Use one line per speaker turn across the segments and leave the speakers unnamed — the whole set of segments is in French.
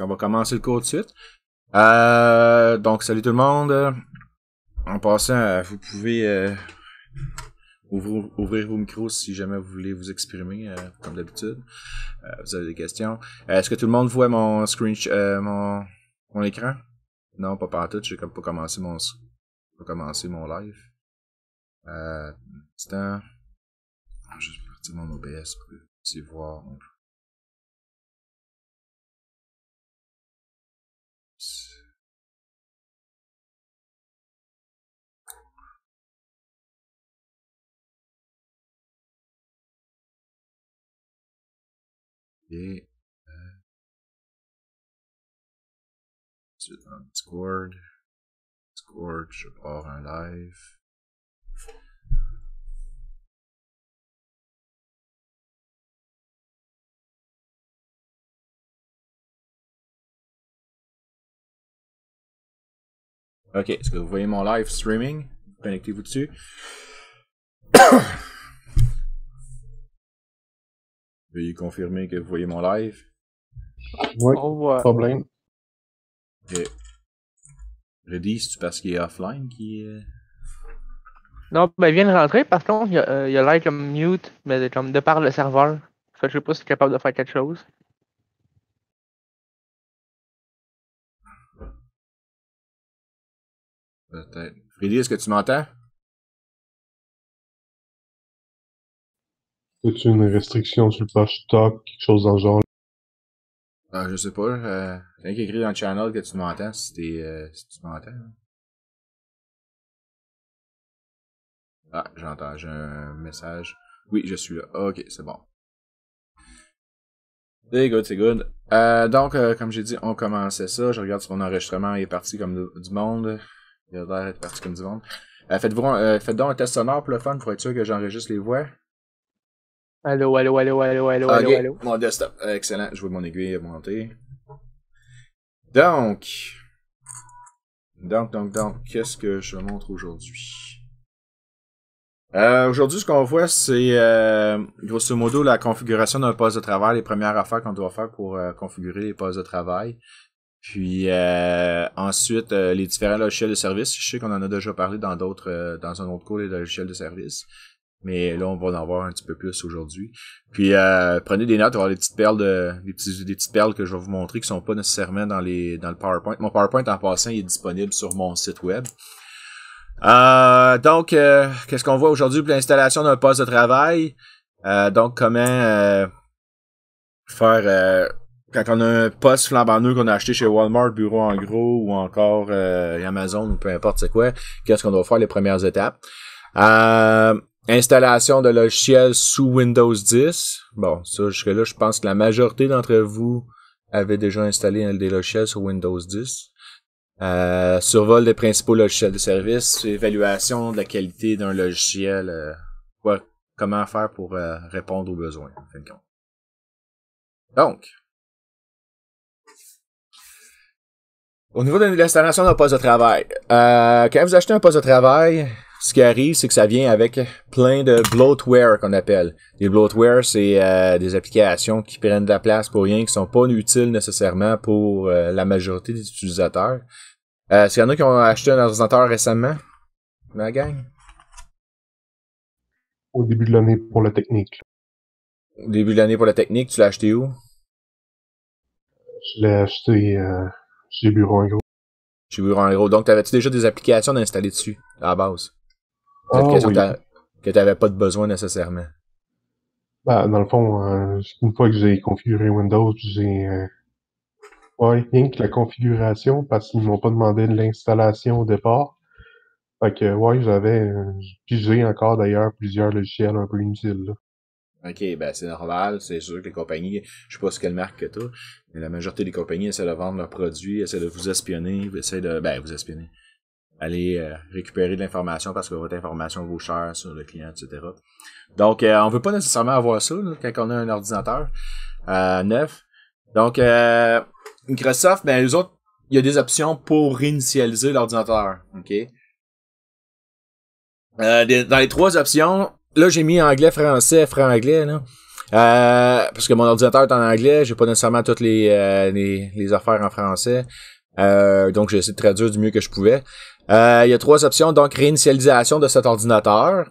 on va commencer le cours de suite. Euh, donc, salut tout le monde. En passant, euh, vous pouvez euh, ouvrir, vos micros si jamais vous voulez vous exprimer, euh, comme d'habitude. vous avez des questions. Est-ce que tout le monde voit mon screen, mon, mon écran? Non, pas partout. J'ai comme pas commencé mon, pas commencé mon live. Euh, Je vais
partir mon OBS pour voir. de voir... et dans euh, Discord. Discord, je pars un live. Ok, est-ce
que vous voyez mon live streaming? Connectez-vous dessus. Veuillez confirmer que vous voyez mon live. Oui, pas problème. Ok. c'est parce qu'il est offline qui est. Euh, non, ben, il vient de rentrer, par contre, euh, il y a, l'air comme mute, mais comme de par le serveur. je sais pas si es capable de faire quelque chose.
Peut-être. Freddy, est-ce que tu m'entends? C'est une restriction sur le page stock, quelque chose dans le genre?
Ah, je sais pas. Euh, qui écrit dans le channel que tu m'entends si, euh, tu m'entends.
Ah, j'entends, j'ai un message.
Oui, je suis là. Ah, ok, c'est bon. C'est good, c'est good. Euh, donc, euh, comme j'ai dit, on commençait ça. Je regarde si mon enregistrement est parti comme du monde. Il a l'air d'être parti comme du monde. faites, vous, faites donc un test sonore pour le fun pour être sûr que j'enregistre les voix. Allô, allô, allô, allô, allô, allo, ah, allô, allô. Mon desktop. Excellent. Je vois mon aiguille monter. Donc. Donc, donc, donc. Qu'est-ce que je montre aujourd'hui? Euh, aujourd'hui, ce qu'on voit, c'est euh, grosso modo la configuration d'un poste de travail, les premières affaires qu'on doit faire pour euh, configurer les postes de travail. Puis ensuite, les différents logiciels de service. Je sais qu'on en a déjà parlé dans d'autres, dans un autre cours, les logiciels de service. Mais là, on va en voir un petit peu plus aujourd'hui. Puis euh, prenez des notes, on va avoir des petites perles de, des, des petites perles que je vais vous montrer qui sont pas nécessairement dans les dans le PowerPoint. Mon PowerPoint en passant est disponible sur mon site web. Euh, donc, euh, qu'est-ce qu'on voit aujourd'hui pour l'installation d'un poste de travail? Euh, donc, comment faire quand on a un poste flambant neuf qu'on a acheté chez Walmart, bureau en gros, ou encore Amazon ou peu importe c'est quoi, qu'est-ce qu'on doit faire les premières étapes? Euh, Installation de logiciels sous Windows 10. Bon, ça, jusque-là, je pense que la majorité d'entre vous avez déjà installé des logiciels sur Windows 10. Euh, survol des principaux logiciels de service, évaluation de la qualité d'un logiciel, euh, quoi, comment faire pour euh, répondre aux besoins, Donc, au niveau de l'installation d'un poste de travail, quand vous achetez un poste de travail, ce qui arrive, c'est que ça vient avec plein de bloatware qu'on appelle. Les bloatware, c'est euh, des applications qui prennent de la place pour rien, qui sont pas utiles nécessairement pour euh, la majorité des utilisateurs. Euh, Est-ce qu'il y en a qui ont acheté un ordinateur récemment? ma gang?
Au début de l'année pour la technique.
Au début de l'année pour la technique, tu l'as acheté où?
Je l'ai acheté euh, chez Bureau en
Chez Bureau en Donc, t'avais-tu déjà des applications installées dessus, à la base? Peut-être ah que tu n'avais pas de besoin nécessairement.
Bah, dans le fond, euh, une fois que j'ai configuré Windows, j'ai. Euh... rien que la configuration, parce qu'ils ne m'ont pas demandé de l'installation au départ. Fait que, ouais, j'avais. Euh, encore d'ailleurs plusieurs logiciels un peu inutiles.
OK, ben c'est normal, c'est sûr que les compagnies, je ne sais pas ce qu'elles marque que toi, mais la majorité des compagnies essaient de vendre leurs produits, essaient de vous espionner, essaient de. Ben, vous espionner aller euh, récupérer de l'information parce que votre information vaut cher sur le client, etc. Donc, on euh, on veut pas nécessairement avoir ça quand on a un ordinateur euh, neuf. Donc, Microsoft, ben, les autres, il y a des options pour réinitialiser l'ordinateur. OK? dans les trois options, là, j'ai mis anglais, français, franc-anglais, parce que mon ordinateur est en anglais, j'ai pas nécessairement toutes les, les, affaires en français. donc j'ai essayé de traduire du mieux que je pouvais. Euh, il y a trois options, donc réinitialisation de cet ordinateur,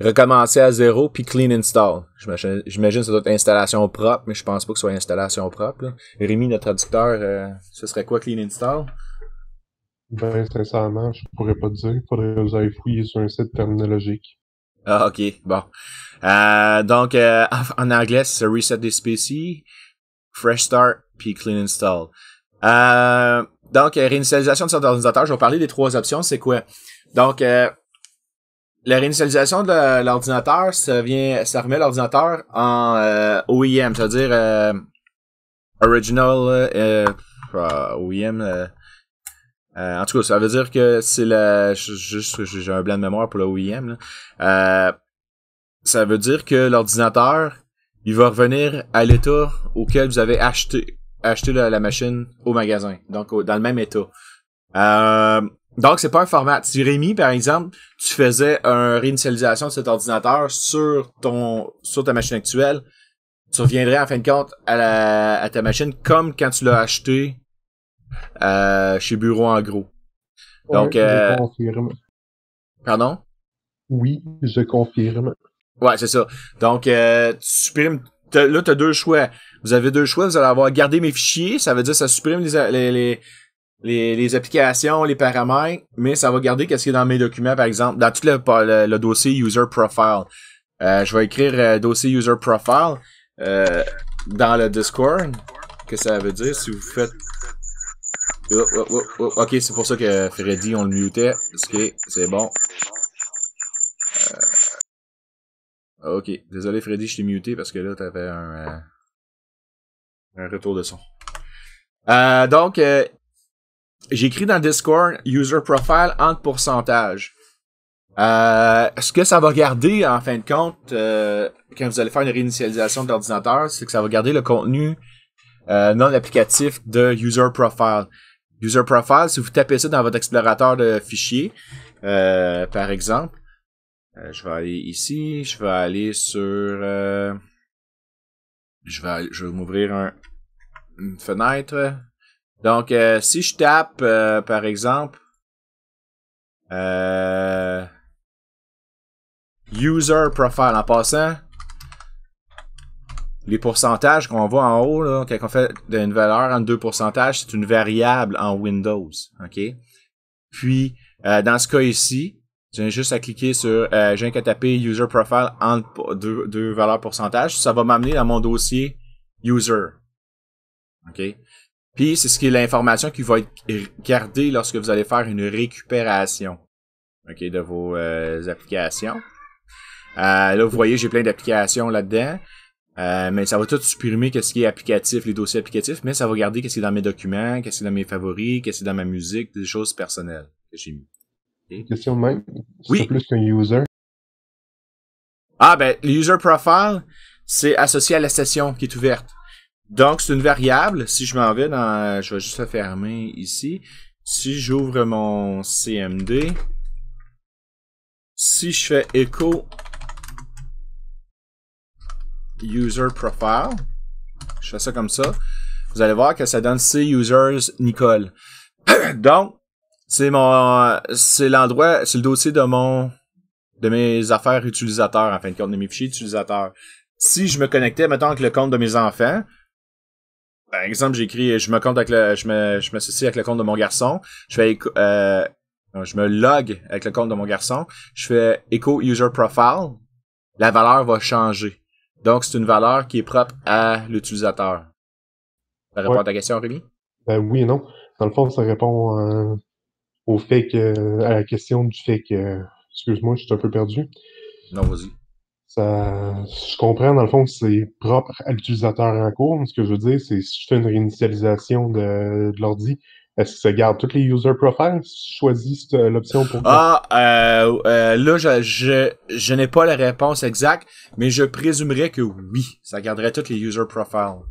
recommencer à zéro, puis clean install. J'imagine que ça doit installation propre, mais je pense pas que ce soit installation propre. Là. Rémi, notre traducteur, euh, ce serait quoi clean install?
Ben, sincèrement, je pourrais pas dire. Il faudrait que vous ayez fouillé sur un site terminologique.
Ah, ok, bon. Euh, donc, en anglais, c'est reset des PC, fresh start, puis clean install. Euh, donc, euh, réinitialisation de cet ordinateur, je vais vous parler des trois options, c'est quoi? Donc, euh, la réinitialisation de l'ordinateur, ça vient, ça remet l'ordinateur en euh, OEM, c'est-à-dire Original ah, OEM. en tout cas, ça veut dire que c'est la... Juste, j'ai un blanc de mémoire pour le OEM. ça veut dire que l'ordinateur, il va revenir à l'état auquel vous avez acheté acheter la, machine au magasin, donc dans le même état. Euh, donc, c'est pas un format. Si Rémi, par exemple, tu faisais une réinitialisation de cet ordinateur sur ton sur ta machine actuelle, tu reviendrais en fin de compte à, la, ta machine comme quand tu l'as acheté euh, chez Bureau en gros. Donc, euh, confirme. Pardon?
Oui, je confirme.
Ouais, c'est ça. Donc, euh, tu supprimes là, tu deux choix. Vous avez deux choix. Vous allez avoir gardé mes fichiers. Ça veut dire ça supprime les, les, les, applications, les paramètres, mais ça va garder qu'est-ce qui est dans mes documents, par exemple, dans tout le, le, dossier User Profile. Euh, je vais écrire euh, dossier User Profile euh, dans le Discord. Que ça veut dire si vous faites... Oh, oh, oh, ok, c'est pour ça que Freddy, on le mutait. Ok, c'est bon. Ah, ok, désolé Freddy, je t'ai muté parce que là, t'avais un, euh, un retour de son. Euh, donc, euh, j'ai écrit dans Discord user profile entre pourcentage. ce que ça va garder en fin de compte quand vous allez faire une réinitialisation de l'ordinateur, c'est que ça va garder le contenu non applicatif de user profile. User profile, si vous tapez ça dans votre explorateur de fichiers, par exemple, euh, je vais aller ici, je vais aller sur... Euh, je vais, je vais m'ouvrir une fenêtre. Donc, euh, si je tape, par exemple, User Profile, en passant, les pourcentages qu'on voit en haut, là, quand on fait d'une valeur en deux pourcentages, c'est une variable en Windows, OK? Puis, dans ce cas ici, j'ai juste à cliquer sur, euh, j'ai qu'à taper user profile en deux, valeurs pourcentage. Ça va m'amener dans mon dossier user. OK? Puis c'est ce qui est l'information qui va être gardée lorsque vous allez faire une récupération OK, de vos euh, applications. Euh, là, vous voyez, j'ai plein d'applications là-dedans. Euh, mais ça va tout supprimer qu'est-ce qui est applicatif, les dossiers applicatifs, mais ça va garder qu'est-ce qui est dans mes documents, qu'est-ce qui est dans mes favoris, qu'est-ce qui est dans ma musique, des choses personnelles que j'ai mises
question même. C'est plus qu'un user.
Ah ben, le user profile, c'est associé à la session qui est ouverte. Donc, c'est une variable. Si je m'en vais dans... Je vais juste la fermer ici. Si j'ouvre mon CMD, si je fais echo user profile, je fais ça comme ça, vous allez voir que ça donne C users Nicole. Donc, c'est mon, c'est l'endroit, c'est le dossier de mon, de mes affaires utilisateurs, en fin de compte, de mes fichiers utilisateurs. Si je me connectais, maintenant avec le compte de mes enfants, par exemple, j'écris, je me compte avec le, je me, je m'associe avec le compte de mon garçon, je fais, euh, je me log avec le compte de mon garçon, je fais Echo User Profile, la valeur va changer. Donc, c'est une valeur qui est propre à l'utilisateur. Ça répond à ta question, Rémi?
Ben oui et non. Dans le fond, ça répond euh, au fait que, à la question du fait que, excuse-moi, je suis un peu perdu. Non, vas-y. je comprends, dans le fond, que c'est propre à l'utilisateur en cours. ce que je veux dire, c'est si je fais une réinitialisation de, l'ordi, est-ce que ça garde tous les user profiles si je choisis l'option pour. Ah,
euh, euh, là, je, je n'ai pas la réponse exacte, mais je présumerais que oui, ça garderait tous les user profiles.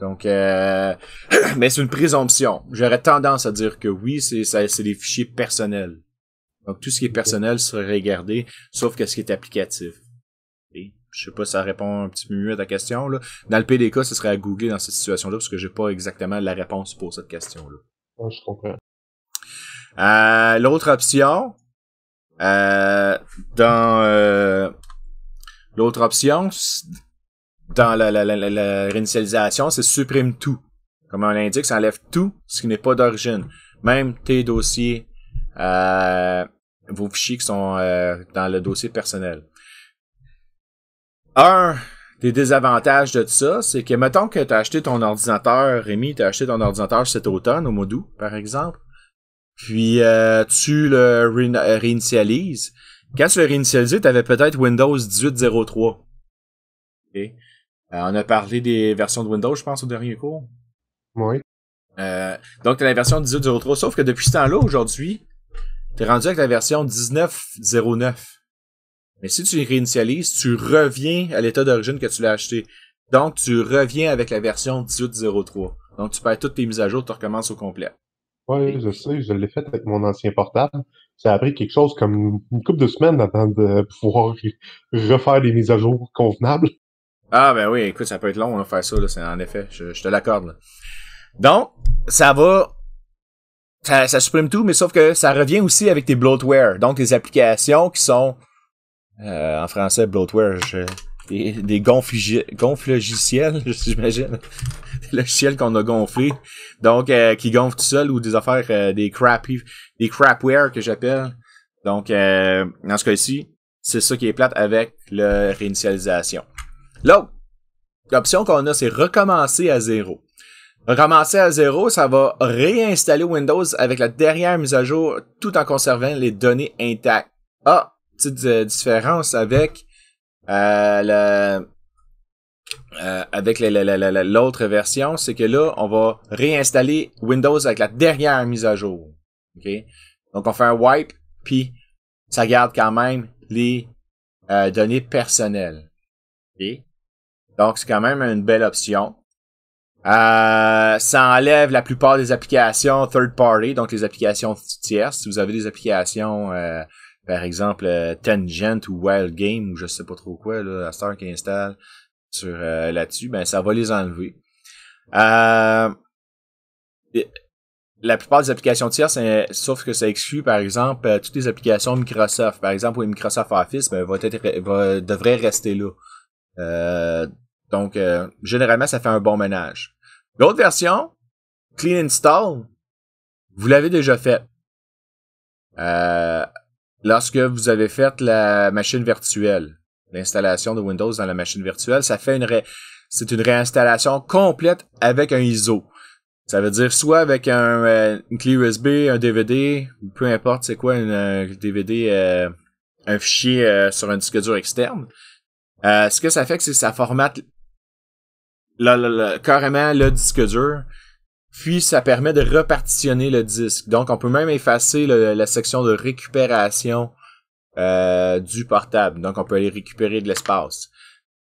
Donc, euh, mais c'est une présomption. J'aurais tendance à dire que oui, c'est c'est des fichiers personnels. Donc tout ce qui est personnel serait gardé, sauf que ce qui est applicatif. Et je sais pas si ça répond un petit peu mieux à ta question là. Dans le PDK, ce serait à googler dans cette situation-là parce que j'ai pas exactement la réponse pour cette question-là. Ah, je comprends. Euh, L'autre option, euh, dans euh, L'autre option, dans la, réinitialisation, c'est supprime tout. Comme on l'indique, ça enlève tout ce qui n'est pas d'origine. Même tes dossiers, euh, vos fichiers qui sont euh, dans le dossier personnel. Un des désavantages de ça, c'est que mettons que tu as acheté ton ordinateur, Rémi, tu as acheté ton ordinateur cet automne, au mois par exemple, puis euh, tu le réinitialises. Quand tu le réinitialisé, tu avais peut-être Windows 18.03. Okay. Euh, on a parlé des versions de Windows, je pense, au dernier cours. Oui. Euh, donc, as la version 18.03, sauf que depuis ce temps-là, aujourd'hui, tu es rendu avec la version 19.09. Mais si tu réinitialises, tu reviens à l'état d'origine que tu l'as acheté. Donc, tu reviens avec la version 18.03. Donc, tu perds toutes tes mises à jour, tu recommences au complet.
Oui, je sais, je l'ai fait avec mon ancien portable. Ça a pris quelque chose comme une couple de semaines avant de pouvoir refaire des mises à jour convenables.
Ah ben oui, écoute, ça peut être long, va hein, faire ça, là, c'est, en effet, je, te l'accorde. Donc, ça va... Ça, supprime tout, mais sauf que ça revient aussi avec tes bloatware, donc les applications qui sont... Euh, en français, bloatware, des, des logiciels, j'imagine. Des logiciels qu'on a gonflés. Donc, euh, qui gonflent tout seul ou des affaires, euh, des crappy, des crapware que j'appelle. Donc, euh, dans ce cas-ci, c'est ça qui est plate avec la réinitialisation. Là, l'option qu'on a, c'est recommencer à zéro. Recommencer à zéro, ça va réinstaller Windows avec la dernière mise à jour tout en conservant les données intactes. Ah, petite euh, différence avec euh, euh avec l'autre version, c'est que là, on va réinstaller Windows avec la dernière mise à jour. Donc, on fait un wipe, puis ça garde quand même les euh, données personnelles. Donc, c'est quand même une belle option. Euh, ça enlève la plupart des applications third party, donc les applications tierces. Si vous avez des applications, euh, par exemple, euh, Tangent ou Wild Game ou je sais pas trop quoi, là, la star qui installe sur là-dessus, ben ça va les enlever. la plupart des applications tierces, hein, sauf que ça exclut, par exemple, toutes les applications Microsoft. Par exemple, oui, Microsoft Office ben, être, devrait rester là. Donc, euh, généralement, ça fait un bon ménage. L'autre version, Clean Install, vous l'avez déjà fait. Euh, lorsque vous avez fait la machine virtuelle, l'installation de Windows dans la machine virtuelle, ça fait une c'est une réinstallation complète avec un ISO. Ça veut dire soit avec un, euh, une clé USB, un DVD, peu importe c'est quoi, un DVD, un fichier sur un disque dur externe. ce que ça fait, c'est que ça formate carrément le disque dur. Puis ça permet de repartitionner le disque. Donc on peut même effacer la section de récupération euh, du portable. Donc on peut aller récupérer de l'espace.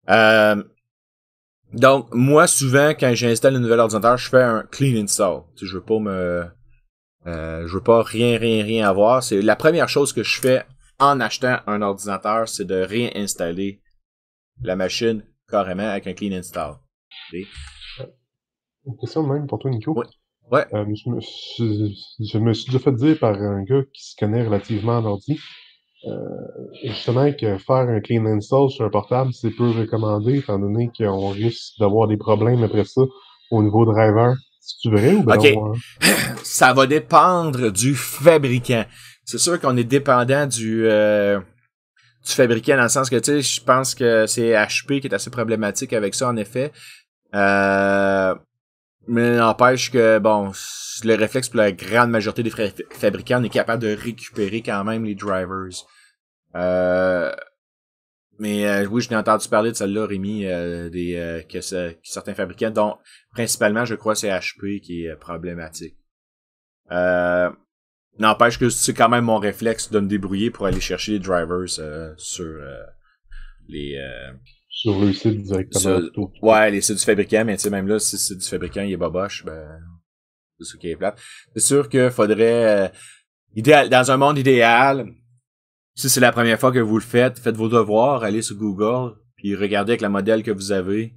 Euh, donc moi souvent quand j'installe un nouvel ordinateur, je fais un clean install. Je veux pas me, euh, je veux pas rien rien rien avoir. C'est la première chose que je fais en achetant un ordinateur, c'est de réinstaller la machine carrément avec un clean install.
Une question même pour toi, Nico. Euh, je, me suis, déjà fait dire par un gars qui se connaît relativement à l'ordi, euh, justement que faire un clean install sur un portable, c'est peu recommandé, étant donné qu'on risque d'avoir des problèmes après ça au niveau driver. C'est vrai ou pas? Ben
hein? Ça va dépendre du fabricant. C'est sûr qu'on est dépendant du, euh, du fabricant dans le sens que, tu sais, je pense que c'est HP qui est assez problématique avec ça, en effet. Euh, mais n'empêche que, bon, le réflexe pour la grande majorité des fabricants est capable de récupérer quand même les drivers. Euh, mais euh, oui, je n'ai entendu parler de celle-là, Rémi, des, que, que, certains fabricants, dont principalement, je crois, c'est HP qui est problématique. n'empêche que c'est quand même mon réflexe de me débrouiller pour aller chercher les drivers sur les
sur le site directement.
ouais, les sites du fabricant, mais tu sais, même là, si c'est du fabricant il est boboche, ben, c'est sûr qu'il est plate. C'est sûr que faudrait, euh, idéal, dans un monde idéal, si c'est la première fois que vous le faites, faites vos devoirs, allez sur Google, puis regardez avec la modèle que vous avez.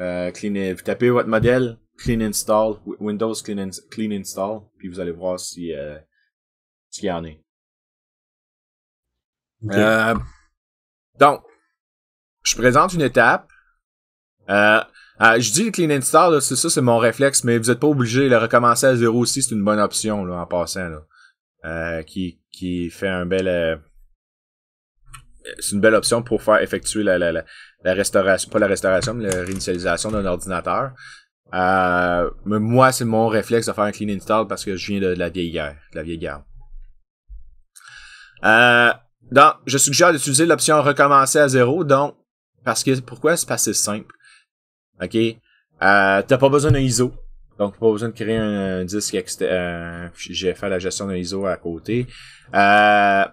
Euh, vous tapez votre modèle, clean install, Windows clean, clean install, puis vous allez voir si, euh,
ce y en a. Euh, donc,
je présente une étape. Euh, euh je dis le clean install, c'est ça, c'est mon réflexe, mais vous n'êtes pas obligé. de recommencer à zéro aussi, c'est une bonne option en passant. Euh, qui, qui fait un bel. Euh, c'est une belle option pour faire effectuer la, la, restauration. Pas la restauration, mais la réinitialisation d'un ordinateur. mais moi, c'est mon réflexe de faire un clean install parce que je viens de, la vieille guerre, la vieille guerre. donc, je suggère d'utiliser l'option recommencer à zéro. Donc, parce que pourquoi? C'est pas simple. OK? Euh, t'as pas besoin d'un ISO. Donc, pas besoin de créer un, disque Euh, J'ai fait la gestion d'un ISO à côté. Euh,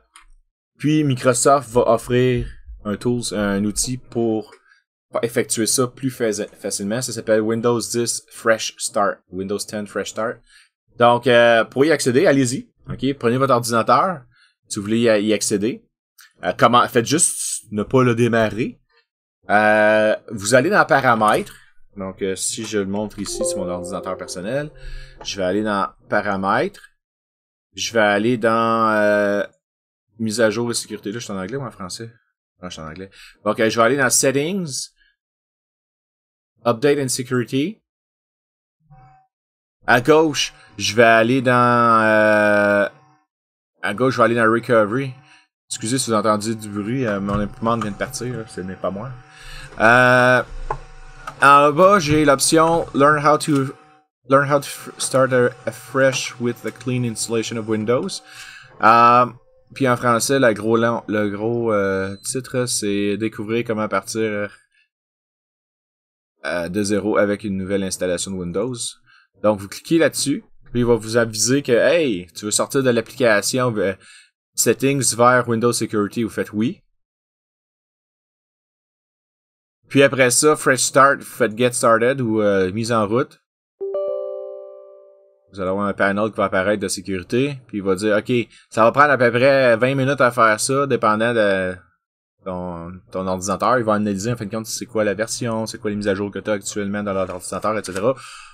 puis, Microsoft va offrir un tools, un outil pour effectuer ça plus facilement. Ça s'appelle Windows 10 Fresh Start. Windows 10 Fresh Start. Donc, euh, pour y accéder, allez-y. OK? Prenez votre ordinateur. Si vous voulez y accéder. Euh, comment, faites juste ne pas le démarrer. Euh, vous allez dans Paramètres. Donc, euh, si je le montre ici sur mon ordinateur personnel, je vais aller dans Paramètres. Je vais aller dans euh, Mise à jour et sécurité. Là, je suis en anglais ou en français? Non, ah, je suis en anglais. Donc, euh, je vais aller dans Settings, Update and Security. À gauche, je vais aller dans... à gauche, je vais aller dans Recovery. Excusez si vous entendez du bruit, mon imprimante vient de partir, c'est ce n'est pas moi. Euh, en bas, j'ai l'option Learn how to Learn how to start a, fresh with the clean installation of Windows. Euh, puis en français, la gros, le gros euh, titre, c'est Découvrir comment partir euh, de zéro avec une nouvelle installation de Windows. Donc vous cliquez là-dessus, puis il va vous aviser que Hey, tu veux sortir de l'application euh, Settings vers Windows Security, vous faites oui. Puis après ça, Fresh Start, vous faites Get Started ou euh, Mise en route. Vous allez avoir un panel qui va apparaître de sécurité. Puis il va dire, OK, ça va prendre à peu près 20 minutes à faire ça, dépendant de ton, ton ordinateur. Il va analyser en fin de compte c'est quoi la version, c'est quoi les mises à jour que tu as actuellement dans l'ordinateur, etc.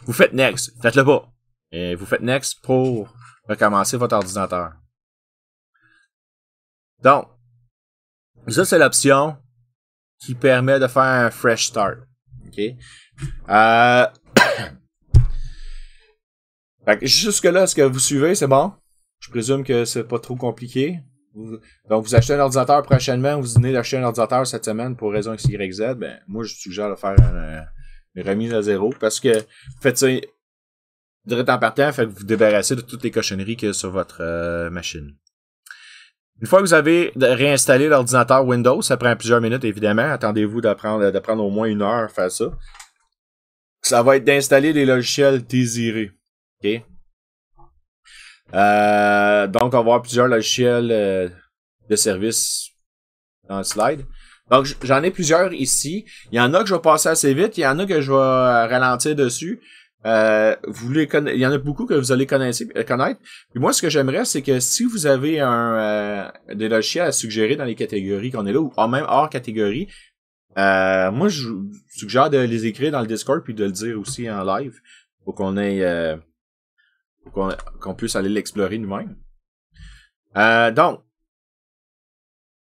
Vous faites Next. Faites-le pas. Et vous faites Next pour recommencer votre ordinateur. Donc, ça c'est l'option qui permet de faire un fresh start. OK? Euh... que jusque-là, est ce que vous suivez, c'est bon? Je présume que c'est pas trop compliqué. donc, vous achetez un ordinateur prochainement, vous venez d'acheter un ordinateur cette semaine pour raison XYZ, ben, moi, je suggère de faire euh, une, remise à zéro parce que, faites ça direct en partant, fait que vous débarrassez de toutes les cochonneries qu'il y a sur votre euh, machine. Une fois que vous avez réinstallé l'ordinateur Windows, ça prend plusieurs minutes évidemment. Attendez-vous de prendre, au moins une heure à faire ça. Ça va être d'installer les logiciels désirés. OK? Euh, donc, on va avoir plusieurs logiciels euh, de service dans le slide. Donc, j'en ai plusieurs ici. Il y en a que je vais passer assez vite, il y en a que je vais ralentir dessus. Euh, vous les Il y en a beaucoup que vous allez euh, connaître. connaître. moi, ce que j'aimerais, c'est que si vous avez un, euh, des logiciels à suggérer dans les catégories qu'on est là, ou ah, même hors catégorie, moi, je suggère de les écrire dans le Discord puis de le dire aussi en live pour qu'on ait qu'on puisse aller l'explorer nous-mêmes. donc,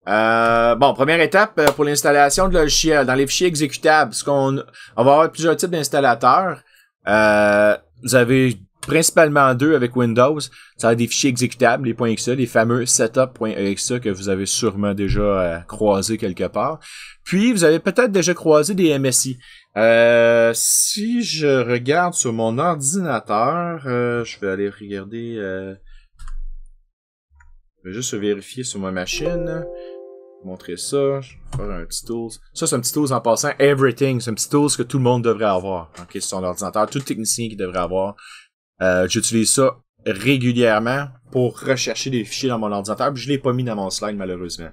euh, bon, première étape pour l'installation de logiciels Dans les fichiers exécutables, ce qu'on, on va avoir plusieurs types d'installateurs. Euh, vous avez principalement deux avec Windows. Ça a des fichiers exécutables, les .exe, les fameux setup.exe que vous avez sûrement déjà euh, croisé quelque part. Puis, vous avez peut-être déjà croisé des MSI. Euh, si je regarde sur mon ordinateur, euh, je vais aller regarder... Euh, je vais juste vérifier sur ma machine montrer ça. Je vais faire un petit tools. Ça, c'est un petit tools en passant. Everything. C'est un petit tools que tout le monde devrait avoir. Ok, sur son ordinateur. Tout technicien qui devrait avoir. Euh, j'utilise ça régulièrement pour rechercher des fichiers dans mon ordinateur. Puis je ne l'ai pas mis dans mon slide, malheureusement.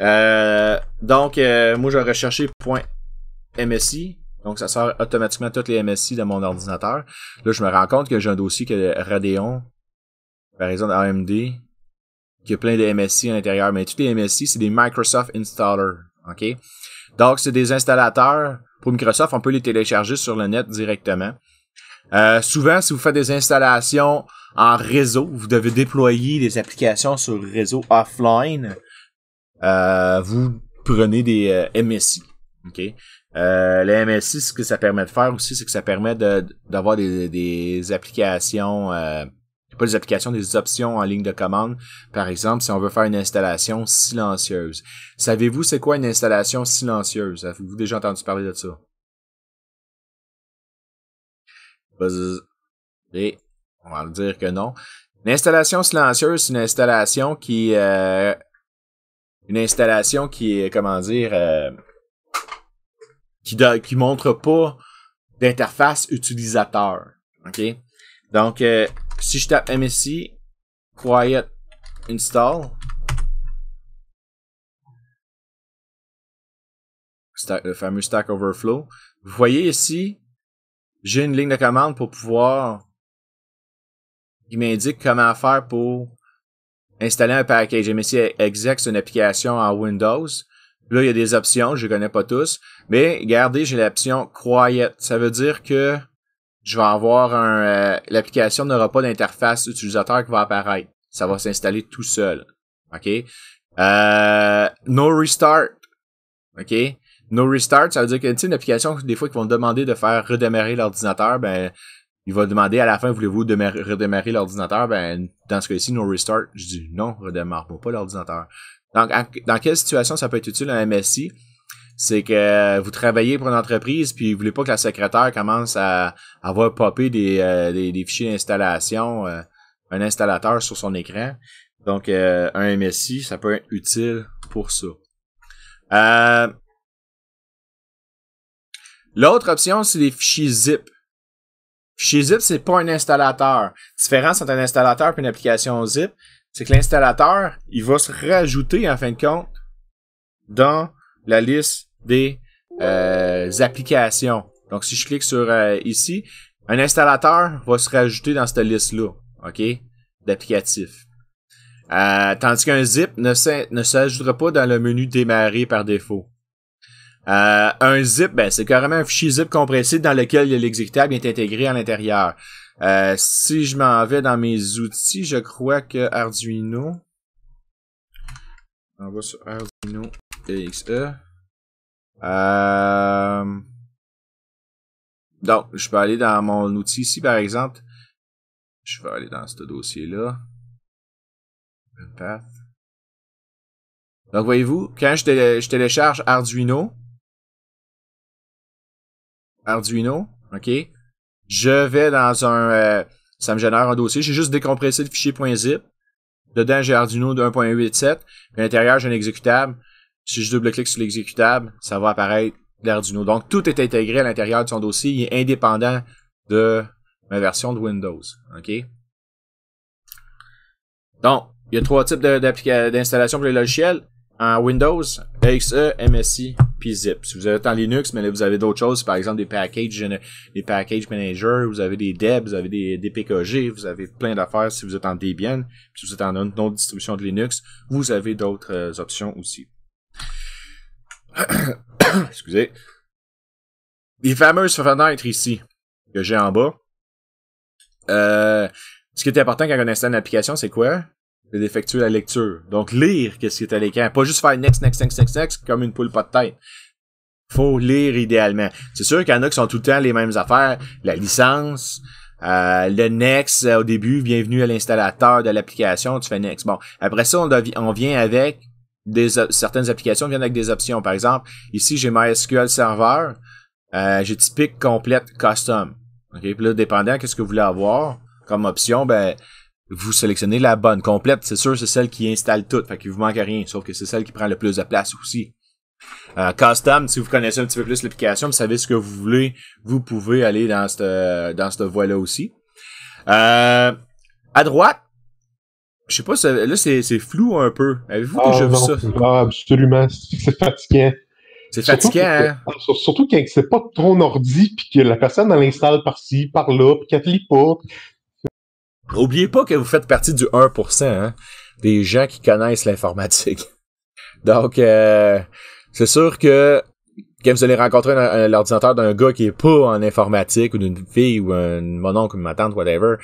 Euh, donc, euh, moi, je vais .msi. Donc, ça sort automatiquement toutes les MSI de mon ordinateur. Là, je me rends compte que j'ai un dossier que Radeon, par exemple AMD, y a plein de MSI à l'intérieur. Mais tous les MSI, c'est des Microsoft Installer. OK? Donc, c'est des installateurs. Pour Microsoft, on peut les télécharger sur le net directement. Euh, souvent, si vous faites des installations en réseau, vous devez déployer des applications sur le réseau offline. Euh, vous prenez des euh, MSI. OK? les MSI, ce que ça permet de faire aussi, c'est que ça permet d'avoir des, des, applications pas des applications, des options en ligne de commande. Par exemple, si on veut faire une installation silencieuse. Savez-vous c'est quoi une installation silencieuse? Avez-vous déjà entendu parler de ça? on va dire que non. Une installation silencieuse, c'est une installation qui... Euh, une installation qui est, comment dire... Euh, qui, ne qui montre pas d'interface utilisateur. OK? Donc, euh, si je tape MSI quiet
install
le fameux Stack Overflow, vous voyez ici, j'ai une ligne de commande pour pouvoir qui m'indique comment faire pour installer un package MSI exec, une application en Windows. Là, il y a des options, je ne connais pas tous, mais regardez, j'ai l'option quiet. Ça veut dire que je vais avoir un... Euh, l'application n'aura pas d'interface utilisateur qui va apparaître. Ça va s'installer tout seul. OK? Euh, no restart. OK? No restart, ça veut dire que tu une application, des fois, qui vont demander de faire redémarrer l'ordinateur, ben, il va demander à la fin, voulez-vous redémarrer l'ordinateur? Ben, dans ce cas-ci, no restart, je dis non, redémarre pas l'ordinateur. Donc, dans quelle situation ça peut être utile un MSI? c'est que vous travaillez pour une entreprise puis vous voulez pas que la secrétaire commence à, avoir popé des, euh, des, fichiers d'installation, euh, un installateur sur son écran. Donc euh, un MSI, ça peut être utile pour ça. L'autre option, c'est les fichiers zip. Fichiers zip, c'est pas un installateur. La différence entre un installateur et une application zip, c'est que l'installateur, il va se rajouter en fin de compte dans la liste des euh, applications. Donc, si je clique sur euh, ici, un installateur va se rajouter dans cette liste-là, OK, d'applicatifs. Euh, tandis qu'un zip ne s'ajoutera pas dans le menu démarrer par défaut. Euh, un zip, ben, c'est carrément un fichier zip compressé dans lequel l'exécutable est intégré à l'intérieur. si je m'en vais dans mes outils, je crois que Arduino. On va sur Arduino EXE.
Euh, donc, je peux aller dans mon outil ici, par exemple. Je vais aller dans ce dossier-là. Donc, voyez-vous, quand je, télécharge Arduino,
Arduino, OK, je vais dans un... Euh, ça me génère un dossier. J'ai juste décompressé le fichier .zip. Dedans, j'ai Arduino de 1.87. À l'intérieur, j'ai un exécutable. Si je double-clique sur l'exécutable, ça va apparaître l'Arduino. Donc, tout est intégré à l'intérieur de son dossier. Il est indépendant de ma version de Windows. OK? Donc, il y a trois types d'installation pour les logiciels. En Windows, AXE, MSI, puis zip. Si vous êtes en Linux, mais là, vous avez d'autres choses, par exemple des packages, des package managers, vous avez des DEB, vous avez des, DPKG, vous avez plein d'affaires si vous êtes en Debian, si vous êtes en une autre distribution de Linux, vous avez d'autres euh, options aussi. Excusez. Les fameuses fenêtres ici, que j'ai en bas. Euh, ce qui est important quand on installe une application, c'est quoi? C'est d'effectuer la lecture. Donc, lire qu'est-ce qui est à l'écran. Pas juste faire next, next, next, next, next, comme une poule pas de tête. Faut lire idéalement. C'est sûr qu'il y en a qui sont tout le temps les mêmes affaires. La licence, euh, le next euh, au début, bienvenue à l'installateur de l'application, tu fais next. Bon, après ça, on vient avec des, certaines applications viennent avec des options. Par exemple, ici, j'ai MySQL Server. Euh, j'ai typique complète custom. OK, puis là, dépendant qu'est-ce que vous voulez avoir comme option, ben vous sélectionnez la bonne. Complète, c'est sûr, c'est celle qui installe tout. Fait qu'il vous manque rien. Sauf que c'est celle qui prend le plus de place aussi. Euh, custom, si vous connaissez un petit peu plus l'application, vous savez ce que vous voulez, vous pouvez aller dans cette, dans cette voie-là aussi. Euh, à droite, je sais pas, là c'est flou un peu. Avez-vous que déjà ah, vu ça?
Ah, absolument. C'est fatigant. C'est fatigant. Surtout, hein? surtout quand c'est pas trop ordi, puis que la personne l'installe par-ci,
par-là, puis qu'elle lit pas. Oubliez pas que vous faites partie du 1% hein, des gens qui connaissent l'informatique. Donc, euh, c'est sûr que quand vous allez rencontrer l'ordinateur d'un gars qui est pas en informatique ou d'une fille ou un mon oncle, ma tante, whatever,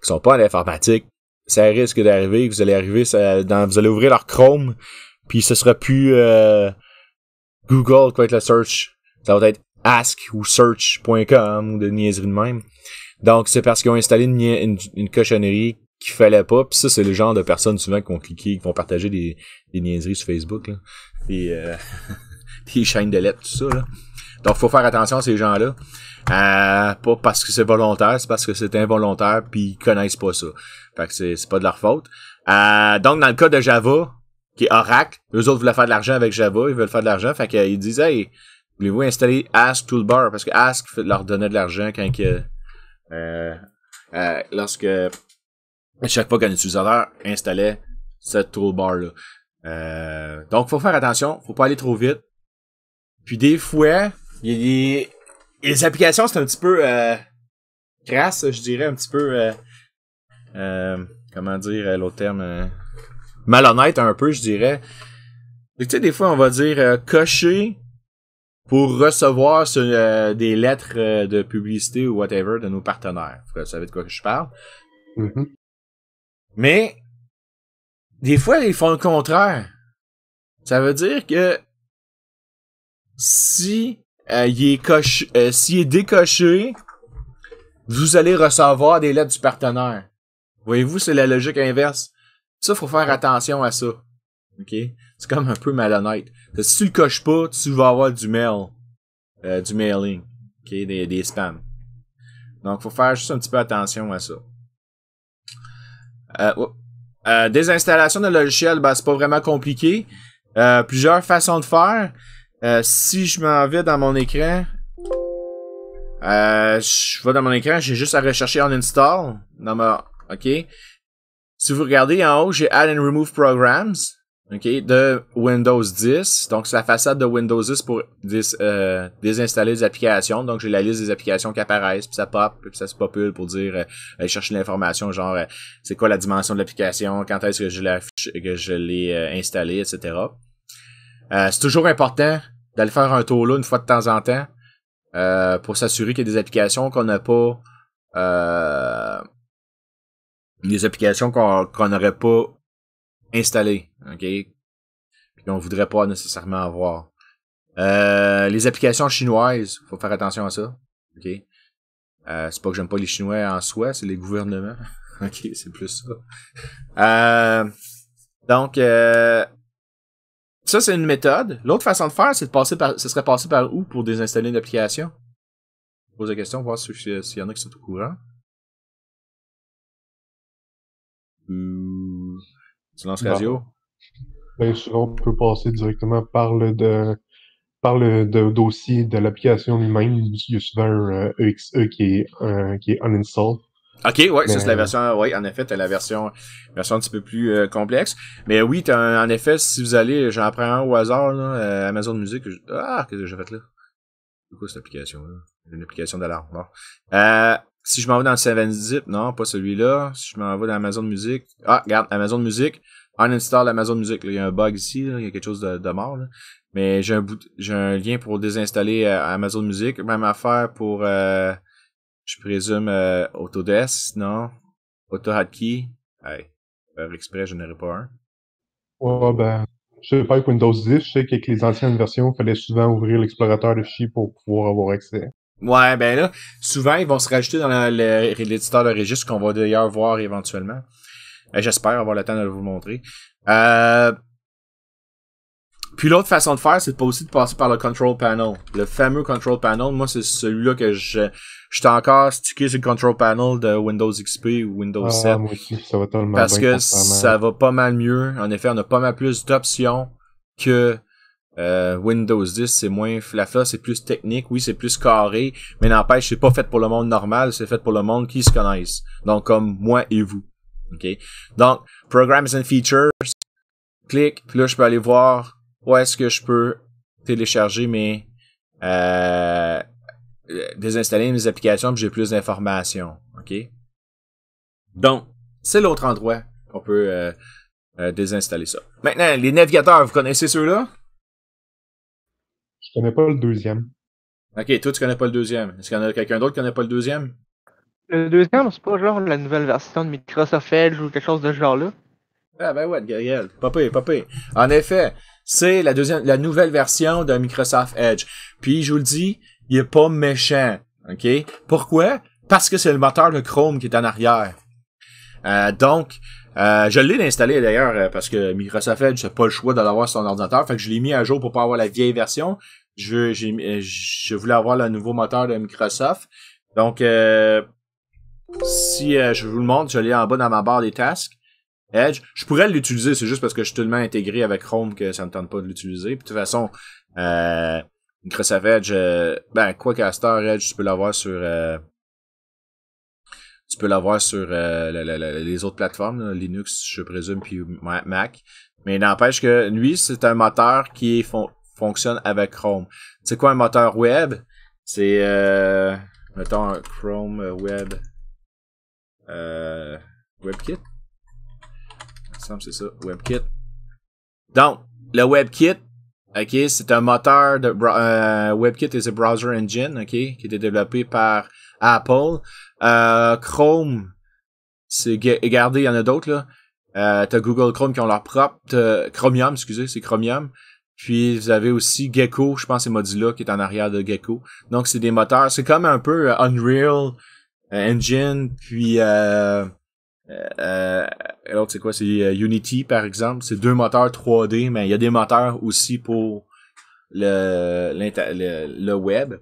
qui sont pas en informatique, ça risque d'arriver, vous allez arriver vous allez ouvrir leur Chrome, puis ce sera plus euh, Google quoi être la search. Ça va être ask ou search.com ou de niaiseries de même. Donc c'est parce qu'ils ont installé une, une, cochonnerie qu'il fallait pas. Puis ça, c'est le genre de personnes souvent qui vont cliquer, qui vont partager des, des niaiseries sur Facebook. Là. Euh, des, chaînes de lettres, tout ça. Là. Donc, faut faire attention à ces gens-là. Euh, pas parce que c'est volontaire, c'est parce que c'est involontaire, puis ils connaissent pas ça. Fait que c'est pas de leur faute. Euh, donc, dans le cas de Java, qui est Oracle, eux autres voulaient faire de l'argent avec Java, ils veulent faire de l'argent. Fait qu'ils disaient, hey, voulez-vous installer Ask Toolbar? Parce que Ask leur donnait de l'argent quand que, euh, euh, lorsque, chaque fois qu'un utilisateur installait cette toolbar-là. Euh, donc, faut faire attention, faut pas aller trop vite. Puis des fois, il y a des... Les applications, c'est un petit peu euh, crasse, je dirais, un petit peu... Euh, comment dire euh, l'autre terme euh, malhonnête un peu, je dirais. tu sais, des fois, on va dire cocher pour recevoir des lettres de publicité ou whatever de nos partenaires. Vous savez de quoi je parle. Mm-hmm. Mais des fois, ils font le contraire. Ça veut dire que si il est coché, s'il est décoché, vous allez recevoir des lettres du partenaire. Voyez-vous, c'est la logique inverse. Ça, faut faire attention à ça. OK? C'est comme un peu malhonnête. Si tu le coches pas, tu vas avoir du mail. Euh, du mailing. OK? Des, des spams. Donc, faut faire juste un petit peu attention à ça. Euh, oh. euh des de logiciels, bah ben, c'est pas vraiment compliqué. Euh, plusieurs façons de faire. si je m'en vais dans mon écran, je vais dans mon écran, j'ai juste à rechercher en install dans ma, OK? Si vous regardez en haut, j'ai Add and Remove Programs, OK, de Windows 10. Donc, c'est la façade de Windows 10 pour euh, désinstaller des applications. Donc, j'ai la liste des applications qui apparaissent, puis ça pop, puis ça se popule pour dire, euh, aller chercher l'information, genre, euh, c'est quoi la dimension de l'application, quand est-ce que je l'ai que je l'ai euh, installée, etc. c'est toujours important d'aller faire un tour là une fois de temps en temps pour s'assurer qu'il y a des applications qu'on n'a pas des applications qu'on qu'on n'aurait pas installées, OK? Puis qu'on voudrait pas nécessairement avoir. Euh, les applications chinoises, faut faire attention à ça. OK? Euh, c'est pas que j'aime pas les Chinois en soi, c'est les gouvernements. OK, c'est plus ça. Euh, donc, euh, ça, c'est une méthode. L'autre façon de faire, c'est de passer par, ce serait passer par où pour désinstaller une application? Je pose la question, voir s'il y en a qui sont au courant. lances radio?
Bien, sûr, on peut passer directement par le, de, par le de, dossier de l'application lui-même. Il y a souvent un EXE euh, e qui est, euh, qui est uninstall.
Ok, ouais, ça c'est la euh, version, ouais, en effet, t'as la version, version un petit peu plus complexe. Mais oui, en effet, si vous allez, j'en prends un au hasard, Amazon Music, je... ah, qu'est-ce que j'ai fait là? C'est quoi cette application-là? Une application d'alarme, bon. Euh, si je m'en vais dans le 7-Zip, non, pas celui-là. Si je m'en vais dans Amazon Music. Ah, regarde, Amazon Music. Uninstall Amazon Music. Il y a un bug ici, là. il y a quelque chose de, de mort. Là. Mais j'ai un un lien pour désinstaller euh, Amazon Music. Même affaire pour euh, je présume euh, Autodesk, non? AutoHotKey. Hey. Avec exprès, je n'aurais pas un.
Ouais, ben. Je sais pas avec Windows 10, je sais qu'avec les anciennes versions, il fallait souvent ouvrir l'explorateur de fichiers pour pouvoir avoir accès.
Ouais, ben là, souvent, ils vont se rajouter dans l'éditeur de registre qu'on va d'ailleurs voir éventuellement. Ben, j'espère avoir le temps de vous montrer. Euh, puis l'autre façon de faire, c'est pas aussi de passer par le control panel. Le fameux control panel, moi c'est celui-là que je j'étais encore stické sur le control panel de Windows XP ou Windows 7. Ah, moi
parce que ça
va pas mal mieux. En effet, on a pas mal plus d'options que euh, Windows 10, c'est moins flafla, c'est plus technique, oui, c'est plus carré, mais n'empêche, c'est pas fait pour le monde normal, c'est fait pour le monde qui se connaisse. Donc, comme moi et vous. OK? Donc, Programs and Features, clique, puis là, je peux aller voir où est-ce que je peux télécharger mes... Euh, désinstaller mes applications, puis j'ai plus d'informations. OK? Donc, c'est l'autre endroit qu'on peut euh, euh, désinstaller ça. Maintenant, les navigateurs, vous connaissez ceux-là? Je connais pas le deuxième. Ok, toi, tu connais pas le deuxième. Est-ce qu'il y en a quelqu'un d'autre qui connaît pas le deuxième? Le deuxième, c'est pas genre la nouvelle version de Microsoft Edge ou quelque chose de ce genre-là? Ah ben ouais, Gabriel, papé, papé. En effet, c'est la la nouvelle version de Microsoft Edge. Puis je vous le dis, il est pas méchant, ok Pourquoi Parce que c'est le moteur de Chrome qui est en arrière. Euh, donc, euh, je l'ai installé d'ailleurs euh, parce que Microsoft Edge, n'a pas le choix de l'avoir sur ordinateur. Fait que je l'ai mis à jour pour pas avoir la vieille version. Je, euh, je voulais avoir le nouveau moteur de Microsoft. Donc, si je vous le montre, je l'ai en bas dans ma barre des tasks. Edge, je pourrais l'utiliser, c'est juste parce que je suis tellement intégré avec Chrome que ça ne me tente pas de l'utiliser. Puis de toute façon, Microsoft Edge, ben quoi qu'à Star Edge, tu peux l'avoir sur tu peux l'avoir sur euh, les autres plateformes, Linux, je présume, puis Mac. Mais n'empêche que lui, c'est un moteur qui fonctionne avec Chrome. C'est quoi un moteur web? C'est euh, mettons Chrome Web euh, WebKit. Ça c'est ça, WebKit. Donc, le WebKit, OK, c'est un moteur de WebKit is a browser engine, OK, qui était développé par Apple. Euh, Chrome, c'est gardez, il y en a d'autres là. Euh, t'as Google Chrome qui ont leur propre Chromium, excusez, c'est Chromium. Puis vous avez aussi Gecko, je pense c'est Mozilla qui est en arrière de Gecko. Donc c'est des moteurs, c'est comme un peu euh, Unreal euh, Engine, puis euh, l'autre c'est quoi, c'est Unity par exemple. C'est deux moteurs 3D, mais il y a des moteurs aussi pour le, le web.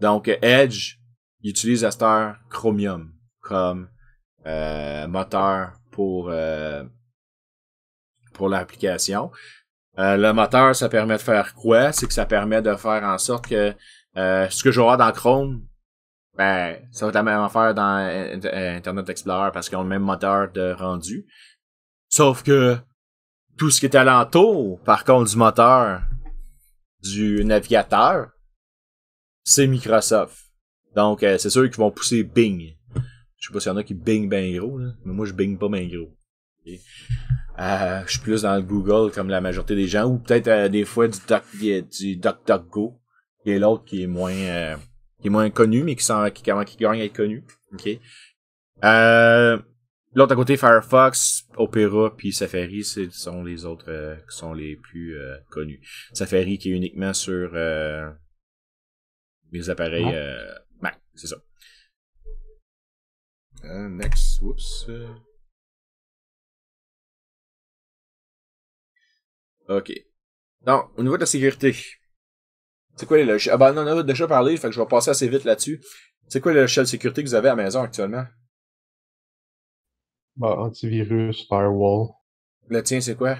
Donc Edge, Utilise utilisent Chromium comme euh, moteur pour euh, pour l'application. Euh, le moteur, ça permet de faire quoi? C'est que ça permet de faire en sorte que ce que je vois dans Chrome, ben, ça va être la même affaire dans Internet Explorer parce qu'ils ont le même moteur de rendu. Sauf que tout ce qui est alentour, par contre, du moteur, du navigateur, c'est Microsoft. Donc, euh, c'est sûr qu'ils vont pousser Bing. Je sais pas s'il y en a qui bing ben gros, mais moi je bing pas ben gros. Euh, je suis plus dans le Google comme la majorité des gens, ou peut-être euh, des fois du Doc, du y qui est l'autre qui est moins qui est moins connu, mais qui, sent, qui, qui gagne à être connu. l'autre à côté, Firefox, Opera, puis Safari, ce sont les autres qui sont les plus connus. Safari qui est uniquement sur les appareils ah. C'est ça.
Euh, next. whoops. Euh.
Ok. Donc, au niveau de la sécurité, c'est quoi les logiciels? Ah ben on en a déjà parlé, fait que je vais passer assez vite là-dessus. C'est quoi les logiciels de sécurité que vous avez à la maison actuellement?
Bah, antivirus, firewall.
Le tien, c'est quoi?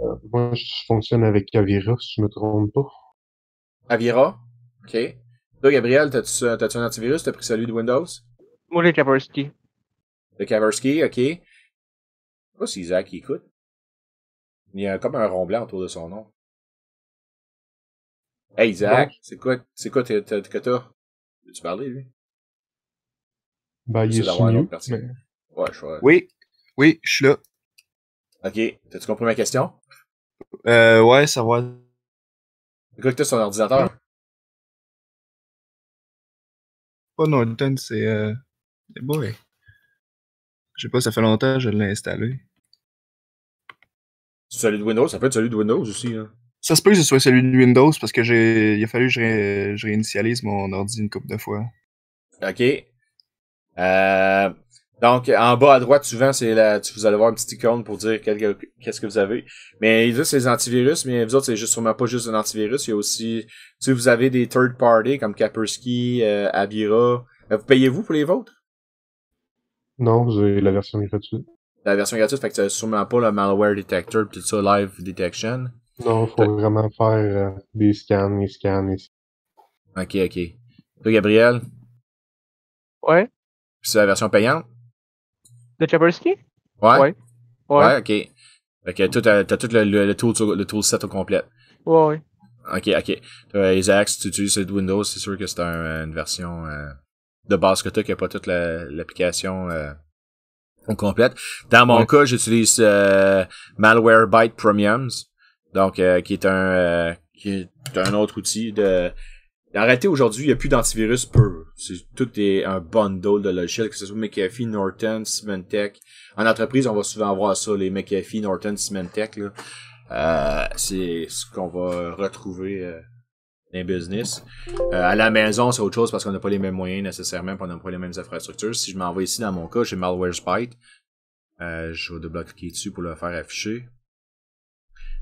Euh,
moi, je fonctionne avec Avira, si je me trompe pas.
Avira? OK. Toi, Gabriel, t'as-tu un antivirus? T'as pris celui de Windows? Moi, le Kaversky. Le Kaversky, ok. Je c'est Isaac
qui écoute. Il y a comme un rond blanc autour de son nom.
Hey, Isaac, c'est quoi, c'est quoi que t'as? Veux-tu parler, lui?
Ben, il est nous, ouais, je vois. Oui, oui, je suis là. Ok, t'as-tu compris ma question? Euh, ouais, ça va. Écoute, t'as son ordinateur. Pas oh, Norton, c'est. Euh... Boy. Je sais pas, ça fait longtemps que je l'ai installé.
Celui de Windows, ça peut être celui de Windows aussi. Hein. Ça se peut que ce soit celui de Windows parce que j'ai. Il a fallu que je, je, réinitialise mon ordi une couple de fois. OK. Euh... Donc, en bas à droite, souvent, c'est la, vous allez voir une petite icône pour dire qu'est-ce que vous avez. Mais là, c'est les antivirus, mais vous autres, c'est juste, sûrement pas juste un antivirus. Il y a aussi, si vous avez des third party comme Kapersky, euh, Abira. Euh, vous payez-vous pour les vôtres?
Non, vous avez la version gratuite.
La version gratuite, fait que c'est sûrement pas le malware detector puis tout ça, live detection.
Non, faut vraiment faire euh, des
scans, des scans, des scans. Ok, ok. Toi, Gabriel? Ouais? C'est la version payante? de Chabersky? Ouais. ouais. ouais. ok. Fait que t'as tout le, le, tool, le au complet. Ouais, ouais. Ok, ok. Euh, Isaac, si tu utilises Windows, c'est sûr que c'est une version euh, de base que t'as qui n'a pas toute l'application euh, au complète. Dans mon cas, j'utilise euh, Malwarebyte Premiums, donc qui est un qui est un autre outil de. aujourd'hui, il n'y a plus d'antivirus pur. C'est tout est un bundle de logiciels, que ce soit McAfee, Norton, Symantec. En entreprise, on va souvent voir ça, les McAfee, Norton, Symantec. Euh, c'est ce qu'on va retrouver euh, dans les business. Euh, à la maison, c'est autre chose parce qu'on n'a pas les mêmes moyens nécessairement, on n'a pas les mêmes infrastructures. Si je m'envoie ici, dans mon cas, j'ai Spite. Euh, je vais double-cliquer dessus pour le faire afficher.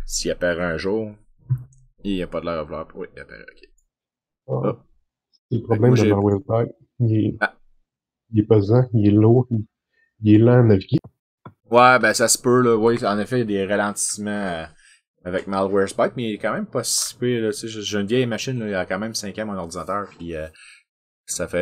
S'il apparaît un jour, il n'y a pas de l'air à pour. Oui, il apparaît, ok. Ah
le problème de malware spike Il est, ah. il est pesant, il est lourd, il, est lent à naviguer.
Ouais, ben ça se peut, là. Oui, en effet, il y a des ralentissements euh, avec Malware Spike, mais il est quand même pas si peu là. J'ai une vieille machine, là, il a quand même 5 ans mon ordinateur, puis euh, ça fait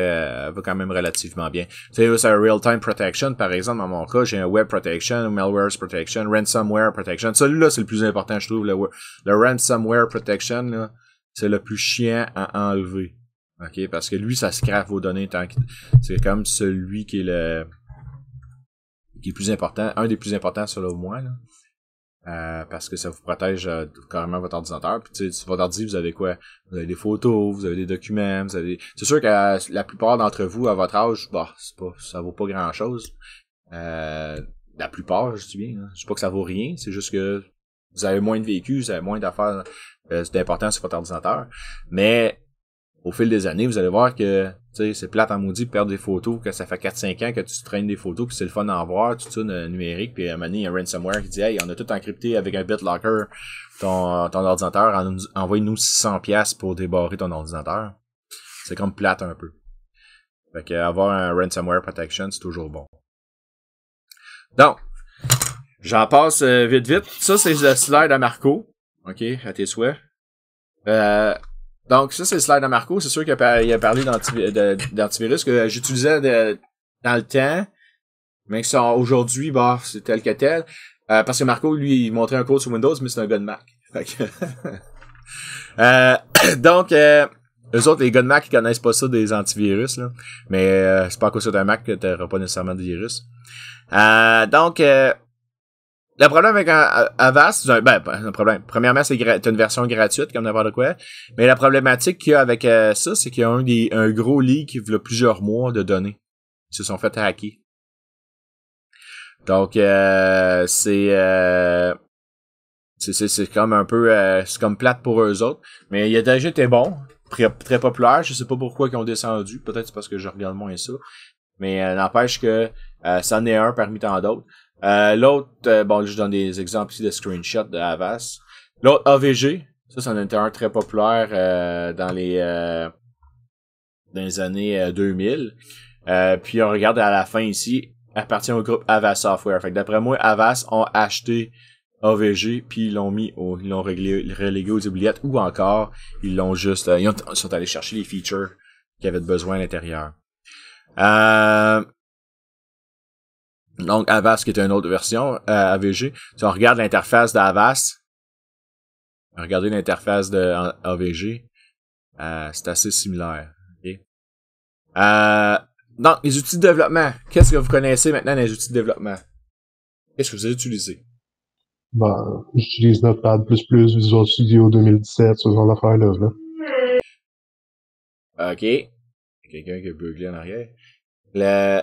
euh, va quand même relativement bien. Tu sais, c'est un real-time protection, par exemple, dans mon cas, j'ai un web protection, malware protection, ransomware protection. Celui-là, c'est le plus important, je trouve, le, le ransomware protection, là, c'est le plus chiant à enlever. OK, parce que lui, ça se scrape vos données tant que. C'est comme celui qui est le. qui est plus important, un des plus importants selon moi, là. Euh, parce que ça vous protège euh, carrément votre ordinateur. Puis tu sais, votre ordi, vous avez quoi? Vous avez des photos, vous avez des documents, vous avez C'est sûr que euh, la plupart d'entre vous, à votre âge, bah, c'est pas, ça vaut pas grand chose. la plupart, je dis bien. Hein. Je sais pas que ça vaut rien, c'est juste que vous avez moins de véhicules, vous avez moins d'affaires d'importance sur votre ordinateur. Mais au fil des années, vous allez voir que c'est plate en maudit de perdre des photos, que ça fait 4-5 ans que tu traînes des photos, puis c'est le fun d'en voir, tout ça euh, numérique, puis à un moment il y a un ransomware qui dit Hey, on a tout encrypté avec un BitLocker ton, euh, ton ordinateur, envoie-nous 600$ pour débarrer ton ordinateur. C'est comme plate un peu. Fait que avoir un ransomware protection, c'est toujours bon. Donc, j'en passe euh, vite vite. Ça, c'est le slide à Marco. OK, à tes souhaits. Euh, donc, ça, c'est le slide de Marco. C'est sûr qu'il a, parlé d'antivirus que j'utilisais dans le temps, mais que aujourd'hui, bah, c'est tel que tel. Euh, parce que Marco, lui, il montrait un code sur Windows, mais c'est un Godmac. euh, donc, euh, eux autres, les Mac, ils connaissent pas ça des antivirus, là. Mais euh, c'est pas à cause d'un Mac que t'auras pas nécessairement de virus. Euh, donc, le problème avec euh, euh, Avast, ben, un problème. Premièrement, c'est une version gratuite, comme n'importe quoi. Mais la problématique qu'il y a avec euh, ça, c'est qu'il y a un, gros lit qui veut plusieurs mois de données. Ils se sont fait hacker. Donc, c'est, c'est, c'est, comme un peu, c'est comme plate pour eux autres. Mais il y a déjà été bon, très, très populaire. Je sais pas pourquoi ils ont descendu. Peut-être c'est parce que je regarde moins ça. Mais n'empêche que ça en est un parmi tant d'autres. Euh, l'autre, euh, bon, je donne des exemples ici de screenshots de L'autre, AVG, ça, c'est un un très populaire euh, dans, les, euh, dans les années 2000. puis on regarde à la fin ici, appartient au groupe Havas Software. Fait d'après moi, Havas ont acheté AVG, puis ils l'ont mis au, ils l'ont relégué aux oubliettes, ou encore, ils l'ont juste, ils, sont allés chercher les features qu'ils avaient besoin à l'intérieur. Euh, donc, Avast, qui est une autre version, euh, AVG. Si on regarde l'interface d'Avast, regardez l'interface de AVG, euh, c'est assez similaire. Euh, donc, les outils de développement. Qu'est-ce que vous connaissez maintenant les outils de développement? Qu'est-ce que vous avez utilisé?
Ben, j'utilise Notepad++, Visual Studio 2017, ce genre d'affaires-là. Là.
OK. Quelqu'un qui a buglé en arrière. Le...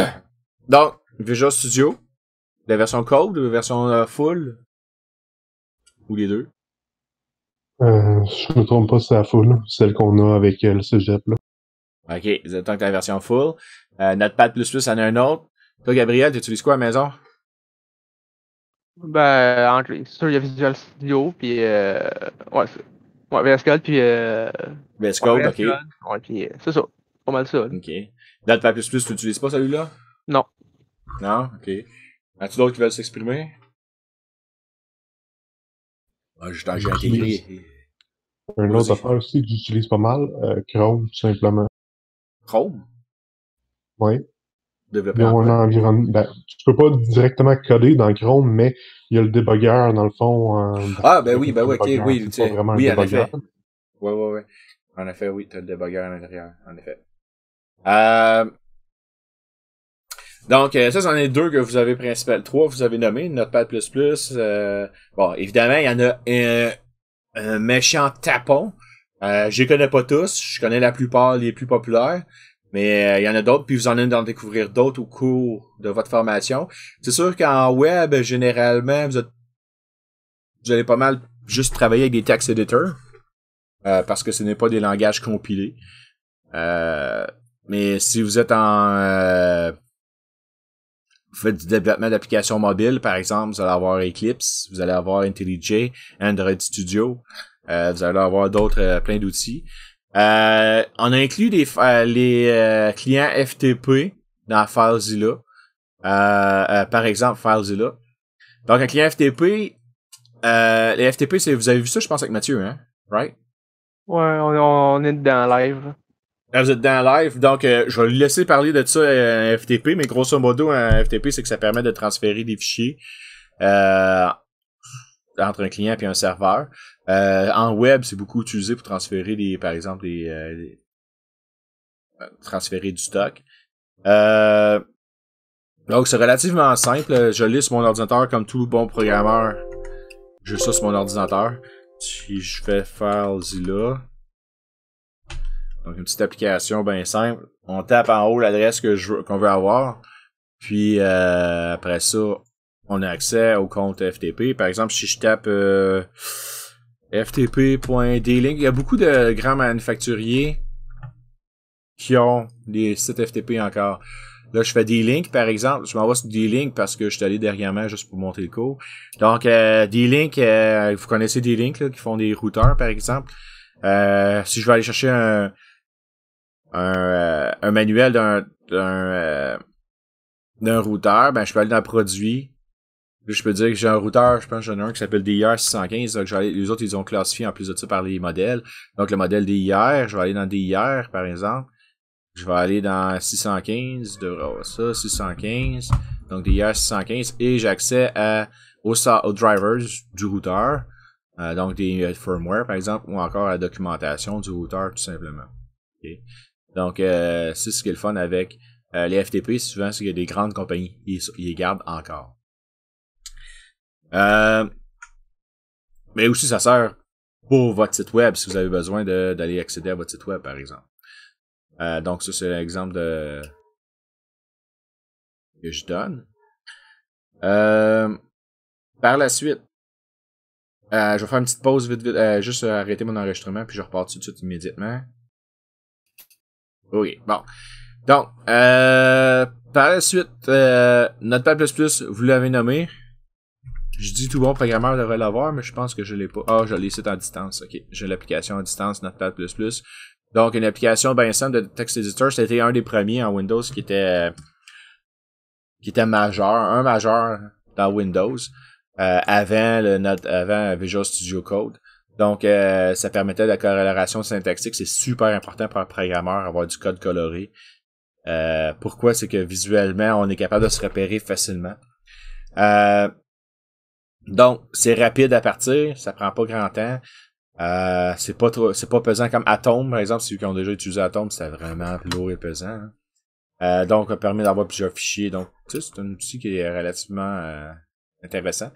Donc, Visual Studio, la version code, la version euh, full, ou les deux?
Euh, je me trompe pas, c'est la full, celle qu'on a avec euh, le cégep. Là.
OK, vous la version full. Euh, Notepad++, en a un autre. Toi, Gabriel, tu utilises quoi à la maison? Ben, entre sûr, il y a Visual Studio, puis... Euh, ouais, ouais, VS Code, puis... Euh, VS Code, OK. Ouais, puis euh, c'est ça, pas mal ça. OK. Notepad++, tu l'utilises pas, celui-là? Non. Non? OK. As-tu d'autres qui veulent s'exprimer?
Ah, je j'ai intégré. Un autre affaire aussi que j'utilise pas mal, euh, Chrome, tout simplement.
Chrome? Oui. Développer
un Ben, tu peux pas directement coder dans Chrome, mais il y a le débogueur dans le fond. ah, ben oui, ben oui, ok, oui, tu sais. Oui, en effet.
Oui, oui, oui. En effet, oui, t'as le débogueur à l'intérieur, en effet. Euh, donc, euh, ça, c'en est deux que vous avez principal. Trois, vous avez nommé, Notepad++. Euh, bon, évidemment, il y en a un, méchant tapon. Euh, je les connais pas tous. Je connais la plupart, les plus populaires. Mais euh, il y en a d'autres, puis vous en allez en découvrir d'autres au cours de votre formation. C'est sûr qu'en web, généralement, vous, êtes, vous allez pas mal juste travailler avec des text editors. parce que ce n'est pas des langages compilés. mais si vous êtes en vous faites du développement d'applications mobiles, par exemple, vous allez avoir Eclipse, vous allez avoir IntelliJ, Android Studio, euh, vous allez avoir d'autres euh, plein d'outils. Euh, on a inclus les clients FTP dans FileZilla, par exemple FileZilla. Donc un client FTP, les FTP, c'est vous avez vu ça, je pense avec Mathieu, hein, right? Ouais, on, est est dans live vous êtes dans live, donc euh, je vais laisser parler de ça euh, à FTP, mais grosso modo, un hein, FTP, c'est que ça permet de transférer des fichiers euh, entre un client et un serveur. en web, c'est beaucoup utilisé pour transférer des, par exemple, des, transférer du stock. donc c'est relativement simple. Je lis mon ordinateur comme tout bon programmeur. Je ça sur mon ordinateur. Si je fais faire Zilla. Donc une petite application bien simple. On tape en haut l'adresse que qu'on veut avoir. Puis euh, après ça, on a accès au compte FTP. Par exemple, si je tape euh, ftp.dlink, il y a beaucoup de grands manufacturiers qui ont des sites FTP encore. Là, je fais D-Link, par exemple. Je m'envoie sur D-Link parce que je suis allé dernièrement juste pour monter le cours. Donc, euh, des euh, vous connaissez D-Link, qui font des routeurs, par exemple. si je veux aller chercher un, euh, un, manuel d'un euh, d'un routeur, ben je peux aller dans produit. Je peux dire que j'ai un routeur, je pense que j'en ai un qui s'appelle DIR 615, donc aller, les autres ils ont classifié en plus de ça par les modèles. Donc le modèle DIR, je vais aller dans DIR par exemple. Je vais aller dans 615, de ça, 615. Donc DIR 615 et j'ai accès à, aux, drivers du routeur. Euh, donc des firmware par exemple ou encore la documentation du routeur tout simplement. Donc, euh, c'est ce qui est le fun avec euh, les FTP. Souvent, c'est qu'il des grandes compagnies ils les gardent encore. Euh, mais aussi, ça sert pour votre site web si vous avez besoin d'aller accéder à votre site web, par exemple. donc, ça, c'est l'exemple de...
que je donne. par
la suite, je vais faire une petite pause vite, vite, juste arrêter mon enregistrement, puis je repars tout de suite immédiatement. OK, bon. Donc, euh, par la suite, euh, Notepad++, vous l'avez nommé. Je dis tout bon programmeur devrait l'avoir, mais je pense que je l'ai pas. Ah, je l'ai ici en distance. OK, j'ai l'application à distance Notepad++. Donc, une application bien simple de text editor. C'était un des premiers en Windows qui était qui était majeur, un majeur dans Windows euh, avant le avant Visual Studio Code. Donc, euh, ça permettait de la coloration syntaxique. C'est super important pour un programmeur avoir du code coloré. Euh, pourquoi? C'est que visuellement, on est capable de se repérer facilement. Euh, donc, c'est rapide à partir, ça prend pas grand temps. Euh, c'est pas trop, c'est pas pesant comme Atom, par exemple, ceux qui ont déjà utilisé Atom, c'est vraiment lourd et pesant. Hein. donc, ça permet d'avoir plusieurs fichiers. Donc, tu sais, c'est un outil qui est relativement euh, intéressant.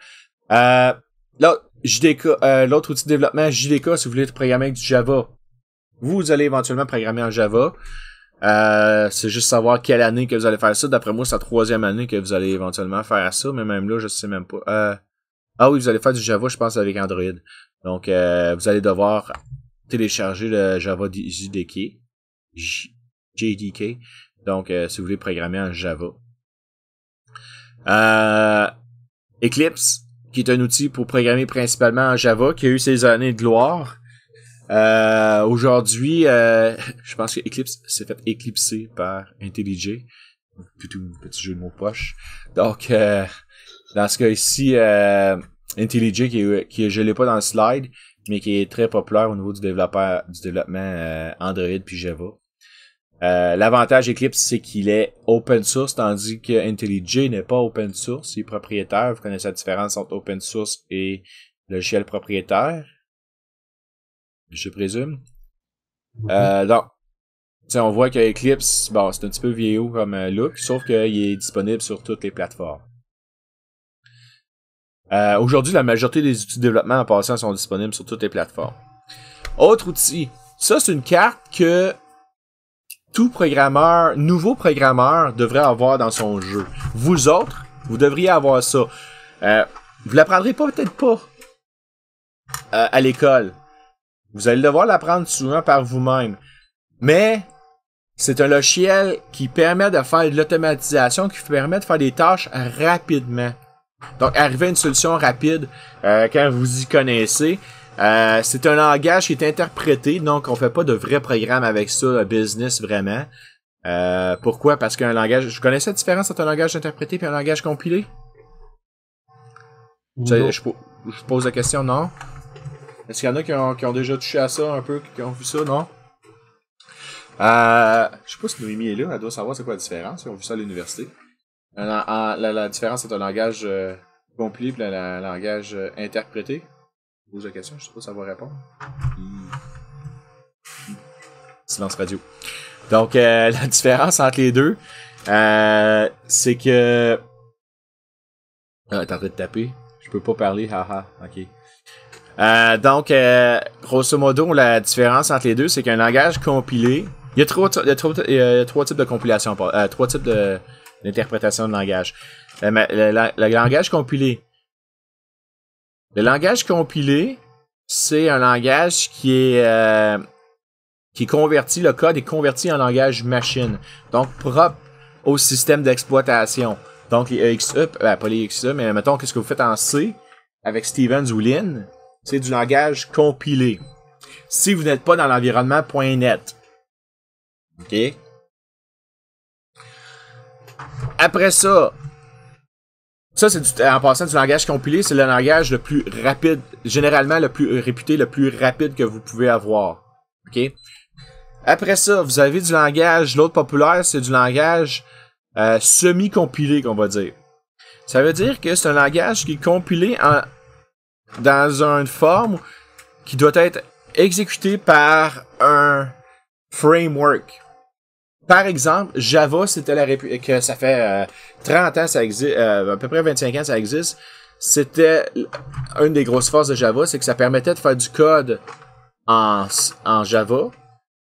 là, JDK, euh, l'autre outil de développement, JDK, si vous voulez programmer avec du Java, vous allez éventuellement programmer en Java. Euh, c'est juste savoir quelle année que vous allez faire ça. D'après moi, c'est la troisième année que vous allez éventuellement faire ça, mais même là, je sais même pas. Euh, ah oui, vous allez faire du Java, je pense, avec Android. Donc, vous allez devoir télécharger le Java JDK. JDK. Donc, si vous voulez programmer en Java. Eclipse, qui est un outil pour programmer principalement en Java, qui a eu ses années de gloire. Euh, aujourd'hui, euh, je pense que Eclipse s'est fait éclipser par IntelliJ. Plutôt un petit jeu de mots poche. Donc, euh, dans ce cas-ci, euh, IntelliJ, qui qui je l'ai pas dans le slide, mais qui est très populaire au niveau du développeur du développement Android puis Java. Euh, l'avantage Eclipse, c'est qu'il est open source, tandis que IntelliJ n'est pas open source, il est propriétaire. Vous connaissez la différence entre open source et logiciel propriétaire, je présume. Euh, donc, on voit que Eclipse, bon, c'est un petit peu vieillot comme euh, look, sauf qu'il est disponible sur toutes les plateformes. Aujourd'hui, la majorité des outils de développement en passant sont disponibles sur toutes les plateformes. Autre outil, ça c'est une carte que tout programmeur, nouveau programmeur devrait avoir dans son jeu. Vous autres, vous devriez avoir ça. Euh, vous l'apprendrez peut-être pas euh, à l'école. Vous allez devoir l'apprendre souvent par vous-même. Mais c'est un logiciel qui permet de faire de l'automatisation, qui permet de faire des tâches rapidement. Donc, arriver à une solution rapide euh, quand vous y connaissez, euh, c'est un langage qui est interprété, donc on fait pas de vrai programme avec ça, business vraiment. Euh, pourquoi? Parce qu'un langage. Je connaissais la différence entre un langage interprété et un langage compilé? Je, pose la question, non? Est-ce qu'il y en a qui ont, déjà touché à ça un peu, qui ont vu ça, non? Je euh, je sais pas si Noémie est là, elle doit savoir c'est quoi la différence, on a vu ça à l'université. La, différence entre un langage compilé et un langage interprété pose la question, je sais pas si ça va répondre. Silence radio. Donc, euh, la différence entre les deux, euh, c'est que. Ah, en train de taper. Je peux pas parler, haha, ok. Euh, donc, grosso modo, la différence entre les deux, c'est qu'un langage compilé. Il y a trois, types de compilation, trois types d'interprétation de, langage. le langage compilé, le langage compilé, c'est un langage qui est converti, euh, qui convertit le code est converti en langage machine, donc propre au système d'exploitation. Donc les EXE, e, euh, pas les EXE, mais mettons qu'est-ce que vous faites en C avec Stevens ou c'est du langage compilé. Si vous n'êtes pas dans l'environnement .net, ok. Après ça, ça, c'est en passant du langage compilé, c'est le langage le plus rapide, généralement le plus réputé, le plus rapide que vous pouvez avoir. OK? Après ça, vous avez du langage, l'autre populaire, c'est du langage euh, semi-compilé, qu'on va dire. Ça veut dire que c'est un langage qui est compilé en, dans une forme qui doit être exécutée par un framework. Par exemple, Java, c'était la que ça fait euh, 30 ans, ça existe, euh, à peu près 25 ans, ça existe. C'était une des grosses forces de Java, c'est que ça permettait de faire du code en, en Java,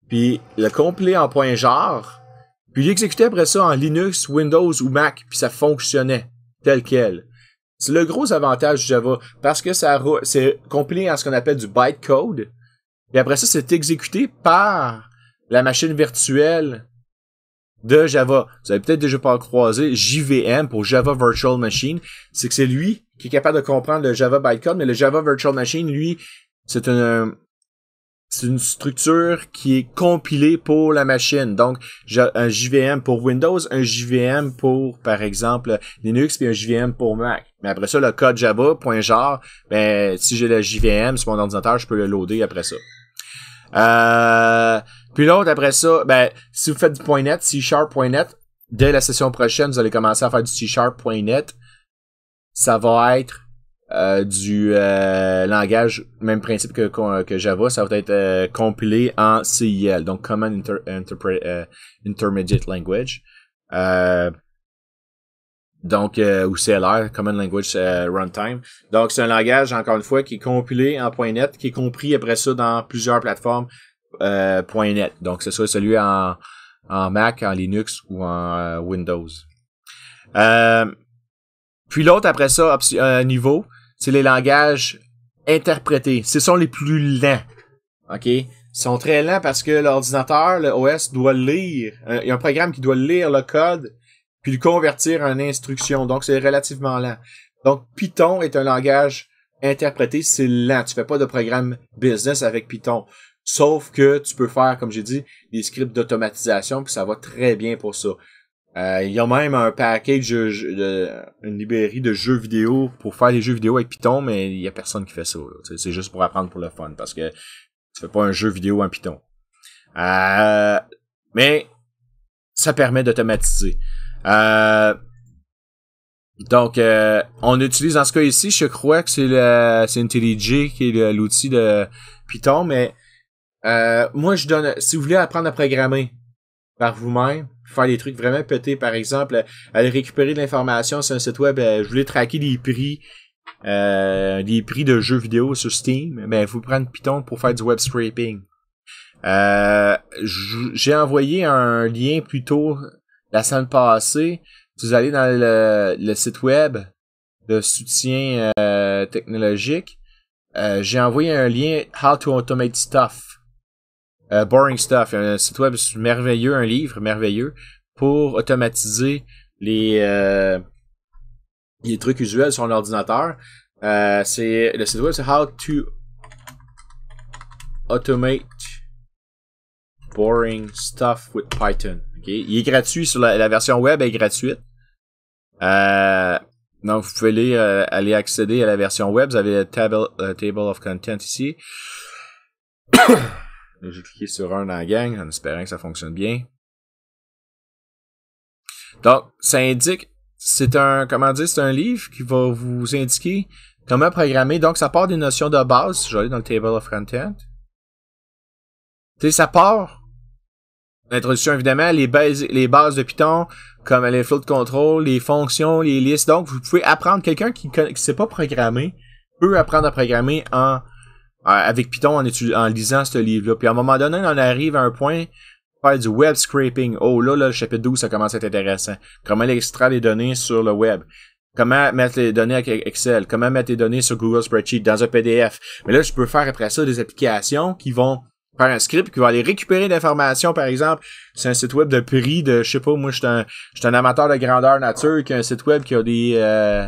puis le complet en point genre, puis l'exécuter après ça en Linux, Windows ou Mac, puis ça fonctionnait tel quel. C'est le gros avantage du Java, parce que ça c'est compilé en ce qu'on appelle du bytecode, et après ça, c'est exécuté par la machine virtuelle de Java. Vous avez peut-être déjà pas croisé JVM pour Java Virtual Machine. C'est que c'est lui qui est capable de comprendre le Java bytecode, mais le Java Virtual Machine, lui, c'est une, euh, c'est une structure qui est compilée pour la machine. Donc, un JVM pour Windows, un JVM pour, par exemple, Linux, puis un JVM pour Mac. Mais après ça, le code Java, point ben, si j'ai le JVM sur mon ordinateur, je peux le loader après ça. Euh, puis l'autre, après ça, ben, si vous faites du point .NET, C-Sharp.net, dès la session prochaine, vous allez commencer à faire du C-Sharp.net. Ça va être euh, du euh, langage, même principe que, que, Java, ça va être euh, compilé en CIL, donc Common Intermediate Language. donc, ou CLR, Common Language Runtime. Donc, c'est un langage, encore une fois, qui est compilé en .NET, qui est compris après ça dans plusieurs plateformes, euh, .NET. Donc, ce soit celui en, Mac, en Linux ou en euh, Windows. Euh, puis l'autre, après ça, niveau, c'est les langages interprétés. Ce sont les plus lents. OK? Ils sont très lents parce que l'ordinateur, le OS, doit lire. Il y a un programme qui doit lire le code puis le convertir en instruction. Donc, c'est relativement lent. Donc, Python est un langage interprété, c'est lent. Tu fais pas de programme business avec Python. Sauf que tu peux faire, comme j'ai dit, des scripts d'automatisation, puis ça va très bien pour ça. Euh, il y a même un package, de, une librairie de jeux vidéo pour faire des jeux vidéo avec Python, mais il y a personne qui fait ça. C'est juste pour apprendre pour le fun, parce que tu fais pas un jeu vidéo en Python. Euh, mais ça permet d'automatiser. Euh, donc, on utilise dans ce cas ici, je crois que c'est le, c'est IntelliJ qui est l'outil de Python, mais euh, moi, je donne, si vous voulez apprendre à programmer par vous-même, faire des trucs vraiment pétés, par exemple, aller récupérer de l'information sur un site web, euh, je voulais traquer des prix, euh, des prix de jeux vidéo sur Steam, ben, vous prenez Python pour faire du web scraping. Euh, j'ai envoyé un lien plus tôt la semaine passée. Vous allez dans le, site web de soutien euh, technologique. j'ai envoyé un lien How to Automate Stuff. Euh, Boring Stuff, un site web merveilleux, un livre merveilleux pour automatiser les, euh, les trucs usuels sur l'ordinateur. Euh, c'est le site web, c'est How to Automate Boring Stuff with Python. Okay? Il est gratuit sur la, la version web est gratuite. Euh, donc, vous pouvez aller, euh, aller, accéder à la version web. Vous avez table, table of content ici. j'ai cliqué sur un dans la gang en espérant que ça fonctionne bien. Donc, ça indique, c'est un, comment dire, c'est un livre qui va vous indiquer comment programmer. Donc, ça part des notions de base. Je vais dans le table of content. Tu sais, ça part. L'introduction, évidemment, les bases, les bases de Python, comme les flots de contrôle, les fonctions, les listes. Donc, vous pouvez apprendre. Quelqu'un qui ne sait pas programmer peut apprendre à programmer en euh, avec Python en, en lisant ce livre-là. Puis à un moment donné, on arrive à un point faire du web scraping. Oh là, là, le chapitre 12, ça commence à être intéressant. Comment extraire les données sur le web. Comment mettre les données avec e- Excel. Comment mettre les données sur Google Spreadsheet dans un PDF. Mais là, je peux faire après ça des applications qui vont faire un script qui vont aller récupérer l'information, par exemple, c'est un site web de prix de, je sais pas, moi, je suis un, amateur de grandeur nature qui a un site web qui a des, euh,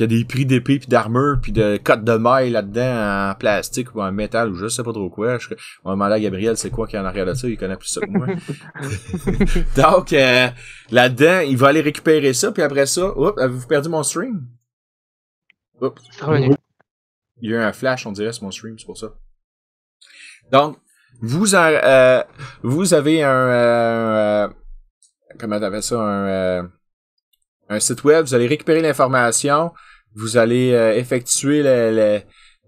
il y a des prix d'épée puis d'armure puis de cotes de maille là-dedans en plastique ou en métal ou je sais pas trop quoi. Je, on va demander à Gabriel c'est quoi qui en a en ça, il connaît plus ça que moi. Donc euh, là-dedans, il va aller récupérer ça puis après ça, oups, avez-vous perdu mon stream Oups. Il y a eu un flash, on dirait, sur mon stream, c'est pour ça. Donc, vous euh, vous avez un euh, comment ça un un site web, vous allez récupérer l'information, vous allez euh, effectuer le,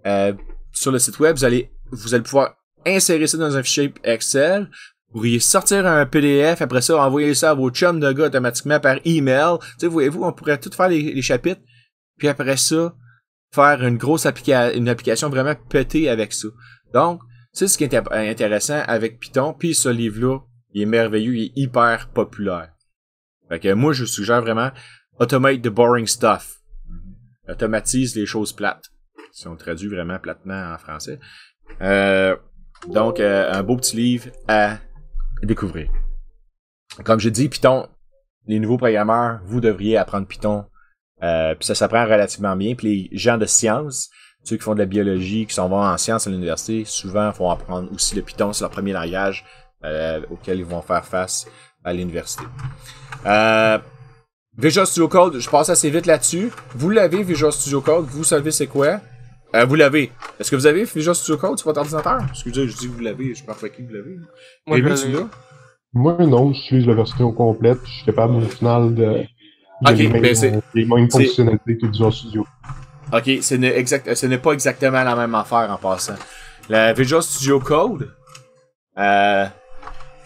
euh, sur le site web, vous allez pouvoir insérer ça dans un fichier Excel. Vous pourriez sortir un PDF, après ça, envoyer ça à vos chums de gars automatiquement par email. Tu sais, voyez-vous, on pourrait tout faire les, chapitres, puis après ça, faire une grosse application, une application vraiment pétée avec ça. Donc, c'est ce qui est intéressant avec Python, puis ce livre-là, il est merveilleux, il est hyper populaire. Fait que moi, je vous suggère vraiment Automate the Boring Stuff automatise les choses plates. Si on traduit vraiment platement en français. Euh, donc, euh, un beau petit livre à découvrir. Comme j'ai dit, Python, les nouveaux programmeurs, vous devriez apprendre Python. Euh, puis ça s'apprend relativement bien. Puis les gens de sciences, ceux qui font de la biologie, qui sont vont en sciences à l'université, souvent font apprendre aussi le Python, c'est leur premier langage auquel ils vont faire face à l'université. Euh, Visual Studio Code, je passe assez vite là-dessus. Vous l'avez, Visual Studio Code, vous savez c'est quoi. Euh, vous l'avez. Est-ce que vous avez Visual Studio Code sur votre ordinateur? Excusez, je dis que vous l'avez, je pas qui vous l'avez. Moi, non,
Moi, non, suis la version complète. Je suis capable, au final, de... Ok, les ben, c'est... moins fonctionnalités que Visual Studio.
Ok, ce n'est, exact... pas exactement la même affaire en passant. La Visual Studio Code... Euh,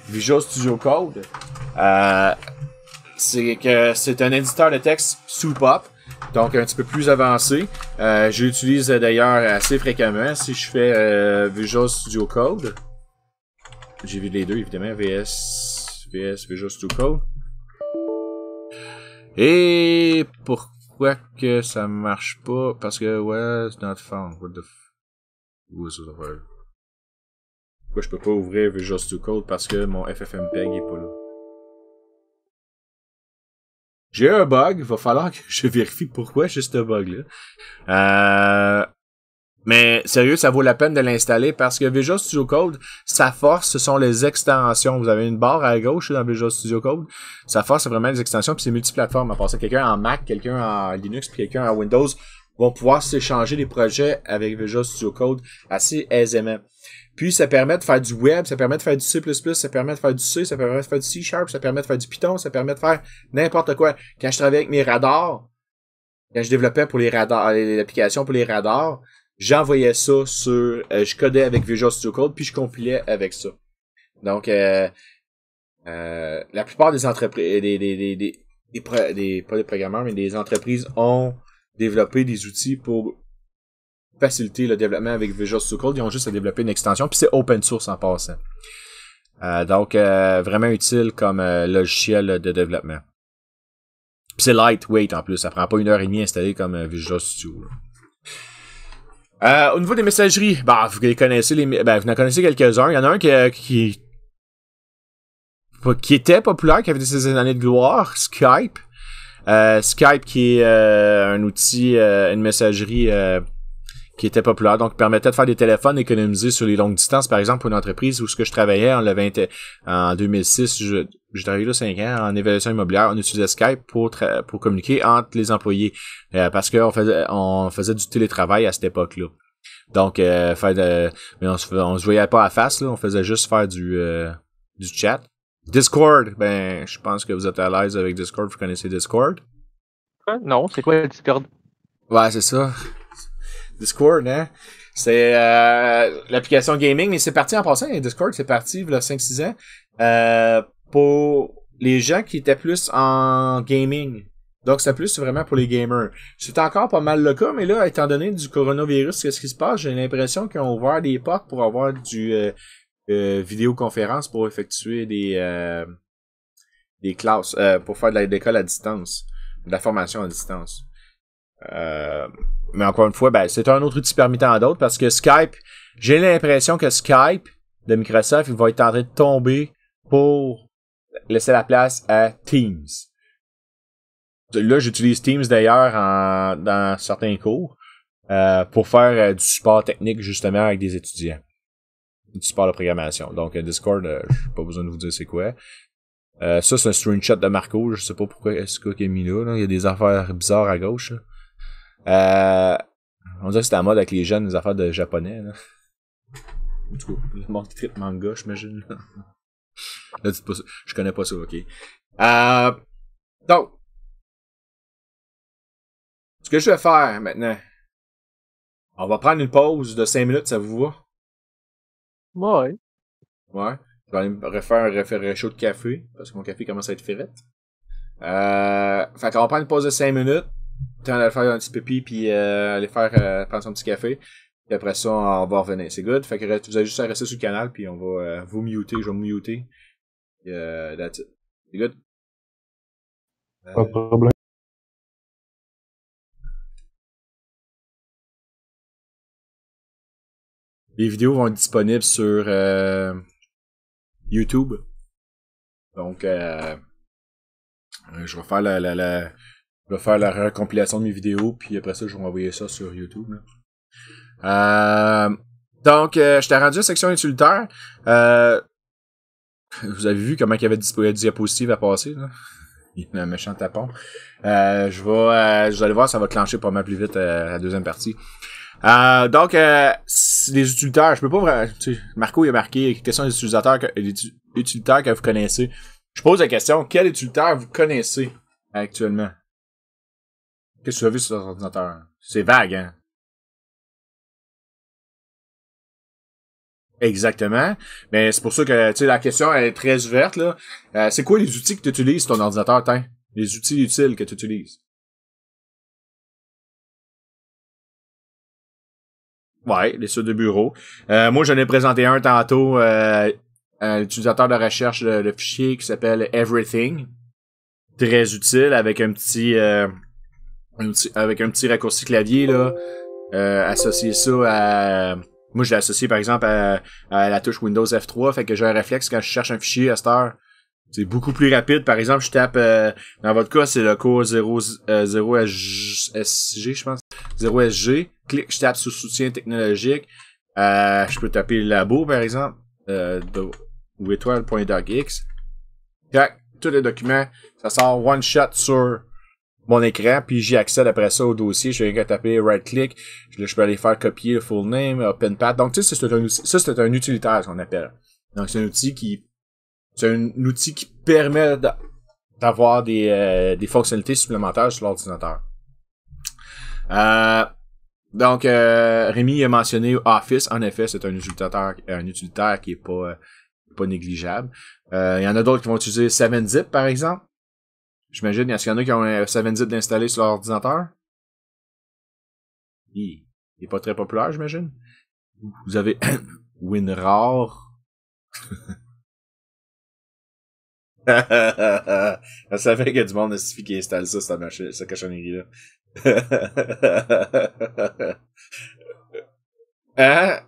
Visual Studio Code... Euh, c'est que c'est un éditeur de texte sous pop, donc un petit peu plus avancé. Euh, je d'ailleurs assez fréquemment si je fais euh, Visual Studio Code. J'ai vu les deux évidemment, VS, VS Visual Studio Code. Et pourquoi que ça marche pas Parce que ouais, c'est not found. What the f... Pourquoi je peux pas ouvrir Visual Studio Code parce que mon FFmpeg est pas là j'ai un bug, va falloir que je vérifie pourquoi j'ai ce bug-là. Euh, mais sérieux, ça vaut la peine de l'installer parce que Visual Studio Code, sa force, ce sont les extensions. Vous avez une barre à gauche dans Visual Studio Code. Sa force, c'est vraiment les extensions, puis c'est multiplateforme. À part ça, quelqu'un en Mac, quelqu'un en Linux, puis quelqu'un en Windows vont pouvoir s'échanger des projets avec Visual Studio Code assez aisément. Puis ça permet de faire du web, ça permet de faire du C++, ça permet de faire du C, ça permet de faire du C Sharp, ça permet de faire du Python, ça permet de faire n'importe quoi. Quand je travaillais avec mes radars, quand je développais pour les radars, euh, l'application pour les radars, j'envoyais ça sur, euh, je codais avec Visual Studio Code, puis je compilais avec ça. Donc, euh, la plupart des entreprises, des, des, des, pas des programmeurs, mais des entreprises ont développé des outils pour faciliter le développement avec Visual Studio Code. Ils ont juste à développer une extension, puis c'est open source en passant. Euh, donc, euh, vraiment utile comme euh, logiciel de développement. c'est lightweight en plus, ça prend pas une heure et demie à comme Visual Studio. au niveau des messageries, bah, vous connaissez, les, ben, vous en connaissez quelques-uns. Il y en a un qui, qui, était populaire, qui avait des années de gloire, Skype. Skype qui est un outil, une messagerie qui était populaire, donc permettait de faire des téléphones économisés sur les longues distances. Par exemple, pour une entreprise où ce que je travaillais en, le 20, en 2006, je, je travaillais là 5 ans en évaluation immobilière, on utilisait Skype pour, pour communiquer entre les employés euh, parce qu'on faisait, on faisait du télétravail à cette époque-là. Donc, euh, mais on se, se voyait pas à face, là, on faisait juste faire du, euh, du chat. Discord, ben, je pense que vous êtes à l'aise avec Discord, vous connaissez Discord. Euh, non, c'est quoi Discord? Ouais, c'est ça. Discord, hein? C'est euh, l'application gaming, mais c'est parti en passant, Discord, c'est parti, il y a 5-6 ans, euh, pour les gens qui étaient plus en gaming. Donc, c'est plus vraiment pour les gamers. C'est encore pas mal le cas, mais là, étant donné du coronavirus, qu'est-ce qui se passe? J'ai l'impression qu'ils ont ouvert des portes pour avoir du euh, vidéoconférence pour effectuer des, des classes, pour faire de l'école à distance, de la formation à distance. euh mais encore une fois, ben, c'est un autre outil permettant à d'autres parce que Skype, j'ai l'impression que Skype de Microsoft, va être en train de tomber pour laisser la place à Teams. Là, j'utilise Teams d'ailleurs dans certains cours euh, pour faire euh, du support technique justement avec des étudiants. Du support de programmation. Donc, un euh, Discord, j'ai pas besoin de vous dire c'est quoi. ça, c'est un screenshot de Marco. Je sais pas pourquoi est-ce qu'il est mis là, Il y a des affaires bizarres à gauche. Euh, on dirait que c'est à mode avec les jeunes, les affaires de japonais. Là. En le monde manga, j'imagine. Je connais pas ça, ok. Euh,
donc, ce que je vais faire maintenant,
on va prendre une pause de 5 minutes, ça vous va? Ouais. Ouais. Je vais aller me refaire un chaud de café, parce que mon café commence à être ferrette. Euh, fait qu'on va prendre une pause de 5 minutes temps d'aller faire un petit pipi puis euh, aller faire euh, prendre son petit café. Puis après ça, on va revenir. C'est good. Fait que vous avez juste à rester sur le canal puis on va euh, vous muter. Je vais vous muter. that's it. C'est good?
Pas de problème. Les vidéos vont être disponibles sur
YouTube. Donc, je vais faire la, la je vais faire la recompilation de mes vidéos, puis après ça, je vais envoyer ça sur YouTube. Euh, donc, euh, je t'ai rendu à section Utilitaire euh, ». vous avez vu comment il y avait des diapositives à passer. Il y un méchant tapon. Euh, je vais, vous allez voir, ça va clencher pas mal plus vite la deuxième partie. donc, les utilisateurs, je peux pas vraiment... Marco, il a marqué question des utilisateurs que, utilisateurs que vous connaissez. Je pose la question, quel utilitaire vous connaissez actuellement? Qu'est-ce que tu as vu sur ordinateur? C'est vague, hein?
Exactement.
Mais c'est pour ça que tu la question est très ouverte. là. Euh, c'est quoi les outils que tu utilises ton ordinateur, tiens? Les outils utiles que tu utilises? Ouais, les sous de bureau. Euh, moi, j'en ai présenté un tantôt euh, à utilisateur de recherche, de fichier qui s'appelle Everything. Très utile avec un petit euh, avec un petit raccourci clavier, là, euh, associer ça à... Moi, je l'ai associé, par exemple, à, la touche Windows F3, fait que j'ai un réflexe quand je cherche un fichier à cette C'est beaucoup plus rapide. Par exemple, je tape, euh, dans votre cas, c'est le cours 0, euh, sg je pense. 0SG. Clique, je tape sur soutien technologique. Euh, je peux taper labo, par exemple. euh, ou étoile.docx. Tac, tous les documents. Ça sort one shot sur mon écran, puis j'y accède après ça au dossier. je vais qu'à taper right-click. Je, peux aller faire copier le full name, open euh, path. Donc, tu sais, c'est ça, c'est un utilitaire, ce qu'on appelle. Donc, c'est un outil qui, c'est un outil qui permet d'avoir des, euh, des fonctionnalités supplémentaires sur l'ordinateur. Euh, donc, euh, Rémi a mentionné Office. En effet, c'est un utilitaire, un utilitaire qui est pas, pas négligeable. Il y en a d'autres qui vont utiliser 7-Zip, par exemple. J'imagine, est-ce qu'il y en a qui ont un 7-zip d'installer sur leur ordinateur? Il n'est pas très populaire, j'imagine. Vous avez WinRAR. ça fait qu'il y a du monde de qui installe ça, cette, machine, cette cochonnerie-là. hein?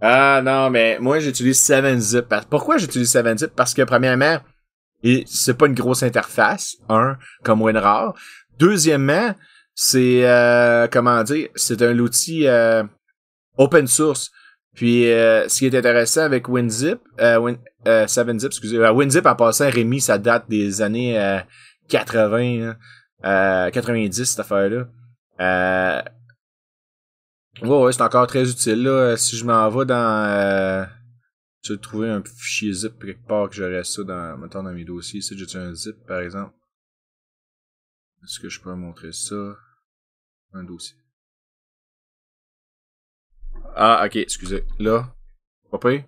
Ah non, mais moi j'utilise 7-Zip. Pourquoi j'utilise 7-Zip? Parce que premièrement, c'est pas une grosse interface, un, comme WinRAR. Deuxièmement, c'est euh, comment dire, c'est un outil euh, open source. Puis euh, ce qui est intéressant avec WinZip, euh, Win, 7-Zip, euh, excusez, WinZip en passant, Rémi, ça date des années 80, 90 hein, cette affaire-là. Ouais, c'est encore très utile. Là. Euh, si je m'en vais dans. Euh, je trouver un fichier zip quelque part que reste ça dans, mettons, dans mes dossiers. Si j'ai un zip, par exemple. Est-ce que je peux montrer ça?
Un dossier. Ah, ok, excusez. Là. Pas pris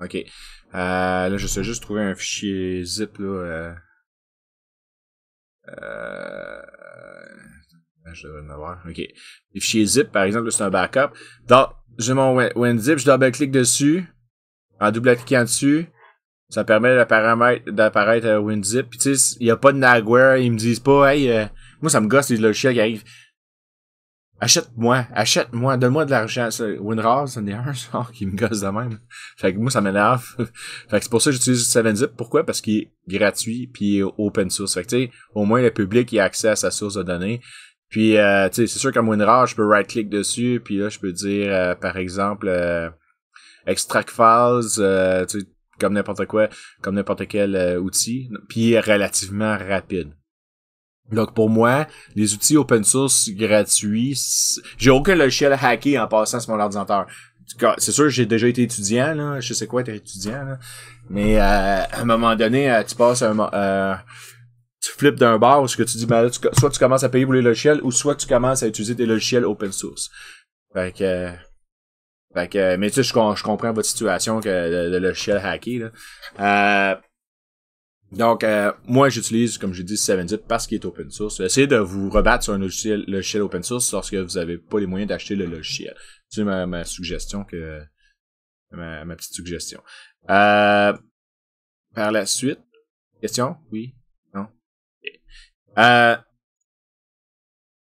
Ok. Euh, là, je sais juste
trouver un fichier zip, là. Euh, je devrais en OK. Les fichiers zip, par exemple, c'est un backup. donc, j'ai mon WinZip, je double-clique dessus. En double-cliquant dessus, ça permet d'apparaître à euh, WinZip. Puis tu sais, il n'y a pas de nagware, ils me disent pas, hey, euh, moi ça me gosse les logiciels qui arrivent. Achète-moi, achète-moi, donne-moi de l'argent. WinRAR, c'en est un genre qui me gosse de même. Fait que moi, ça m'énerve. fait que c'est pour ça que j'utilise 7-Zip. Pourquoi? Parce qu'il est gratuit puis open source. Fait que tu sais, au moins le public a accès à sa source de données. Puis, euh, tu sais, c'est sûr qu'à WinRAR, je peux right-click dessus, puis là, je peux dire, euh, par exemple, euh, extract files, tu sais, comme n'importe quoi, comme n'importe quel outil, puis relativement rapide. Donc pour moi, les outils open source gratuits, j'ai aucun logiciel hacké en passant sur mon ordinateur. C'est sûr, j'ai déjà été étudiant, là. je sais quoi être étudiant, mais à un moment donné, tu passes un, tu flippes d'un bar ou ce que tu dis, ben là, soit tu commences à payer pour les logiciels ou soit tu commences à utiliser des logiciels open source. Fait que, euh, fait que euh, mais tu sais, je, comprends votre situation que le, logiciel hacké, euh, donc, moi, j'utilise, comme j'ai dit, 7 parce qu'il est open source. Essayez de vous rebattre sur un logiciel, logiciel open source lorsque vous n'avez pas les moyens d'acheter le logiciel. C'est ma, suggestion que... Ma, petite suggestion. par la suite, question? Oui? Euh,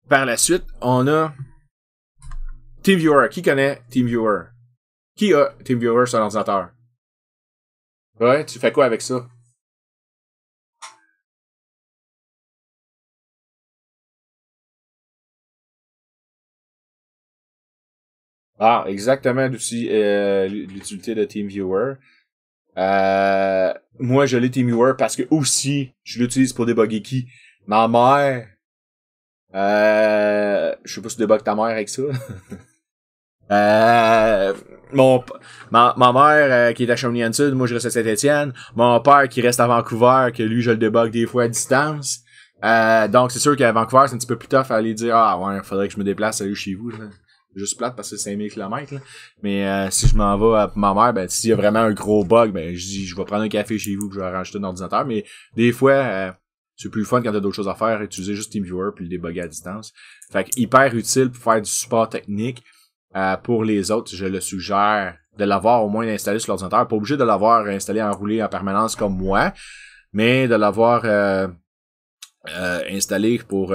par la suite, on a TeamViewer. Qui connaît TeamViewer? Qui a TeamViewer sur l'ordinateur? Ouais, tu fais quoi avec ça? Ah,
exactement euh, l'utilité de TeamViewer. Euh, moi, je l'ai TeamViewer parce que aussi, je l'utilise pour débugger qui. Ma mère. Euh, je sais pas si tu débogues ta mère avec ça. euh, mon, ma, ma mère euh, qui est à Chamonix-Sud, moi je reste à Saint-Étienne. Mon père qui reste à Vancouver, que lui je le débogue des fois à distance. Euh, donc c'est sûr qu'à Vancouver, c'est un petit peu plus tough à aller dire Ah ouais, faudrait que je me déplace salut chez vous. Là. Juste plate parce que c'est 5000 km. Mais euh, si je m'en vais à ma mère, ben s'il y a vraiment un gros bug, ben je dis je vais prendre un café chez vous que je vais arranger un ordinateur. Mais des fois, c'est plus fun quand t'as d'autres choses à faire, utiliser juste TeamViewer puis le débugger à distance. Fait que hyper utile pour faire du support technique. Euh, pour les autres, je le suggère de l'avoir au moins installé sur l'ordinateur. Pas obligé de l'avoir installé en roulé en permanence comme moi, mais de l'avoir euh, euh, installé pour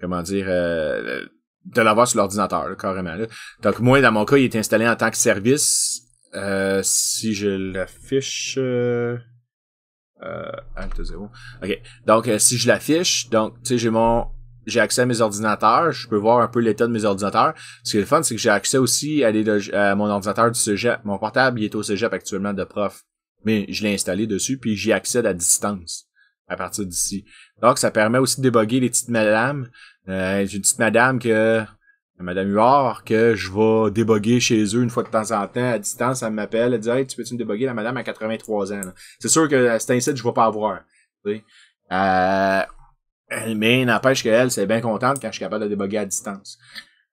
comment dire de l'avoir sur l'ordinateur, carrément. Donc moi, dans mon cas, il est installé en tant que service. si je l'affiche. Euh, OK. Donc, euh, si je l'affiche, donc, tu sais, j'ai mon... J'ai accès à mes ordinateurs, je peux voir un peu l'état de mes ordinateurs. Ce qui est le fun, c'est que j'ai accès aussi à, à mon ordinateur du cégep. Mon portable, il est au cégep actuellement de prof. Mais je l'ai installé dessus, puis j'y accède à distance à partir d'ici. Donc, ça permet aussi de déboguer les petites madames. Euh, j'ai une petite madame que Madame Huard que je vais déboguer chez eux une fois de temps en temps à distance. Elle m'appelle, elle dit hey, tu peux-tu me déboguer la madame à 83 ans? C'est sûr que c'est un site je vais pas avoir. Euh, mais n'empêche qu'elle, c'est bien contente quand je suis capable de déboguer à distance.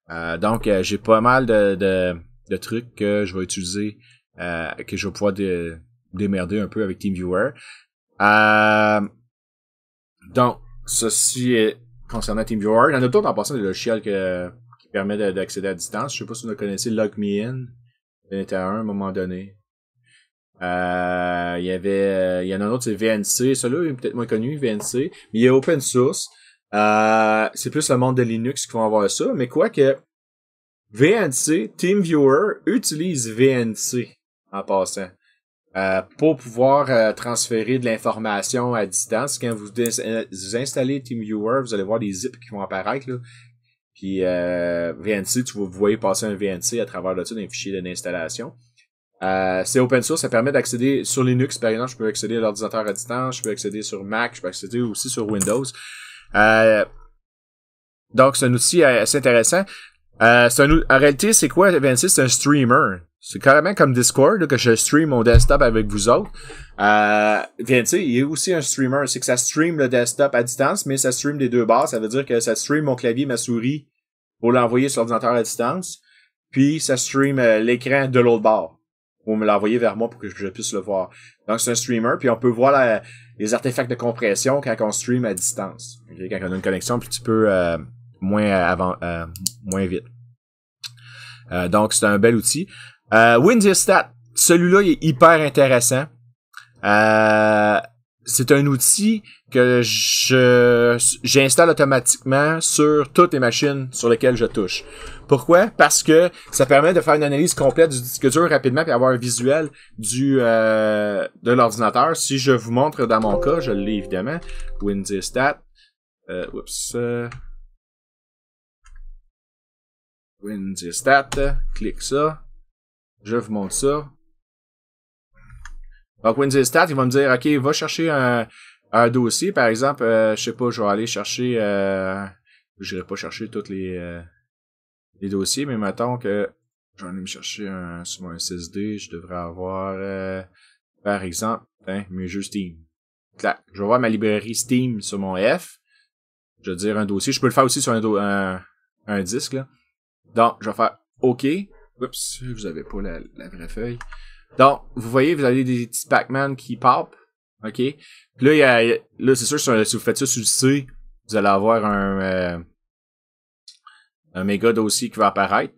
Euh, donc, euh, j'ai pas mal de, de, de, trucs que je vais utiliser, euh, que je vais pouvoir démerder un peu avec TeamViewer. donc, ceci est concernant TeamViewer. Il y en a d'autres en passant des logiciels que permet d'accéder à distance. Je sais pas si vous connaissez LogMeIn, Il était un à un moment donné. Euh, il y avait. Euh, il y en a un autre, c'est VNC. Celui-là est peut-être moins connu, VNC. Mais il est open source. Euh, c'est plus le monde de Linux qui va avoir ça. Mais quoi que VNC, TeamViewer utilise VNC en passant. pour pouvoir transférer de l'information à distance. Quand vous, installez TeamViewer, vous allez voir des zips qui vont apparaître. Là. Puis euh, VNC, tu vas voyez passer un VNC à travers le dessus d'un fichier d'installation. Euh, c'est open source, ça permet d'accéder sur Linux, par exemple, je peux accéder à l'ordinateur à distance, je peux accéder sur Mac, je peux accéder aussi sur Windows. Euh, donc c'est un outil euh, assez intéressant. Euh, en réalité, c'est quoi VNC? C'est un streamer. C'est carrément comme Discord que je stream mon desktop avec vous autres. Euh, bien, tu sais, il y a aussi un streamer, c'est que ça stream le desktop à distance, mais ça stream des deux barres. Ça veut dire que ça stream mon clavier, ma souris pour l'envoyer sur l'ordinateur à distance. Puis ça stream euh, l'écran de l'autre barre pour me l'envoyer vers moi pour que je puisse le voir. Donc c'est un streamer, puis on peut voir les artefacts de compression quand on stream à distance. Quand on a une connexion un petit peu moins euh, avant, euh, moins vite. donc c'est un bel outil. Euh, Stat, celui-là est hyper intéressant. Euh, c'est un outil que je j'installe automatiquement sur toutes les machines sur lesquelles je touche. Pourquoi Parce que ça permet de faire une analyse complète du disque dur rapidement et avoir un visuel du euh, de l'ordinateur. Si je vous montre dans mon cas, je l'ai évidemment, Windows Euh, oups. Euh, Windows clique ça. Je vous montre ça. Donc, Windsor Stat, il va me dire, OK, va chercher un, un dossier. Par exemple, euh, je sais pas, je vais aller chercher... Euh, je n'irai pas chercher tous les, euh, les dossiers, mais mettons que je vais aller me chercher un, sur mon SSD. Je devrais avoir, euh, par exemple, hein, mes jeux Steam. Clac. Je vais avoir ma librairie Steam sur mon F. Je vais dire un dossier. Je peux le faire aussi sur un, un, un disque. Donc, je vais faire OK. Oups, vous avez pas la, la vraie feuille. Donc, vous voyez, vous avez des petits Pac-Man qui popent. OK? là, il y a, là c'est sûr, si vous faites ça sur le C, vous allez avoir un, euh, un méga dossier qui va apparaître.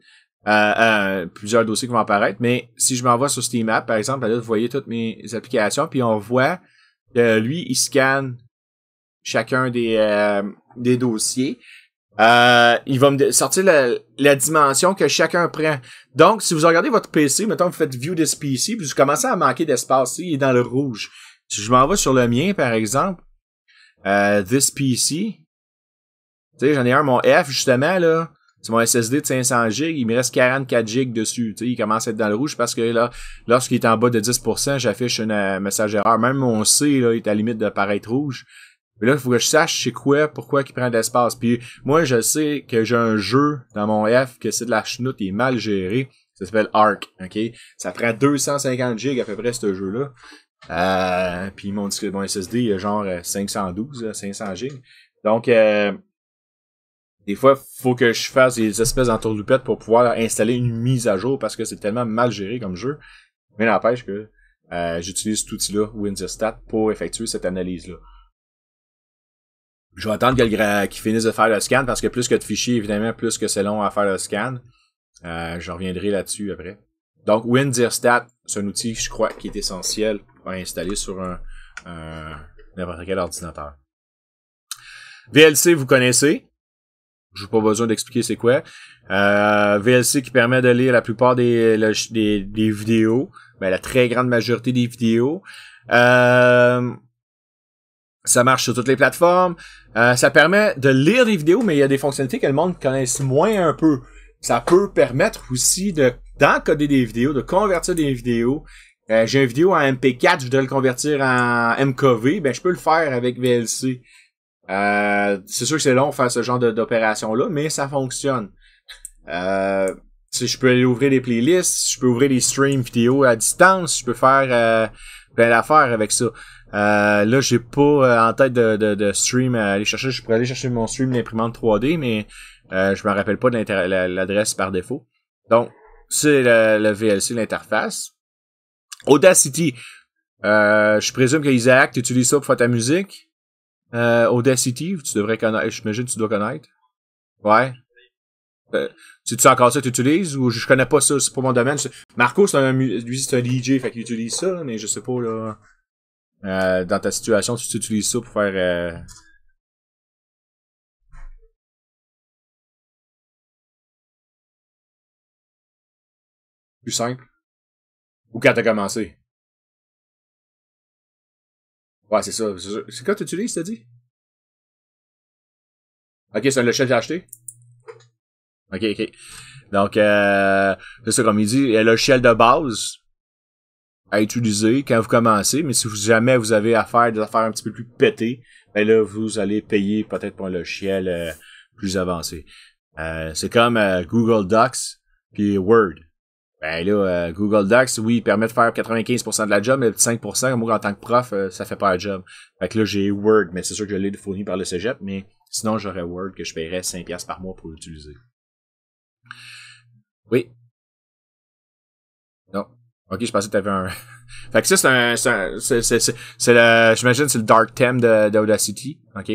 Euh, euh, plusieurs dossiers qui vont apparaître. Mais si je m'envoie sur Steam App, par exemple, ben là, vous voyez toutes mes applications, puis on voit, lui, il scanne chacun des, des dossiers. Euh, il va me sortir la, dimension que chacun prend. Donc, si vous regardez votre PC, mettons, vous faites View this PC, puis vous commencez à manquer d'espace. Il est dans le rouge. Si je m'en vais sur le mien, par exemple, euh, This PC, tu sais, j'en ai un, mon F, justement, là. C'est mon SSD de 500 GB, il me reste 44 GB dessus. Tu sais, il commence à être dans le rouge parce que là, lorsqu'il est en bas de 10%, j'affiche un euh, message erreur. Même mon C, là, est à limite de paraître rouge. Mais là, il faut que je sache chez quoi, pourquoi il prend de l'espace. Puis moi, je sais que j'ai un jeu dans mon F que c'est de la chenoute, il est mal géré. Ça s'appelle Arc, ok? Ça prend 250 gigs à peu près ce jeu-là. Euh, puis mon disque, mon SSD, il a genre 512, euh, 500 gigs. Donc, euh, des fois, faut que je fasse des espèces d'entourloupettes pour pouvoir installer une mise à jour parce que c'est tellement mal géré comme jeu. Mais n'empêche que euh, j'utilise cet outil-là, Stat, pour effectuer cette analyse-là je vais attendre qu'ils finisse finissent de faire le scan parce que plus que de fichiers, évidemment, plus que c'est long à faire le scan. Euh, je reviendrai là-dessus après. Donc, WinDirStat, c'est un outil, je crois, qui est essentiel à installer sur un, n'importe quel ordinateur. VLC, vous connaissez. Je n'ai pas besoin d'expliquer c'est quoi. Euh, VLC qui permet de lire la plupart des, des, vidéos. Ben, la très grande majorité des vidéos. Euh, ça marche sur toutes les plateformes. Euh, ça permet de lire des vidéos, mais il y a des fonctionnalités que le monde connaisse moins un peu. Ça peut permettre aussi de d'encoder des vidéos, de convertir des vidéos. Euh, j'ai une vidéo en MP4, je dois le convertir en MKV, ben je peux le faire avec VLC. Euh, c'est sûr que c'est long de faire ce genre d'opération-là, mais ça fonctionne. si je peux aller ouvrir des playlists, je peux ouvrir des streams vidéo à distance, je peux faire euh, plein d'affaires avec ça. Euh, là, j'ai pas euh, en tête de, de, stream à aller chercher. Je pourrais aller chercher mon stream d'imprimante 3D, mais euh, je me rappelle pas de l'adresse par défaut. Donc, c'est le, VLC, l'interface. Audacity. Euh, je présume que Isaac, tu utilises ça pour faire ta musique. Euh, Audacity, tu devrais connaître. J'imagine que tu dois connaître. Ouais. si tu encore ça tu utilises ou je connais pas ça, c'est pas mon domaine. Marco, c'est un, lui, c'est un DJ, fait qu'il utilise ça, mais je sais pas, là. Euh, dans ta situation, tu utilises ça pour faire. Euh...
Plus simple. Ou quand t'as commencé. Ouais, c'est ça. C'est quand tu utilises, t'as dit?
Ok, c'est le logiciel que j'ai acheté? Ok, ok. Donc, euh, c'est ça, comme il dit, le logiciel de base, à utiliser quand vous commencez, mais si jamais vous avez affaire faire des affaires un petit peu plus pétées, ben là, vous allez payer peut-être pour le logiciel euh, plus avancé. Euh, c'est comme euh, Google Docs puis Word. Ben là, Google Docs, oui, permet de faire 95% de la job, mais 5%, moi, en tant que prof, ça fait pas la job. Fait que là, j'ai Word, mais c'est sûr que je l'ai fourni par le cégep, mais sinon, j'aurais Word que je paierais 5$ par mois pour l'utiliser. Oui. Ok, je pensais que t'avais un. fait que ça, c'est un. C'est, c'est, le. J'imagine c'est le dark theme de, Audacity. Ok.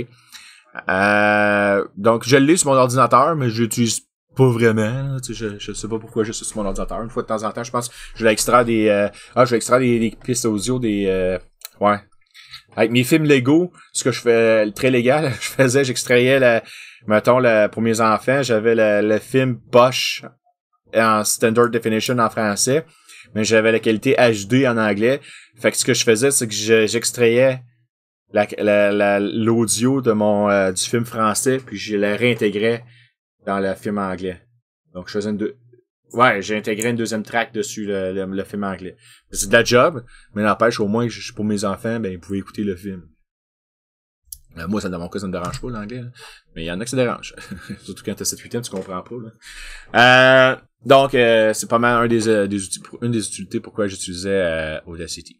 Euh, donc, je l'ai sur mon ordinateur, mais je l'utilise pas vraiment. je, sais pas pourquoi je suis sur mon ordinateur. Une fois de temps en temps, je pense que je vais extraire des. Euh, ah, je vais des, pistes audio des. Euh, ouais. Avec mes films Lego, ce que je fais très légal, je faisais, j'extrayais la. Mettons, la, pour mes enfants, j'avais le, le film Bosch en standard definition en français mais j'avais la qualité HD en anglais. Fait que ce que je faisais, c'est que j'extrayais l'audio la, de mon euh, du film français, puis je la réintégrais dans le film anglais. Donc je faisais une deux. Ouais, j'ai intégré une deuxième track dessus le, le, film anglais. C'est de la job, mais n'empêche, au moins pour mes enfants, ben ils pouvaient écouter le film. Euh, moi, ça, dans mon cas, ça me dérange pas l'anglais. Mais il y en a qui se dérange. Surtout quand t'as 7 8 ans, tu comprends pas. Là. Euh, donc, euh, c'est pas mal un des, euh, des outils une des utilités pourquoi j'utilisais euh, Audacity.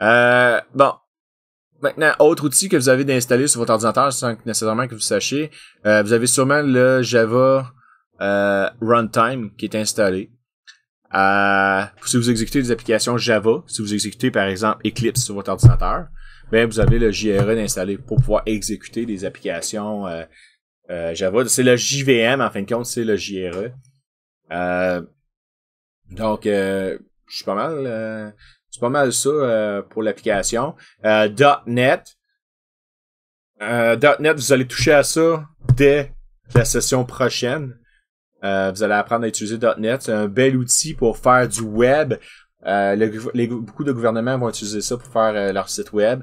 bon. Maintenant, autre outil que vous avez d'installer sur votre ordinateur sans nécessairement que vous sachiez, vous avez sûrement le Java Runtime qui est installé. si vous exécutez des applications Java, si vous exécutez par exemple Eclipse sur votre ordinateur, ben vous avez le JRE installé pour pouvoir exécuter des applications Java. C'est le JVM en fin de compte, c'est le JRE. Euh, donc, euh, je suis pas mal. c'est euh, pas mal ça pour l'application. .NET. .NET, vous allez toucher à ça dès la session prochaine. vous allez apprendre à utiliser .NET. C'est un bel outil pour faire du web. beaucoup de gouvernements vont utiliser ça pour faire leur site web.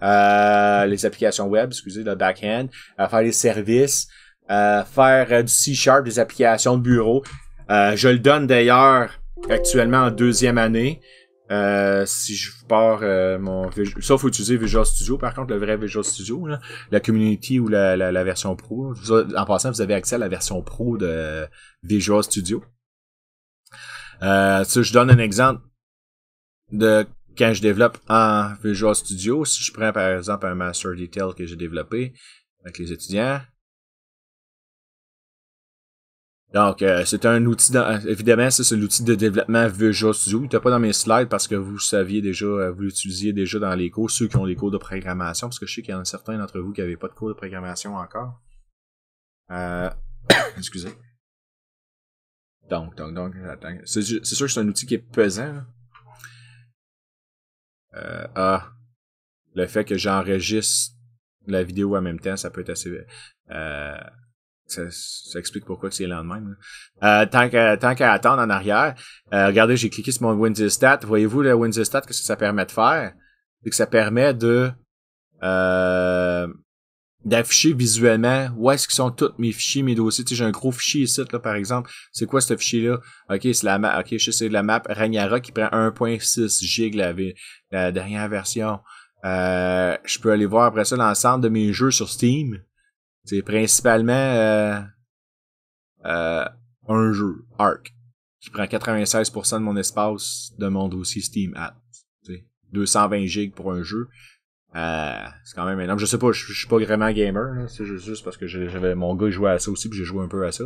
les applications web, excusez, le back-end. faire des services. faire du C-Sharp, des applications de bureau. Euh, je le donne d'ailleurs actuellement en deuxième année. Euh, si je pars euh, mon sauf utiliser Visual Studio par contre le vrai Visual Studio la community ou la, version pro en passant vous avez accès à la version pro de Visual Studio euh, je donne un exemple de quand je développe en Visual Studio si je prends par exemple un master detail que j'ai développé avec les étudiants donc, euh, c'est un outil, euh, évidemment, ça, c'est l'outil de développement Vue.js Studio. Il n'était pas dans mes slides parce que vous saviez déjà, euh, vous l'utilisiez déjà dans les cours, ceux qui ont des cours de programmation, parce que je sais qu'il y en a certains d'entre vous qui n'avaient pas de cours de programmation encore. excusez. Donc, donc, donc, C'est sûr que c'est un outil qui est pesant. ah, le fait que j'enregistre la vidéo en même temps, ça peut être assez... Euh, ça, explique pourquoi c'est le même. Euh, tant qu'à attendre en arrière, euh, regardez, j'ai cliqué sur mon Windows stat. Voyez-vous le Windows stat, qu'est-ce que ça, permet de faire? C'est que ça permet de euh, d'afficher visuellement où est-ce qu'ils sont tous mes fichiers, mes dossiers. Tu sais, j'ai un gros fichier ici, là, par exemple. C'est quoi ce fichier-là? OK, c'est la map. OK, je sais, la map Ragnarok qui prend 1.6 gig la dernière version. Euh, je peux aller voir après ça l'ensemble de mes jeux sur Steam. C'est principalement euh, euh, un jeu, Arc, qui prend 96% de mon espace de mon dossier Steam App. 220 gigs pour un jeu. Euh, c'est quand même énorme. Je sais pas, je, suis pas vraiment gamer. C'est juste parce que j'avais mon gars jouait à ça aussi, puis j'ai joué un peu à ça.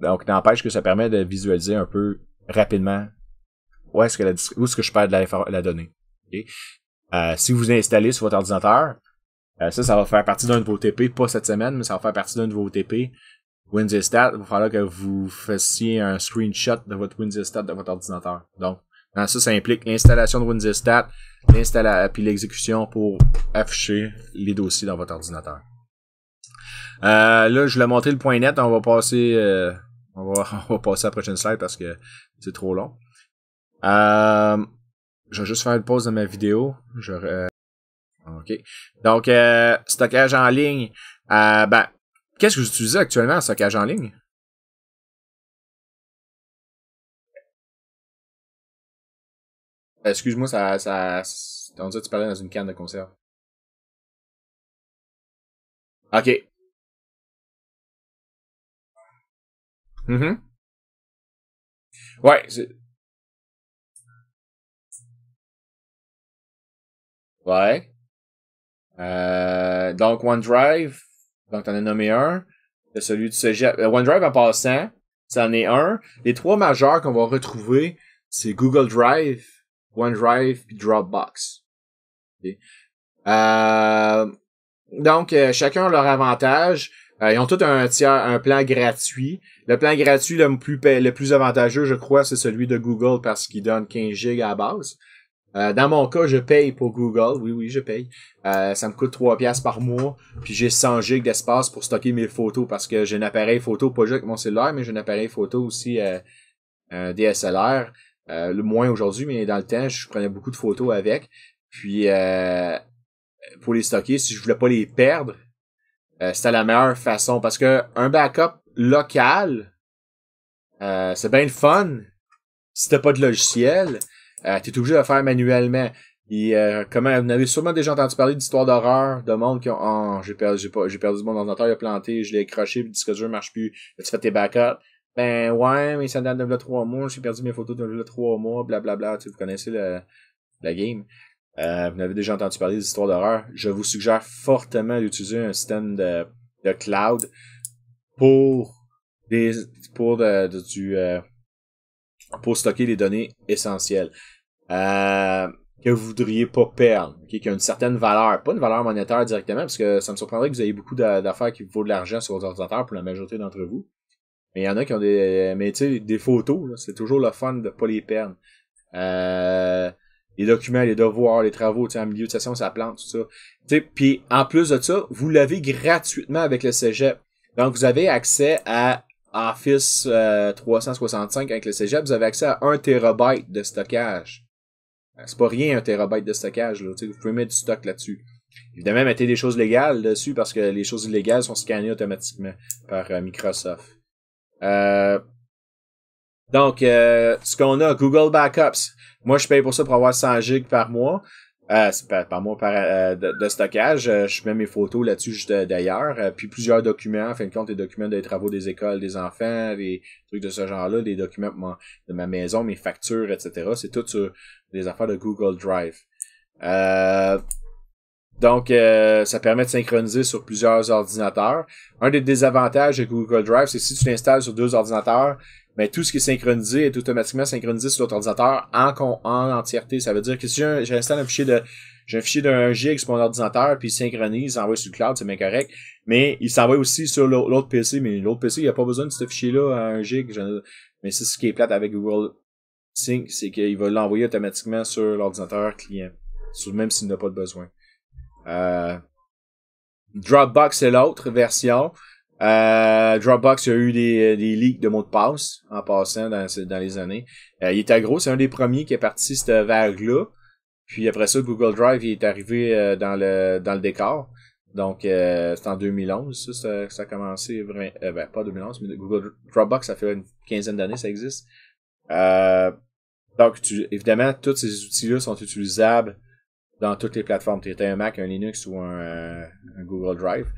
Donc, n'empêche que ça permet de visualiser un peu rapidement où est-ce que la, où est-ce que je perds de la, la donnée. Okay? Euh, si vous installez sur votre ordinateur, euh, ça, ça va faire partie d'un de vos TP, pas cette semaine, mais ça va faire partie d'un nouveau vos TP. stat, il va falloir que vous fassiez un screenshot de votre Windows Stat de votre ordinateur. Donc, ça, ça implique l'installation de Windows l'installation puis l'exécution pour afficher les dossiers dans votre ordinateur. Euh, là, je l'ai montrer le point net. On va passer, euh, on, va, passer à la prochaine slide parce que c'est trop long. Euh, je vais juste faire une pause de ma vidéo. Je, OK. Donc, euh, stockage en ligne. Euh, ben, qu'est-ce que vous utilisez actuellement en stockage en ligne?
Excuse-moi, ça, ça, on dirait que tu parlais dans une canne de conserve. OK. Mm -hmm. Ouais,
Ouais. Euh, donc, OneDrive, donc t'en as nommé un. De celui du cégep. Euh, OneDrive en passant, c'en est un. Les trois majeurs qu'on va retrouver, c'est Google Drive, OneDrive puis Dropbox. Euh, donc, euh, chacun a leur avantage. ils ont tous un plan gratuit. Le plan gratuit le plus, le plus avantageux, je crois, c'est celui de Google parce qu'il donne 15 gigs à base. Euh, dans mon cas, je paye pour Google. Oui, oui, je paye. Euh, ça me coûte 3 pièces par mois. Puis j'ai 100 gigs d'espace pour stocker mes photos parce que j'ai un appareil photo, pas juste avec mon cellulaire, mais j'ai un appareil photo aussi euh, euh DSLR. le moins aujourd'hui, mais dans le temps, je prenais beaucoup de photos avec. Puis pour les stocker, si je voulais pas les perdre, c'était la meilleure façon. Parce que un backup local, c'est bien le fun si t'as pas de logiciel. Euh, tu es obligé de le faire manuellement. Et euh, vous avez sûrement déjà entendu parler d'histoires d'horreur, de monde qui ont ah, j'ai perdu, j'ai perdu mon ordinateur, il a planté, je l'ai croché, le disque dur marche plus, tu fais tes backups. Ben ouais, mais ça date de 3 mois, j'ai perdu mes photos de 3 mois, blablabla, tu vous connaissez le, la game. Euh, vous avez déjà entendu parler d'histoires d'horreur. Je vous suggère fortement d'utiliser un système de, de cloud pour des pour euh, du pour stocker les données essentielles. Euh, que vous voudriez pas perdre, qui a une certaine valeur, pas une valeur monétaire directement, parce que ça me surprendrait que vous ayez beaucoup d'affaires qui vaut de l'argent sur vos ordinateurs pour la majorité d'entre vous. Mais il y en a qui ont des. Mais tu sais, des photos, c'est toujours le fun de pas les perdre. Euh, les documents, les devoirs, les travaux, tu en milieu de session, ça plante, tout ça. Puis en plus de ça, vous l'avez gratuitement avec le Cégep. Donc vous avez accès à Office 365 euh, avec le Cégep, vous avez accès à 1 tb de stockage. Euh, c'est pas rien un terabyte de stockage. Là. Vous pouvez mettre du stock là-dessus. Évidemment, mettez des choses légales dessus parce que les choses illégales sont scannées automatiquement par euh, Microsoft. Euh, donc, ce qu'on a, Google Backups. Moi, je paye pour ça pour avoir 100 gigs par mois. Ah, c'est par, moi par, euh, de, stockage. Euh, je mets mes photos là-dessus juste euh, d'ailleurs. puis plusieurs documents, en fin de compte, des documents des travaux des écoles, des enfants, des trucs de ce genre-là, des documents de ma, maison, mes factures, etc. C'est tout sur les affaires de Google Drive. donc, ça permet de synchroniser sur plusieurs ordinateurs. Un des désavantages de Google Drive, c'est si tu l'installes sur deux ordinateurs, mais tout ce qui est synchronisé est automatiquement synchronisé sur l'ordinateur en, en entièreté. Ça veut dire que si j'installe un fichier de j'ai un fichier d'un gig sur mon ordinateur, puis il synchronise, il s'envoie sur le cloud, c'est bien correct. Mais il s'envoie aussi sur l'autre PC, mais l'autre PC, il n'y a pas besoin de ce fichier-là à un gig. Mais c'est ce qui est plate avec Google Sync, c'est qu'il va l'envoyer automatiquement sur l'ordinateur client, même s'il n'a pas de besoin. Euh, Dropbox, est l'autre version. Euh, Dropbox a eu des, euh, des leaks de mots de passe en passant dans, les années. Euh, il était gros, c'est un des premiers qui est parti cette vague-là. Puis après ça, Google Drive est arrivé euh, dans le dans le décor. Donc c'est en 2011 ça, ça, a commencé ben, pas 2011 mais Google Dropbox ça fait une quinzaine d'années ça existe. donc tu, évidemment tous ces outils-là sont utilisables dans toutes les plateformes. Tu un Mac, un Linux ou un, un Google Drive.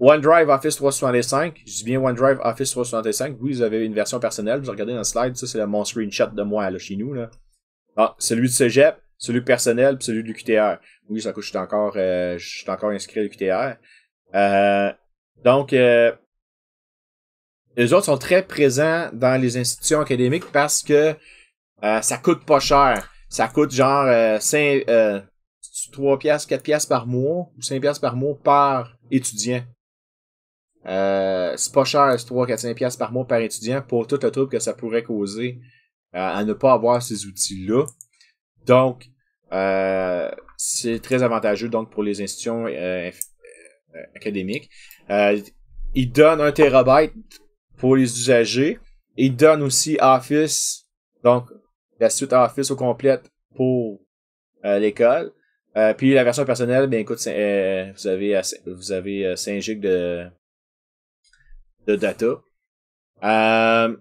OneDrive Office 365, je dis bien OneDrive Office 365, oui, vous avez une version personnelle, vous regardez dans le slide, ça c'est mon screenshot de moi là, chez nous. Là. Ah, celui de Cégep, celui personnel, puis celui du QTR. Oui, ça coûte, je suis encore, euh, je suis encore inscrit à l'UQTR. Euh, donc, euh, les autres sont très présents dans les institutions académiques parce que euh, ça coûte pas cher. Ça coûte genre 3 piastres, 4 piastres par mois ou 5 piastres par mois par étudiant. Euh, c'est pas cher, c'est 3 4 pièces par mois par étudiant pour tout le trouble que ça pourrait causer euh, à ne pas avoir ces outils-là. Donc, euh, c'est très avantageux donc pour les institutions académiques. ils donnent un terabyte pour les usagers. Ils donnent aussi Office, donc la suite Office au complète pour l'école. puis la version personnelle, bien écoute, vous avez vous avez 5 gigs de de data. Euh,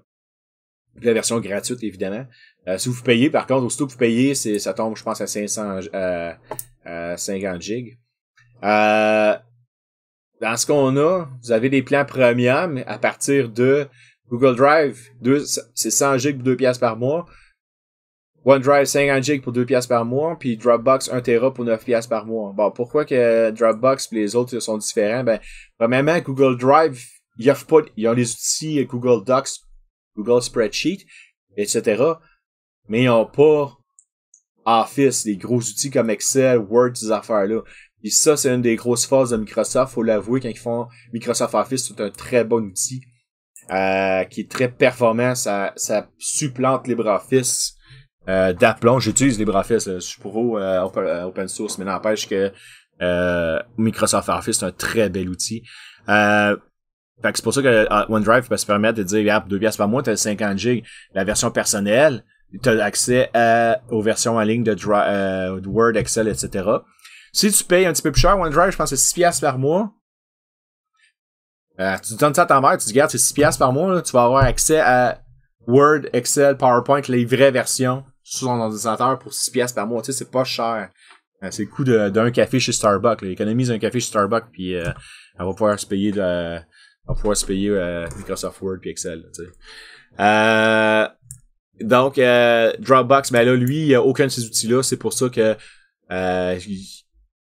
la version gratuite, évidemment. Euh, si vous payez, par contre, aussitôt que vous payez, c'est, ça tombe, je pense, à 500, euh, 50 gigs. Euh, dans ce qu'on a, vous avez des plans premium à partir de Google Drive, deux, c'est 100 gigs pour 2 pièces par mois. OneDrive 50 gigs pour 2 pièces par mois, puis Dropbox 1 Tera pour 9 piastres par mois. Bon, pourquoi que Dropbox et les autres sont différents? Ben, premièrement, Google Drive ils offrent pas, ont les outils euh, Google Docs, Google Spreadsheet, etc. Mais ils n'ont pas Office, les gros outils comme Excel, Word, ces affaires-là. Et ça, c'est une des grosses forces de Microsoft, faut l'avouer, quand ils font Microsoft Office, c'est un très bon outil euh, qui est très performant. Ça, ça supplante LibreOffice euh, d'aplomb. J'utilise LibreOffice, euh, je suis pour open source, mais n'empêche que Microsoft Office, est un très bel outil. Fait que c'est pour ça que euh, OneDrive peut se permettre de dire, 2 piastres par mois, t'as 50 gigs. La version personnelle, t'as accès à, aux versions en ligne de euh, Word, Excel, etc. Si tu payes un petit peu plus cher, OneDrive, je pense que c'est 6 piastres par mois. Euh, tu donnes ça à ta mère, tu te gardes, c'est 6 piastres par mois, tu vas avoir accès à Word, Excel, PowerPoint, les vraies versions sur ton ordinateur pour 6 piastres par mois. Tu sais, c'est pas cher. Euh, c'est le coût d'un café chez Starbucks. L'économie Économise un café chez Starbucks, puis elle va pouvoir se payer de, on va pouvoir se payer euh, Microsoft Word puis Excel. Tu euh, donc, euh, Dropbox, ben là, lui, il a aucun de ces outils-là. C'est pour ça que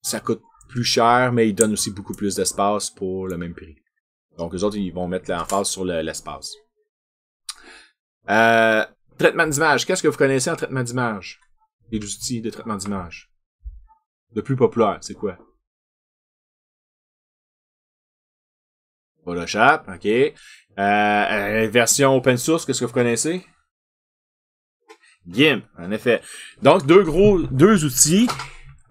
ça coûte plus cher, mais il donne aussi beaucoup plus d'espace pour le même prix. Donc, les autres, ils vont mettre l'emphase sur l'espace. traitement d'image. Qu'est-ce que vous connaissez en traitement d'image? Les outils de traitement d'image. Le plus populaire, c'est quoi? Photoshop, OK. Euh, euh, version open source, qu'est-ce que vous connaissez? GIMP, en effet. Donc, deux gros, deux outils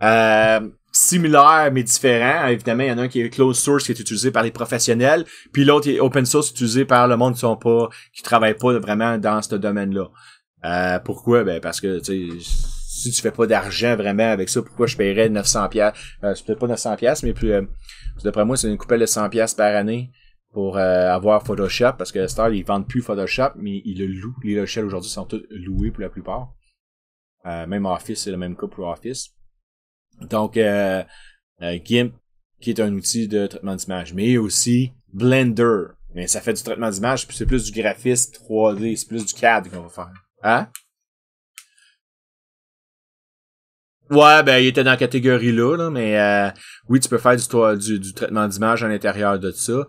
euh, similaires mais différents. Évidemment, il y en a un qui est closed source qui est utilisé par les professionnels, puis l'autre est open source utilisé par le monde qui sont pas, qui travaille pas vraiment dans ce domaine-là. pourquoi? Ben parce que si tu fais pas d'argent vraiment avec ça, pourquoi je paierais 900 pièces euh, C'est peut-être pas 900 pièces, mais plus, d'après moi, c'est une coupelle de 100 pièces par année pour euh, avoir Photoshop, parce que Star, ils vendent plus Photoshop, mais ils le louent. Les logiciels aujourd'hui sont tous loués pour la plupart. Euh, même Office, c'est le même coup pour Office. Donc, euh, euh, GIMP, qui est un outil de traitement d'image, mais aussi Blender. Mais ça fait du traitement d'image, pis c'est plus du graphisme 3D, c'est plus du CAD qu'on va faire. Hein? Ouais, ben il était dans la catégorie là, mais oui, tu peux faire du traitement d'image à l'intérieur de ça.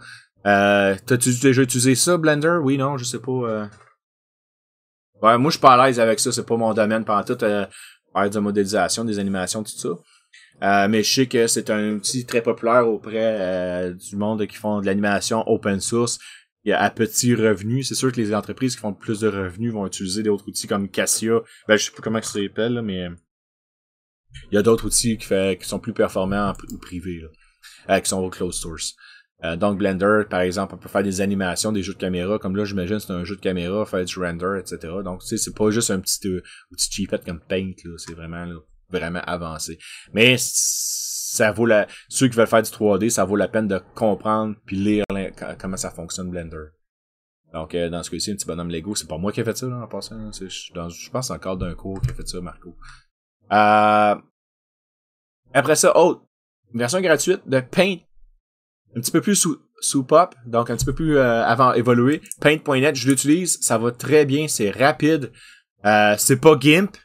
Euh, T'as-tu déjà utilisé ça, Blender? Oui, non, je sais pas. Euh. Ouais, moi, je suis pas à l'aise avec ça. C'est pas mon domaine pendant tout. Euh, de modélisation, des animations, tout ça. Euh, mais je sais que c'est un outil très populaire auprès euh, du monde qui font de l'animation open source Il y a à petit revenu. C'est sûr que les entreprises qui font plus de revenus vont utiliser d'autres outils comme Cassia. Ben, je sais plus comment ça s'appelle, mais il y a d'autres outils qui, qui sont plus performants ou privés, qui sont au closed source. Euh, donc Blender, par exemple, on peut faire des animations, des jeux de caméra, comme là j'imagine c'est un jeu de caméra, faire du render, etc. Donc tu sais, c'est pas juste un petit euh, comme Paint, là, c'est vraiment vraiment avancé. Mais ça vaut la. Ceux qui veulent faire du 3D, ça vaut la peine de comprendre puis lire comment ça fonctionne Blender. Donc, euh, dans ce cas-ci, un petit bonhomme Lego, c'est pas moi qui ai fait ça, là, en passant. je pense encore d'un cours qui a fait ça, Marco. Euh, après ça, autre version gratuite de Paint un petit peu plus sous, sous pop, donc un petit peu plus euh, avant évolué. Paint.net, je l'utilise, ça va très bien, c'est rapide. Euh, c'est pas GIMP,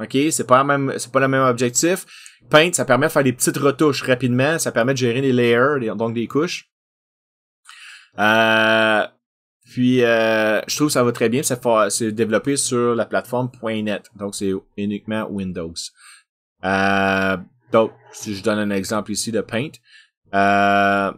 ok, c'est pas même, c'est pas le même objectif. Paint, ça permet de faire des petites retouches rapidement, ça permet de gérer des layers, donc des couches. Euh, puis euh, je trouve que ça va très bien. C'est développé sur la plateforme .NET, donc c'est uniquement Windows. donc, si je donne un exemple ici de Paint. Euh,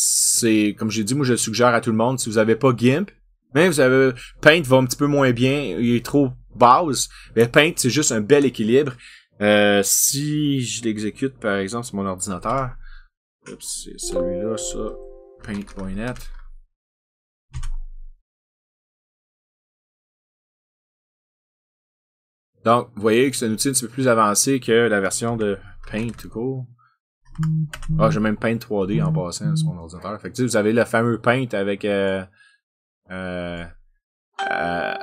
c'est comme j'ai dit, moi je le suggère à tout le monde. Si vous avez pas GIMP, même ben, vous avez Paint va un petit peu moins bien, il est trop base, mais Paint c'est juste un bel équilibre. Euh, si je l'exécute par exemple sur mon ordinateur, c'est celui-là, ça, Paint.net.
Donc, vous voyez
que c'est un outil un petit peu plus avancé que la version de Paint tout court. Ah, j'ai même Paint 3D en passant sur mon ordinateur. Fait que, vous avez le fameux Paint avec euh, euh, euh,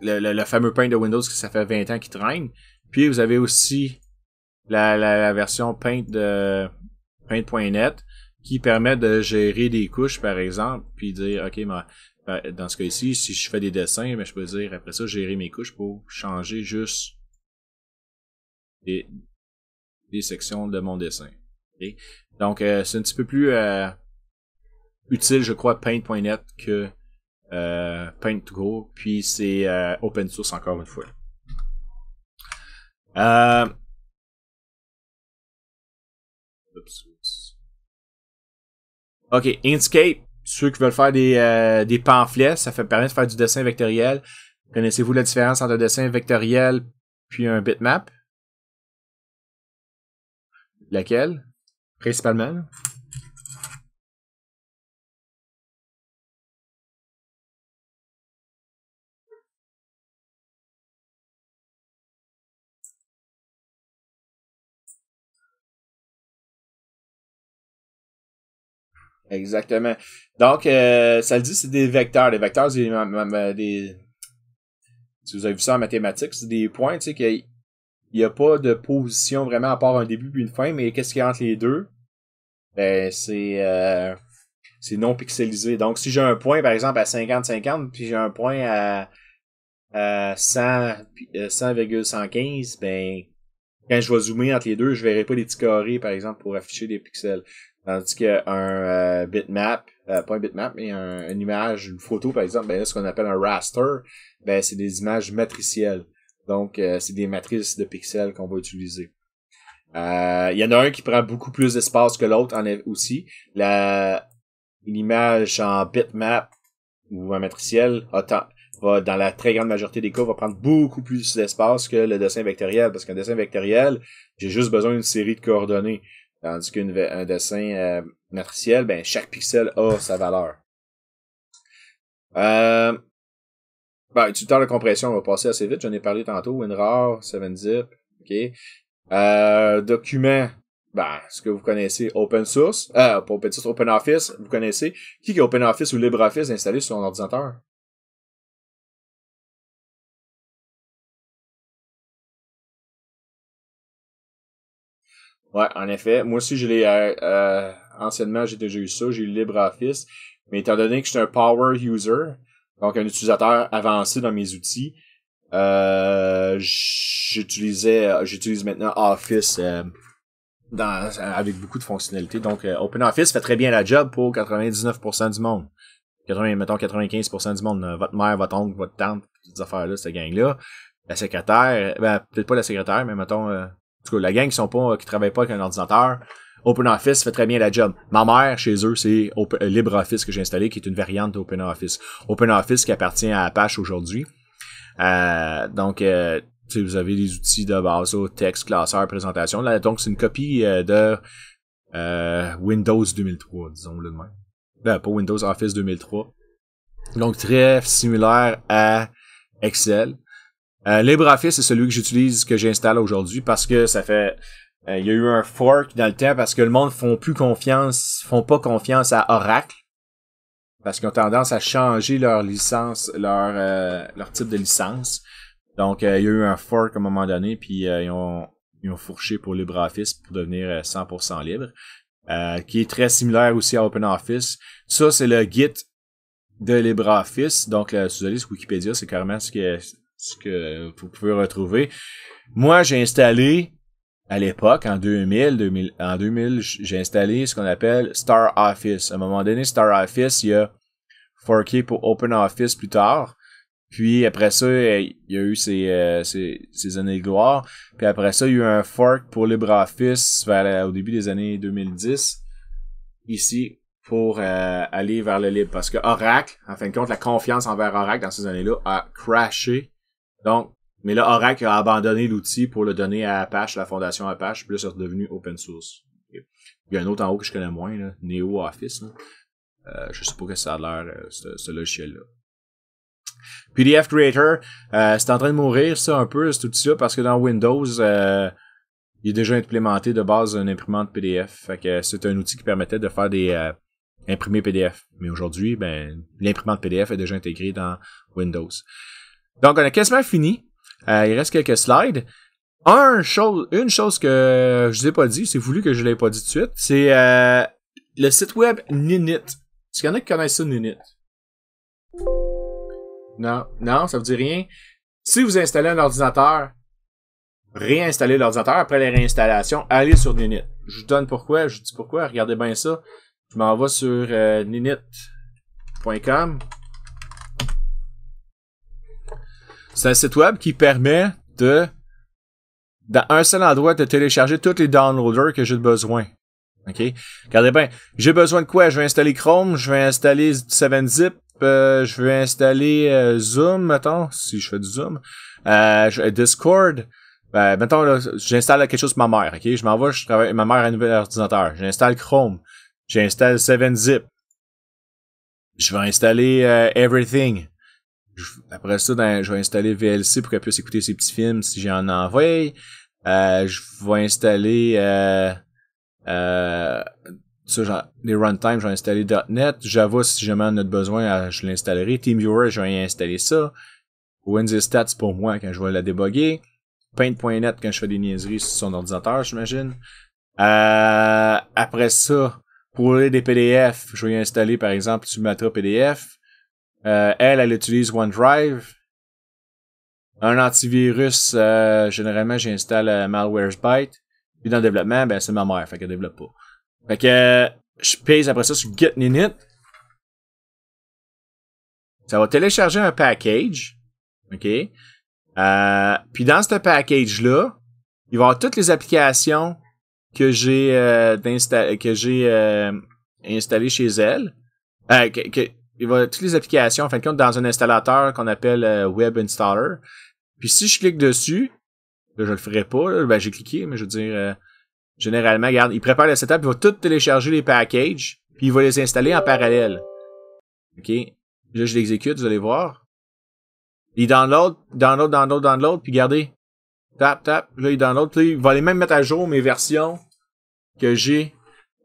le, fameux Paint de Windows que ça fait 20 ans qu'il traîne. Puis vous avez aussi la, la, la version Paint de Paint.net qui permet de gérer des couches, par exemple, puis dire, OK, ben, dans ce cas-ci, si je fais des dessins, mais ben, je peux dire, après ça, gérer mes couches pour changer juste des, des sections de mon dessin. Donc, euh, c'est un petit peu plus euh, utile, je crois, Paint.net que euh, Paint Puis c'est open source encore une fois. Ok, Inkscape, ceux qui veulent faire des, des pamphlets, ça fait permet de faire du dessin vectoriel. Connaissez-vous la différence entre un dessin vectoriel puis un bitmap? Laquelle? principalement. Exactement. Donc, euh, ça le dit, c'est des vecteurs. Les vecteurs, c'est des, des, Si vous avez vu ça en mathématiques, c'est des points, tu sais, qui il n'y a pas de position vraiment à part un début puis une fin, mais qu'est-ce qu'il y a entre les deux? Ben, c'est euh, non pixelisé. Donc, si j'ai un point, par exemple, à 50-50, puis j'ai un point à, 100,115, euh, ben, quand je vais zoomer entre les deux, je ne verrai pas les petits carrés, par exemple, pour afficher des pixels. Tandis qu'un un euh, bitmap, pas un bitmap, mais une image, une photo, par exemple, ben là, ce qu'on appelle un raster, ben, c'est des images matricielles. Donc, euh, c'est des matrices de pixels qu'on va utiliser. Euh, il y en a un qui prend beaucoup plus d'espace que l'autre en aussi. La, une image en bitmap ou en matriciel autant, va, dans la très grande majorité des cas, va prendre beaucoup plus d'espace que le dessin vectoriel. Parce qu'un dessin vectoriel, j'ai juste besoin d'une série de coordonnées. Tandis qu'un dessin euh, matriciel, ben, chaque pixel a sa valeur. Euh, ben, temps de compression, on va passer assez vite. J'en ai parlé tantôt. WinRAR, 7-Zip, OK. Euh, documents, ben, ce que vous connaissez, open source, euh, pour petit open office, vous connaissez. Qui a open office ou LibreOffice installé sur son ordinateur? Ouais, en effet. Moi aussi, je l'ai, euh, euh anciennement, j'ai déjà eu ça, j'ai eu LibreOffice. Mais étant donné que je suis un power user, donc un utilisateur avancé dans mes outils. Euh, j'utilisais, euh, j'utilise maintenant Office euh, dans, avec beaucoup de fonctionnalités. Donc, euh, OpenOffice fait très bien la job pour 99% du monde. 80, mettons 95% du monde. Votre mère, votre oncle, votre tante, ces affaires-là, cette gang-là. La secrétaire, ben, peut-être pas la secrétaire, mais mettons, en tout cas, la gang qui sont pas, qui travaillent pas avec un ordinateur, OpenOffice fait très bien la job. Ma mère, chez eux, c'est euh, LibreOffice que j'ai installé, qui est une variante d'OpenOffice. OpenOffice qui appartient à Apache aujourd'hui. Euh, donc, euh, vous avez les outils de base, texte, classeur, présentation. donc, c'est une copie euh, de Windows 2003, disons-le même. pas Windows Office 2003. Donc, très similaire à Excel. LibreOffice, c'est celui que j'utilise, que j'installe aujourd'hui parce que ça fait euh, il y a eu un fork dans le temps parce que le monde font plus confiance, font pas confiance à Oracle parce qu'ils ont tendance à changer leur licence, leur euh, leur type de licence. Donc euh, il y a eu un fork à un moment donné puis ils ont ils ont fourché pour LibreOffice pour devenir 100% libre, qui est très similaire aussi à OpenOffice. Ça c'est le Git de LibreOffice. Donc vous allez sur Wikipédia c'est carrément ce que ce que vous pouvez retrouver. Moi j'ai installé à l'époque, en 2000, 2000, en 2000, j'ai installé ce qu'on appelle Star Office. À un moment donné, Star Office, il y a forké pour Open Office plus tard. Puis après ça, il y a eu euh, ces, ces, années de gloire. Puis après ça, il y a eu un fork pour LibreOffice vers, au début des années 2010, ici, pour euh, aller vers le libre. Parce que Oracle, en fin de compte, la confiance envers Oracle dans ces années-là a crashé. Donc, mais là, Oracle a abandonné l'outil pour le donner à Apache, la fondation Apache, puis là, c'est devenu open source. Il y a un autre en haut que je connais moins, là, Neo Office. Euh, je sais pas que ça a l'air, euh, ce, logiciel-là. PDF Creator, euh, c'est en train de mourir, ça, un peu, cet outil-là, parce que dans Windows, euh, il est déjà implémenté de base un imprimante PDF. Fait que c'est un outil qui permettait de faire des imprimés PDF. Mais aujourd'hui, ben, l'imprimante PDF est déjà intégrée dans Windows. Donc, on a quasiment fini. Euh, il reste quelques slides. une chose que je vous ai pas dit, c'est voulu que je l'ai pas dit tout de suite, c'est euh, le site web Ninit. Est-ce qu'il y en a qui connaissent ça, Ninit? Non, non, ça vous dit rien. Si vous installez un ordinateur, réinstallez l'ordinateur après la réinstallation, allez sur Ninit. Je vous donne pourquoi, je vous dis pourquoi, regardez bien ça. Je m'en vais sur euh, ninit.com. C'est un site web qui permet de, dans un seul endroit, de télécharger tous les downloaders que j'ai besoin. OK? Regardez bien. J'ai besoin de quoi? Je vais installer Chrome, je vais installer 7-Zip, euh, je vais installer euh, Zoom, mettons, si je fais du Zoom. Euh, Discord. Ben, mettons, j'installe quelque chose ma mère, OK? Je m'en vais, je travaille, ma mère a un nouvel ordinateur. J'installe Chrome. J'installe 7-Zip. Je vais installer Everything après ça, ben, je vais installer VLC pour qu'elle puisse écouter ses petits films si j'en envoie. Euh, je vais installer euh, euh, genre, les runtime, je vais installer .NET. Java, si jamais on a besoin, euh, je l'installerai. TeamViewer, je vais y installer ça. Windows Stats pour moi quand je vais la déboguer. Paint.net quand je fais des niaiseries sur son ordinateur, j'imagine. Euh, après ça, pour les PDF, je vais y installer par exemple Sumatra PDF. Euh, elle, elle utilise OneDrive. Un antivirus, euh, généralement, j'installe euh, Malware's Byte. Puis dans le développement, ben, c'est ma mère, fait qu'elle développe pas. Fait que euh, je pèse après ça sur GetNinit. Ça va télécharger un package. OK? puis dans ce package-là, il va y avoir toutes les applications que j'ai que j'ai installées chez elle. que, il va toutes les applications, en fin dans un installateur qu'on appelle euh, Web Installer. Puis si je clique dessus, là, je le ferai pas, ben, j'ai cliqué, mais je veux dire, euh, généralement, regarde, il prépare le setup, il va tout télécharger les packages, puis il va les installer en parallèle. OK? Là, je l'exécute, vous allez voir. Il download, download, download, download, puis regardez. Tap, tap, là, il download, puis il va les même mettre à jour mes versions que j'ai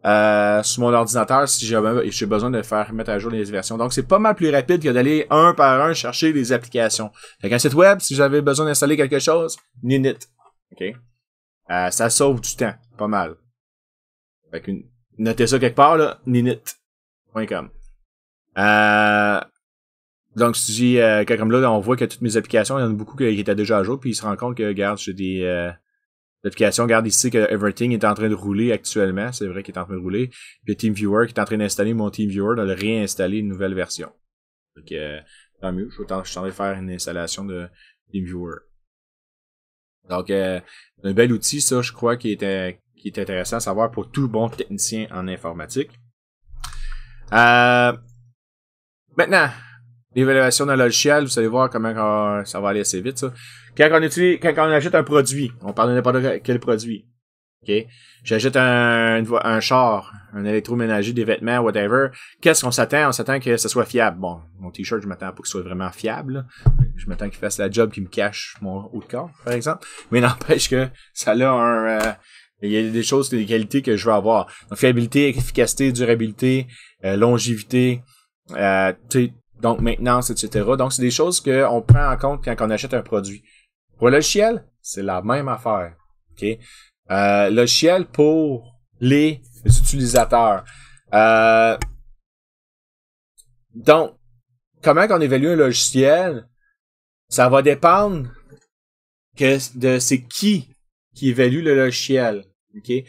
euh, sur mon ordinateur si j'ai besoin de faire mettre à jour les versions. Donc c'est pas mal plus rapide que d'aller un par un chercher les applications. avec qu'un site web, si j'avais besoin d'installer quelque chose, ninit. OK? Euh, ça sauve du temps, pas mal. Fait que notez ça quelque part là, ninit.com. Euh, donc si euh, comme là on voit que toutes mes applications, il y en a beaucoup qui étaient déjà à jour puis il se rend compte que regarde, j'ai des euh, L'application garde ici que Everything est en train de rouler actuellement. C'est vrai qu'il est en train de rouler. Puis TeamViewer qui est en train d'installer mon TeamViewer, de le réinstaller une nouvelle version. Donc, euh, tant mieux. Je suis en train de faire une installation de TeamViewer. Donc, euh, un bel outil, ça, je crois, qui est, euh, qui est intéressant à savoir pour tout bon technicien en informatique. Euh, maintenant, l'évaluation d'un logiciel, vous allez voir comment euh, ça va aller assez vite, ça. Quand on, quand on achète un produit, on parle de n'importe quel produit. OK? J'achète un, un char, un électroménager, des vêtements, whatever. Qu'est-ce qu'on s'attend? On s'attend que ce soit fiable. Bon, mon t-shirt, je m'attends pas qu'il soit vraiment fiable. Je m'attends qu'il fasse la job qui me cache mon haut de corps, par exemple. Mais n'empêche que ça a un... Euh, il y a des choses, des qualités que je veux avoir. Donc, fiabilité, efficacité, durabilité, euh, longévité, euh, donc maintenance, etc. Donc, c'est des choses qu'on prend en compte quand on achète un produit. Pour le logiciel, c'est la même affaire. Okay? Euh, le pour les utilisateurs. Euh, donc, comment qu'on évalue un logiciel? Ça va dépendre de c'est qui qui évalue le logiciel. Okay?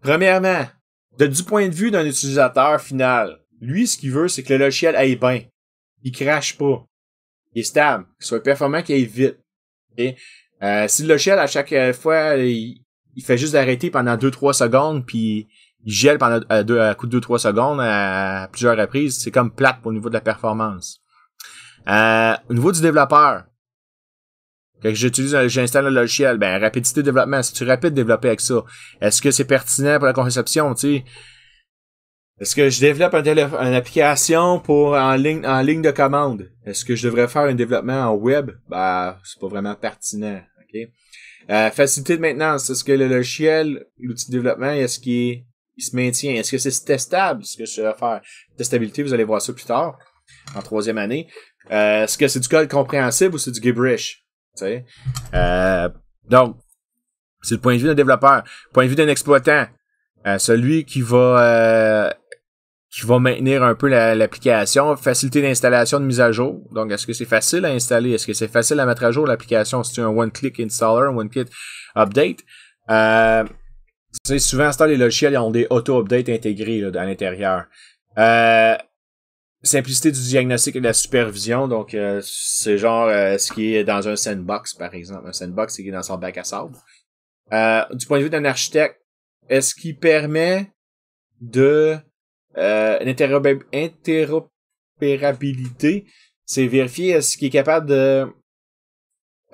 Premièrement, de, du point de vue d'un utilisateur final, lui, ce qu'il veut, c'est que le logiciel aille bien. Il crache pas. Il est stable. Qu'il soit performant, qu'il aille vite. Euh, si le logiciel, à chaque euh, fois, il, fait juste arrêter pendant 2-3 secondes, puis il gèle pendant euh, à, coup de 2-3 secondes à, plusieurs reprises, c'est comme plate au niveau de la performance. au niveau du développeur, quand j'utilise, j'installe le logiciel, ben rapidité de développement, si tu rapide développer avec ça, est-ce que c'est pertinent pour la conception, tu sais? Est-ce que je développe un une application pour en ligne en ligne de commande? Est-ce que je devrais faire un développement en web? Bah, ben, c'est pas vraiment pertinent. ok euh, facilité de maintenance, est-ce que le logiciel, l'outil de développement, est-ce qu'il il se maintient? Est-ce que c'est testable ce que je vais faire? Testabilité, vous allez voir ça plus tard, en troisième année. Euh, est-ce que c'est du code compréhensible ou c'est du gibberish? Euh, donc, c'est le point de vue d'un développeur. Point de vue d'un exploitant. Euh, celui qui va qui va maintenir un peu l'application, facilité d'installation de mise à jour. Donc, est-ce que c'est facile à installer? Est-ce que c'est facile à mettre à jour l'application? Si C'est un one-click installer, un one-click update. Euh, souvent, ça, les logiciels ont des auto-updates intégrés là, à l'intérieur. Euh, simplicité du diagnostic et de la supervision. Donc, euh, c'est genre euh, ce qui est dans un sandbox, par exemple. Un sandbox, c'est qui est dans son bac à sable. du point de vue d'un architecte, est-ce qu'il permet de euh, L'interopérabilité, c'est vérifier est-ce euh, qu'il est capable de,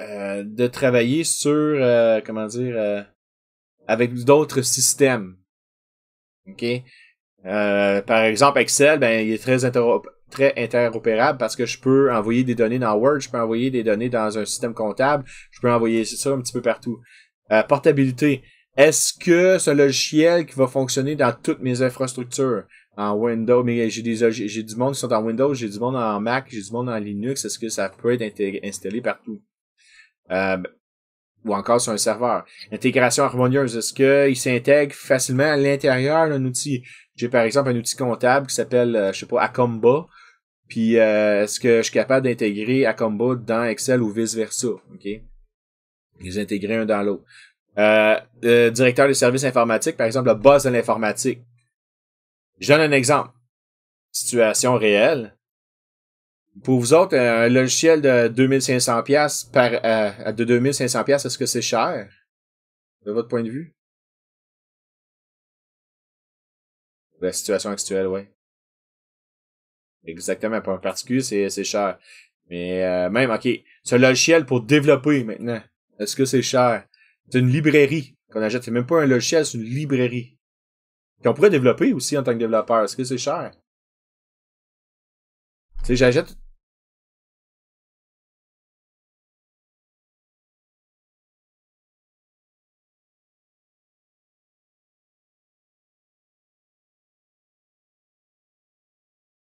euh, de travailler sur, euh, comment dire, avec d'autres systèmes. OK? par exemple, Excel, ben, il est très, interopérable parce que je peux envoyer des données dans Word, je peux envoyer des données dans un système comptable, je peux envoyer ça un petit peu partout. portabilité, est-ce que ce logiciel qui va fonctionner dans toutes mes infrastructures? en Windows, mais j'ai j'ai du monde qui sont en Windows, j'ai du monde en Mac, j'ai du monde en Linux, est-ce que ça peut être installé partout? Euh, ou encore sur un serveur. Intégration harmonieuse, est-ce qu'il s'intègre facilement à l'intérieur d'un outil? J'ai par exemple un outil comptable qui s'appelle, euh, je sais pas, Acomba. Puis euh, est-ce que je suis capable d'intégrer Acomba dans Excel ou vice-versa? OK? Les intégrer un dans l'autre. directeur des services informatiques, par exemple, le boss de l'informatique. Je donne un exemple. Situation réelle. Pour vous autres, un logiciel de 2500$ par, euh, de 2500$, est-ce que c'est cher?
De votre point de vue? La
situation actuelle, oui. Exactement. Pour un particulier, c'est cher. Mais euh, même, OK, ce logiciel pour développer maintenant, est-ce que c'est cher? C'est une librairie qu'on achète. C'est même pas un logiciel, c'est une librairie. Qu'on pourrait développer aussi en tant que développeur. Est-ce que c'est cher? Tu sais, j'achète.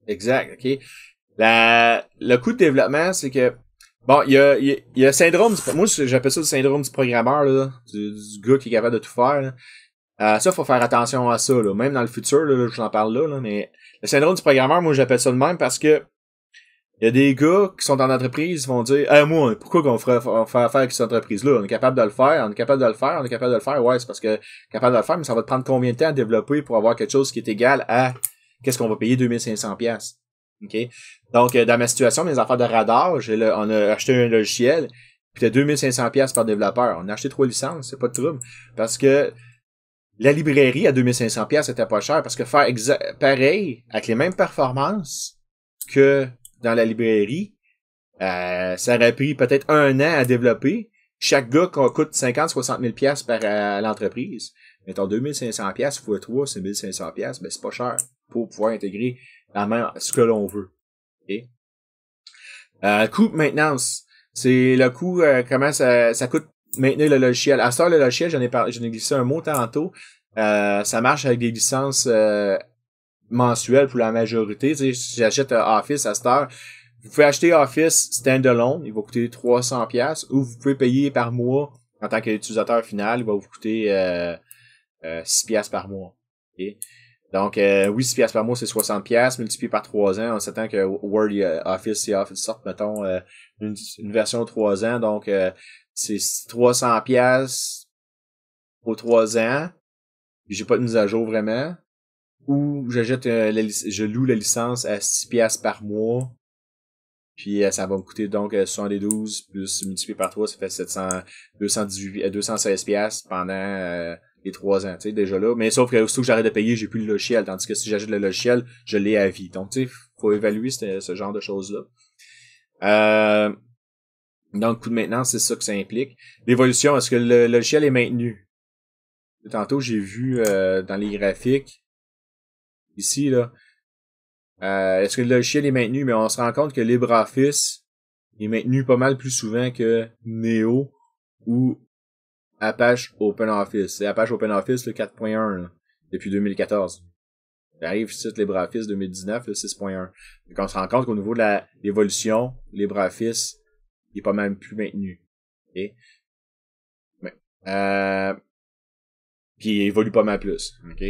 Exact, ok. La, le coût de développement, c'est que Bon, il y a, y, y a syndrome moi j'appelle ça le syndrome du programmeur là, du, du, gars qui est capable de tout faire. Là. Euh, ça, faut faire attention à ça, même dans le futur, là, je vous en parle là, mais le syndrome du programmeur, moi j'appelle ça le même parce que il y a des gars qui sont en entreprise ils vont dire ah moi, pourquoi qu'on ferait faire affaire avec cette entreprise-là? On est capable de le faire, on est capable de le faire, on est capable de le faire, ouais, c'est parce que capable de le faire, mais ça va te prendre combien de temps à développer pour avoir quelque chose qui est égal à qu'est-ce qu'on va payer 2500 pièces Donc, euh, dans ma situation, mes affaires de radar, j'ai on a acheté un logiciel, puis t'as 2500 pièces par développeur. On a acheté trois licences, c'est pas de trouble. Parce que la librairie à 2500 pièces c'était pas cher parce que faire pareil avec les mêmes performances que dans la librairie, euh, ça aurait pris peut-être un an à développer. Chaque gars coûte 50 60 000 pièces par euh, l'entreprise mais mettons 2500 pièces fois 3 c'est 1500 pièces, ben c'est pas cher pour pouvoir intégrer la main ce que l'on veut. Okay? Euh, coût maintenance, c'est le coût euh, comment ça, ça coûte maintenir le logiciel. À le logiciel, j'en ai, ai glissé un mot tantôt. Euh, ça marche avec des licences euh, mensuelles pour la majorité. Tu sais, si j'achète euh, Office à vous pouvez acheter Office standalone, il va coûter 300 pièces, ou vous pouvez payer par mois en tant qu'utilisateur final, il va vous coûter euh, euh 6 pièces par mois. Donc euh, oui, 6 pièces par mois, c'est 60 pièces multiplié par 3 ans. On s'attend que Word euh, Office et Office sortent mettons euh, une, version 3 ans, donc c'est 300 pièces pour 3 ans, j'ai pas de mise à jour vraiment, ou j'achète euh, je loue la licence à 6 pièces par mois, puis euh, ça va me coûter donc 72 euh, plus multiplié par 3, ça fait 700, 218, 216 pièces pendant les 3 ans, tu sais, déjà là. Mais sauf que aussitôt que j'arrête de payer, j'ai plus le logiciel, tandis que si j'achète le logiciel, je l'ai à vie. Donc, tu sais, faut évaluer ce, ce genre de choses-là. Euh, donc, coup de maintenance, c'est ça que ça implique. L'évolution, est-ce que le logiciel est maintenu? Tantôt, j'ai vu euh, dans les graphiques, ici, là, euh, est-ce que le logiciel est maintenu? Mais on se rend compte que LibreOffice est maintenu pas mal plus souvent que Neo ou Apache OpenOffice. C'est Apache OpenOffice, le 4.1, depuis 2014. arrive, ici, LibreOffice 2019, le 6.1. Donc, on se rend compte qu'au niveau de l'évolution, LibreOffice il est pas même plus maintenu. Okay? Ouais. Euh, puis il évolue pas mal plus. OK?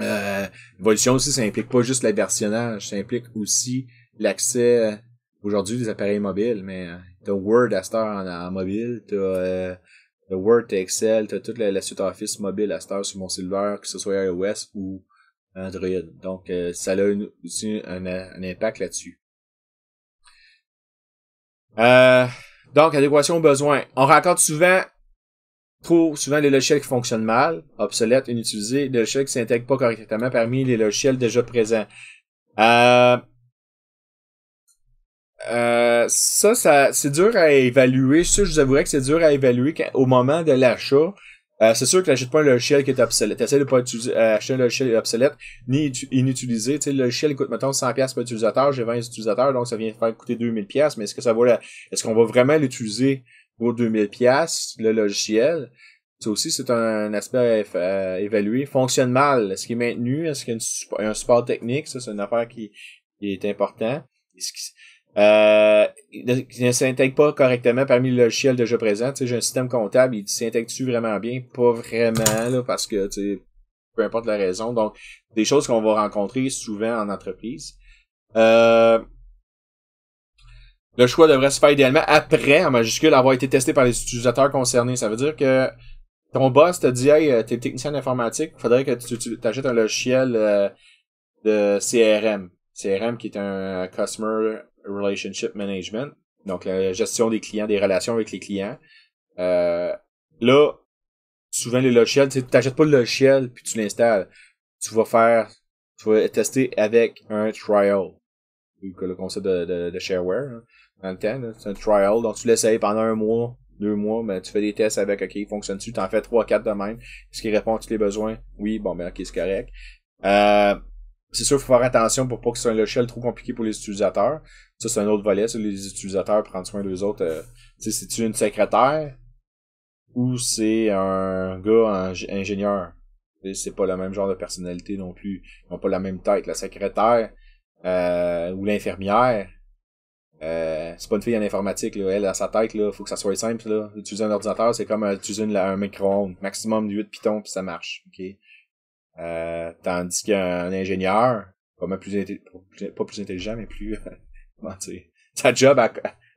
Euh, aussi, ça implique pas juste versionnage, ça implique aussi l'accès euh, aujourd'hui des appareils mobiles, mais euh, t'as Word à star en, mobile, euh, t'as Word, t'as Excel, t'as toute la, suite Office mobile à star sur mon silver que ce soit iOS ou Android. Donc ça a aussi un, un impact là-dessus. Euh, donc, adéquation aux besoins. On rencontre souvent trop souvent les logiciels qui fonctionnent mal, obsolètes, inutilisés, des logiciels qui s'intègrent pas correctement parmi les logiciels déjà présents. Euh, euh, ça, ça c'est dur à évaluer. Ça, je vous avouerai que c'est dur à évaluer au moment de l'achat. Euh, c'est sûr que n'achètes pas un logiciel qui est obsolète. Essaye de pas euh, acheter un logiciel obsolète ni inutilisé. Tu sais, le logiciel coûte, mettons, 100$ par utilisateur. J'ai 20 utilisateurs, donc ça vient faire coûter 2000$. Mais est-ce que ça vaut est-ce qu'on va vraiment l'utiliser pour 2000$, le logiciel? Ça aussi, c'est un aspect à évaluer. Fonctionne mal. Est-ce qu'il est maintenu? Est-ce qu'il y a un support technique? Ça, c'est une affaire qui, est importante euh, ne, s'intègre pas correctement parmi les logiciels de jeu présent. J'ai un système comptable, il s'intègre-tu vraiment bien? Pas vraiment, là, parce que tu peu importe la raison. Donc, des choses qu'on va rencontrer souvent en entreprise. Euh, le choix devrait se faire idéalement après, en majuscule, avoir été testé par les utilisateurs concernés. Ça veut dire que ton boss te dit Hey, euh, t'es technicien d'informatique, faudrait que tu t'achètes un logiciel euh, de CRM. CRM qui est un Customer Relationship Management, donc la gestion des clients, des relations avec les clients. Euh, là, souvent les logiciels, tu n'achètes pas le logiciel puis tu l'installes. Tu vas faire, tu vas tester avec un trial. Le concept de, de, de shareware, hein, c'est un trial. Donc tu l'essayes pendant un mois, deux mois, mais tu fais des tests avec, ok, fonctionne-tu, en fais trois, quatre de même. Est-ce qu'il répond à tous les besoins? Oui, bon, ben ok, c'est correct. Euh, c'est sûr, faut faire attention pour pas que ce soit un logiciel trop compliqué pour les utilisateurs. Ça, c'est un autre volet, sur les utilisateurs prendre soin d'eux autres. Euh, c'est-tu une secrétaire ou c'est un gars un ingénieur? C'est pas le même genre de personnalité non plus. Ils ont pas la même tête. La secrétaire euh, ou l'infirmière, euh, c'est pas une fille en informatique, là. elle, à sa tête, là, faut que ça soit simple. Là. Utiliser un ordinateur, c'est comme euh, utiliser un micro-ondes. Maximum 8 pitons, puis ça marche. tandis qu'un ingénieur, pas plus, pas plus intelligent, mais plus Sa job,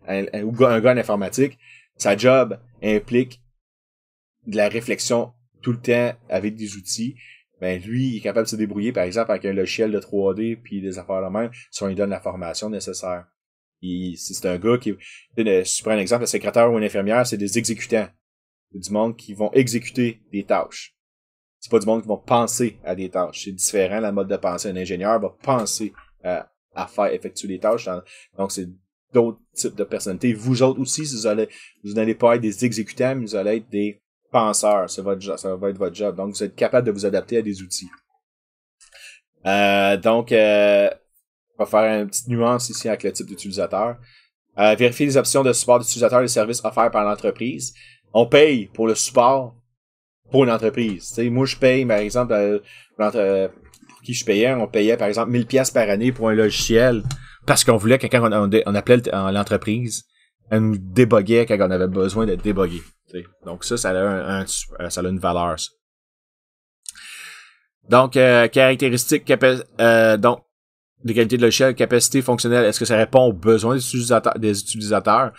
ou un gars en informatique, sa job implique de la réflexion tout le temps avec des outils. Ben lui, il est capable de se débrouiller, par exemple, avec un logiciel de 3D puis des affaires de même, si on lui donne la formation nécessaire. C'est un gars qui. Si tu prends un exemple, un secrétaire ou une infirmière, c'est des exécutants. C'est du monde qui vont exécuter des tâches. C'est pas du monde qui vont penser à des tâches. C'est différent la mode de pensée. Un ingénieur va penser à, à faire effectuer les tâches. Donc, c'est d'autres types de personnalités. Vous autres aussi, vous allez, vous n'allez pas être des exécutants, mais vous allez être des penseurs. C'est votre, ça va être votre job. Donc, vous êtes capable de vous adapter à des outils. Euh, donc, euh, on va faire une petite nuance ici avec le type d'utilisateur. vérifiez euh, vérifier les options de support d'utilisateur les services offerts par l'entreprise. On paye pour le support pour l'entreprise. entreprise. moi, je paye, par exemple, euh, je payais, on payait par exemple 1000 pièces par année pour un logiciel parce qu'on voulait que quand on, appelait l'entreprise, elle nous déboguait quand on avait besoin d'être débogué. Donc ça, ça a, une valeur. Donc, euh, caractéristiques, euh, donc, des qualités de logiciel, capacité fonctionnelle, est-ce que ça répond aux besoins des utilisateurs? Des utilisateurs?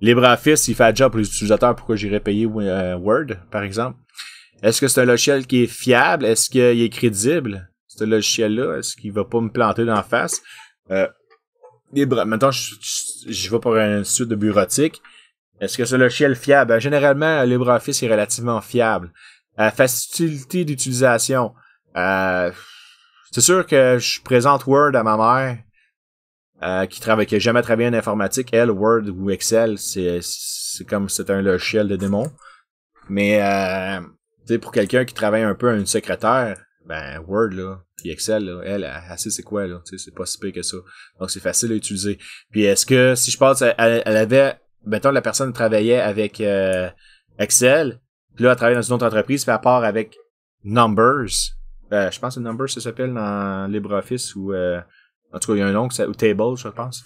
LibreOffice, il fait un job pour les utilisateurs, pourquoi j'irais payer euh, Word, par exemple? Est-ce que c'est un logiciel qui est fiable? Est-ce qu'il est crédible? ce logiciel-là? Est-ce qu'il va pas me planter dans la face? Euh, libre. Maintenant, je, vais pour un suite de bureautique. Est-ce que ce logiciel est fiable? Ben, généralement, LibreOffice est relativement fiable. Euh, facilité d'utilisation. Euh, c'est sûr que je présente Word à ma mère. qui travaille jamais travaillé en informatique, elle, Word ou Excel, c'est, c'est comme c'est un logiciel de démon. Mais euh, pour quelqu'un qui travaille un peu à une secrétaire, ben Word là, puis Excel là, elle, elle, sait c'est quoi là, tu sais, c'est pas si pire que ça. Donc c'est facile à utiliser. Puis est-ce que si je pense, elle, avait, mettons la personne travaillait avec euh, Excel, puis là elle travaillait dans une autre entreprise, fait à part avec Numbers, euh, je pense que Numbers ça s'appelle dans LibreOffice ou euh, en tout cas il y a un nom ou Table je pense.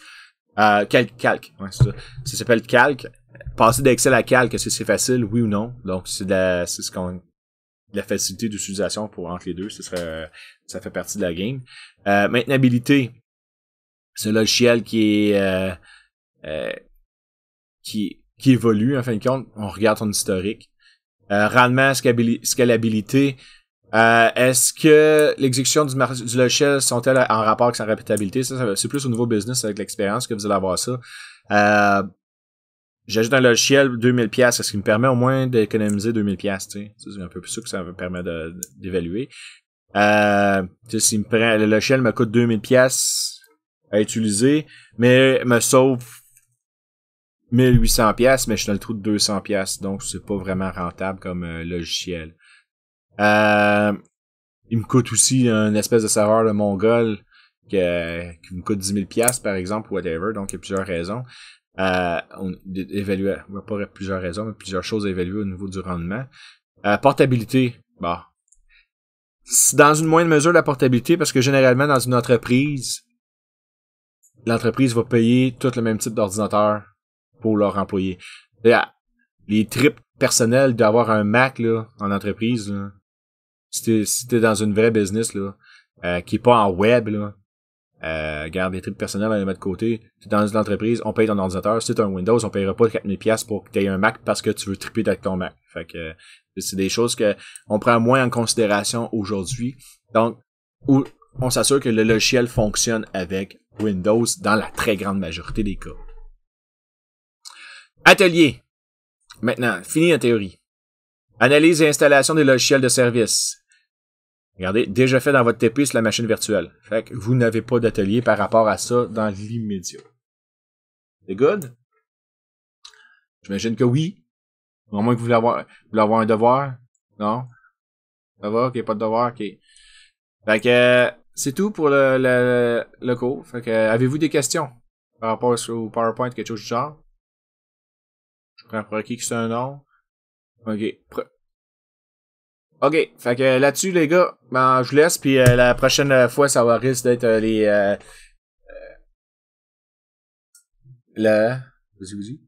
Euh, calc, calc, ouais, c'est ça. Ça s'appelle calc. Passer d'Excel à calc, est-ce que c'est facile, oui ou non? Donc c'est c'est ce qu'on la facilité d'utilisation pour entre les deux, ce serait, ça fait partie de la game. Euh, maintenabilité, c'est le logiciel qui est euh, euh, qui, qui évolue en fin de compte. On regarde son historique. Euh, rendement, scalabilité. Est-ce que l'exécution du, logiciel sont-elles en rapport avec sa répétabilité? Ça, c'est plus au nouveau business avec l'expérience que vous allez avoir ça j'ajoute un logiciel 2000 pièces ce qui me permet au moins d'économiser 2000 pièces tu c'est un peu plus sûr que ça me permet d'évaluer euh, si prend, le logiciel me coûte 2000 pièces à utiliser mais me sauve 1800 pièces mais je suis dans le trou de 200 pièces donc c'est pas vraiment rentable comme euh, logiciel euh, il me coûte aussi une espèce de serveur de mongol qui, me coûte 10 000 pièces par exemple whatever donc il y a plusieurs raisons euh, on va pas plusieurs raisons, mais plusieurs choses à évaluer au niveau du rendement. Euh, portabilité, bah. Dans une moindre mesure, la portabilité, parce que généralement, dans une entreprise, l'entreprise va payer tout le même type d'ordinateur pour leurs employés. Ah, les trips personnels d'avoir un Mac là, en entreprise, là, si t'es dans une vraie business là, euh, qui est pas en web, là, euh, garde les trucs personnels à les mettre de côté. Tu es dans une entreprise, on paye ton ordinateur. Si tu un Windows, on payera pas 4000$ pour que tu aies un Mac parce que tu veux triper avec ton Mac. Fait que euh, c'est des choses que prend moins en considération aujourd'hui. Donc, on s'assure que le logiciel fonctionne avec Windows dans la très grande majorité des cas. Atelier. Maintenant, fini la théorie. Analyse et installation des logiciels de service. Regardez, déjà fait dans votre TP sur la machine virtuelle. Fait que vous n'avez pas d'atelier par rapport à ça dans l'immédiat. C'est good? J'imagine que oui. Au moins que vous voulez avoir, vous un devoir. Non? Ça va? ait pas de devoir, ok. Fait que euh, c'est tout pour le, le, le cours. Euh, avez-vous des questions par rapport au PowerPoint, quelque chose du genre? Je prends pour qui que c'est un nom. Ok. OK, fait que euh, là-dessus, les gars, ben, je vous laisse, puis euh, la prochaine euh, fois, ça va risque d'être les... Euh,
le... Vas-y, vas-y.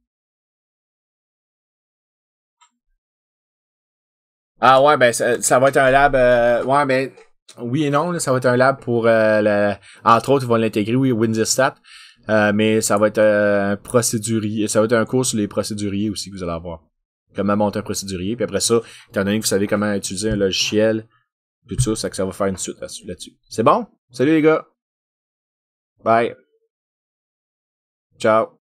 Ah ouais, ben ça, va être un lab... ouais, ben... Oui et non, ça va être un lab pour... entre autres, ils vont l'intégrer, oui, euh, mais ça va être un procédurier... Ça va être un cours sur les procéduriers aussi que vous allez avoir comment monter un procédurier. Puis après ça, étant donné que vous savez comment utiliser un logiciel, tout ça, ça, que ça va faire une suite là-dessus. C'est bon? Salut les gars! Bye! Ciao!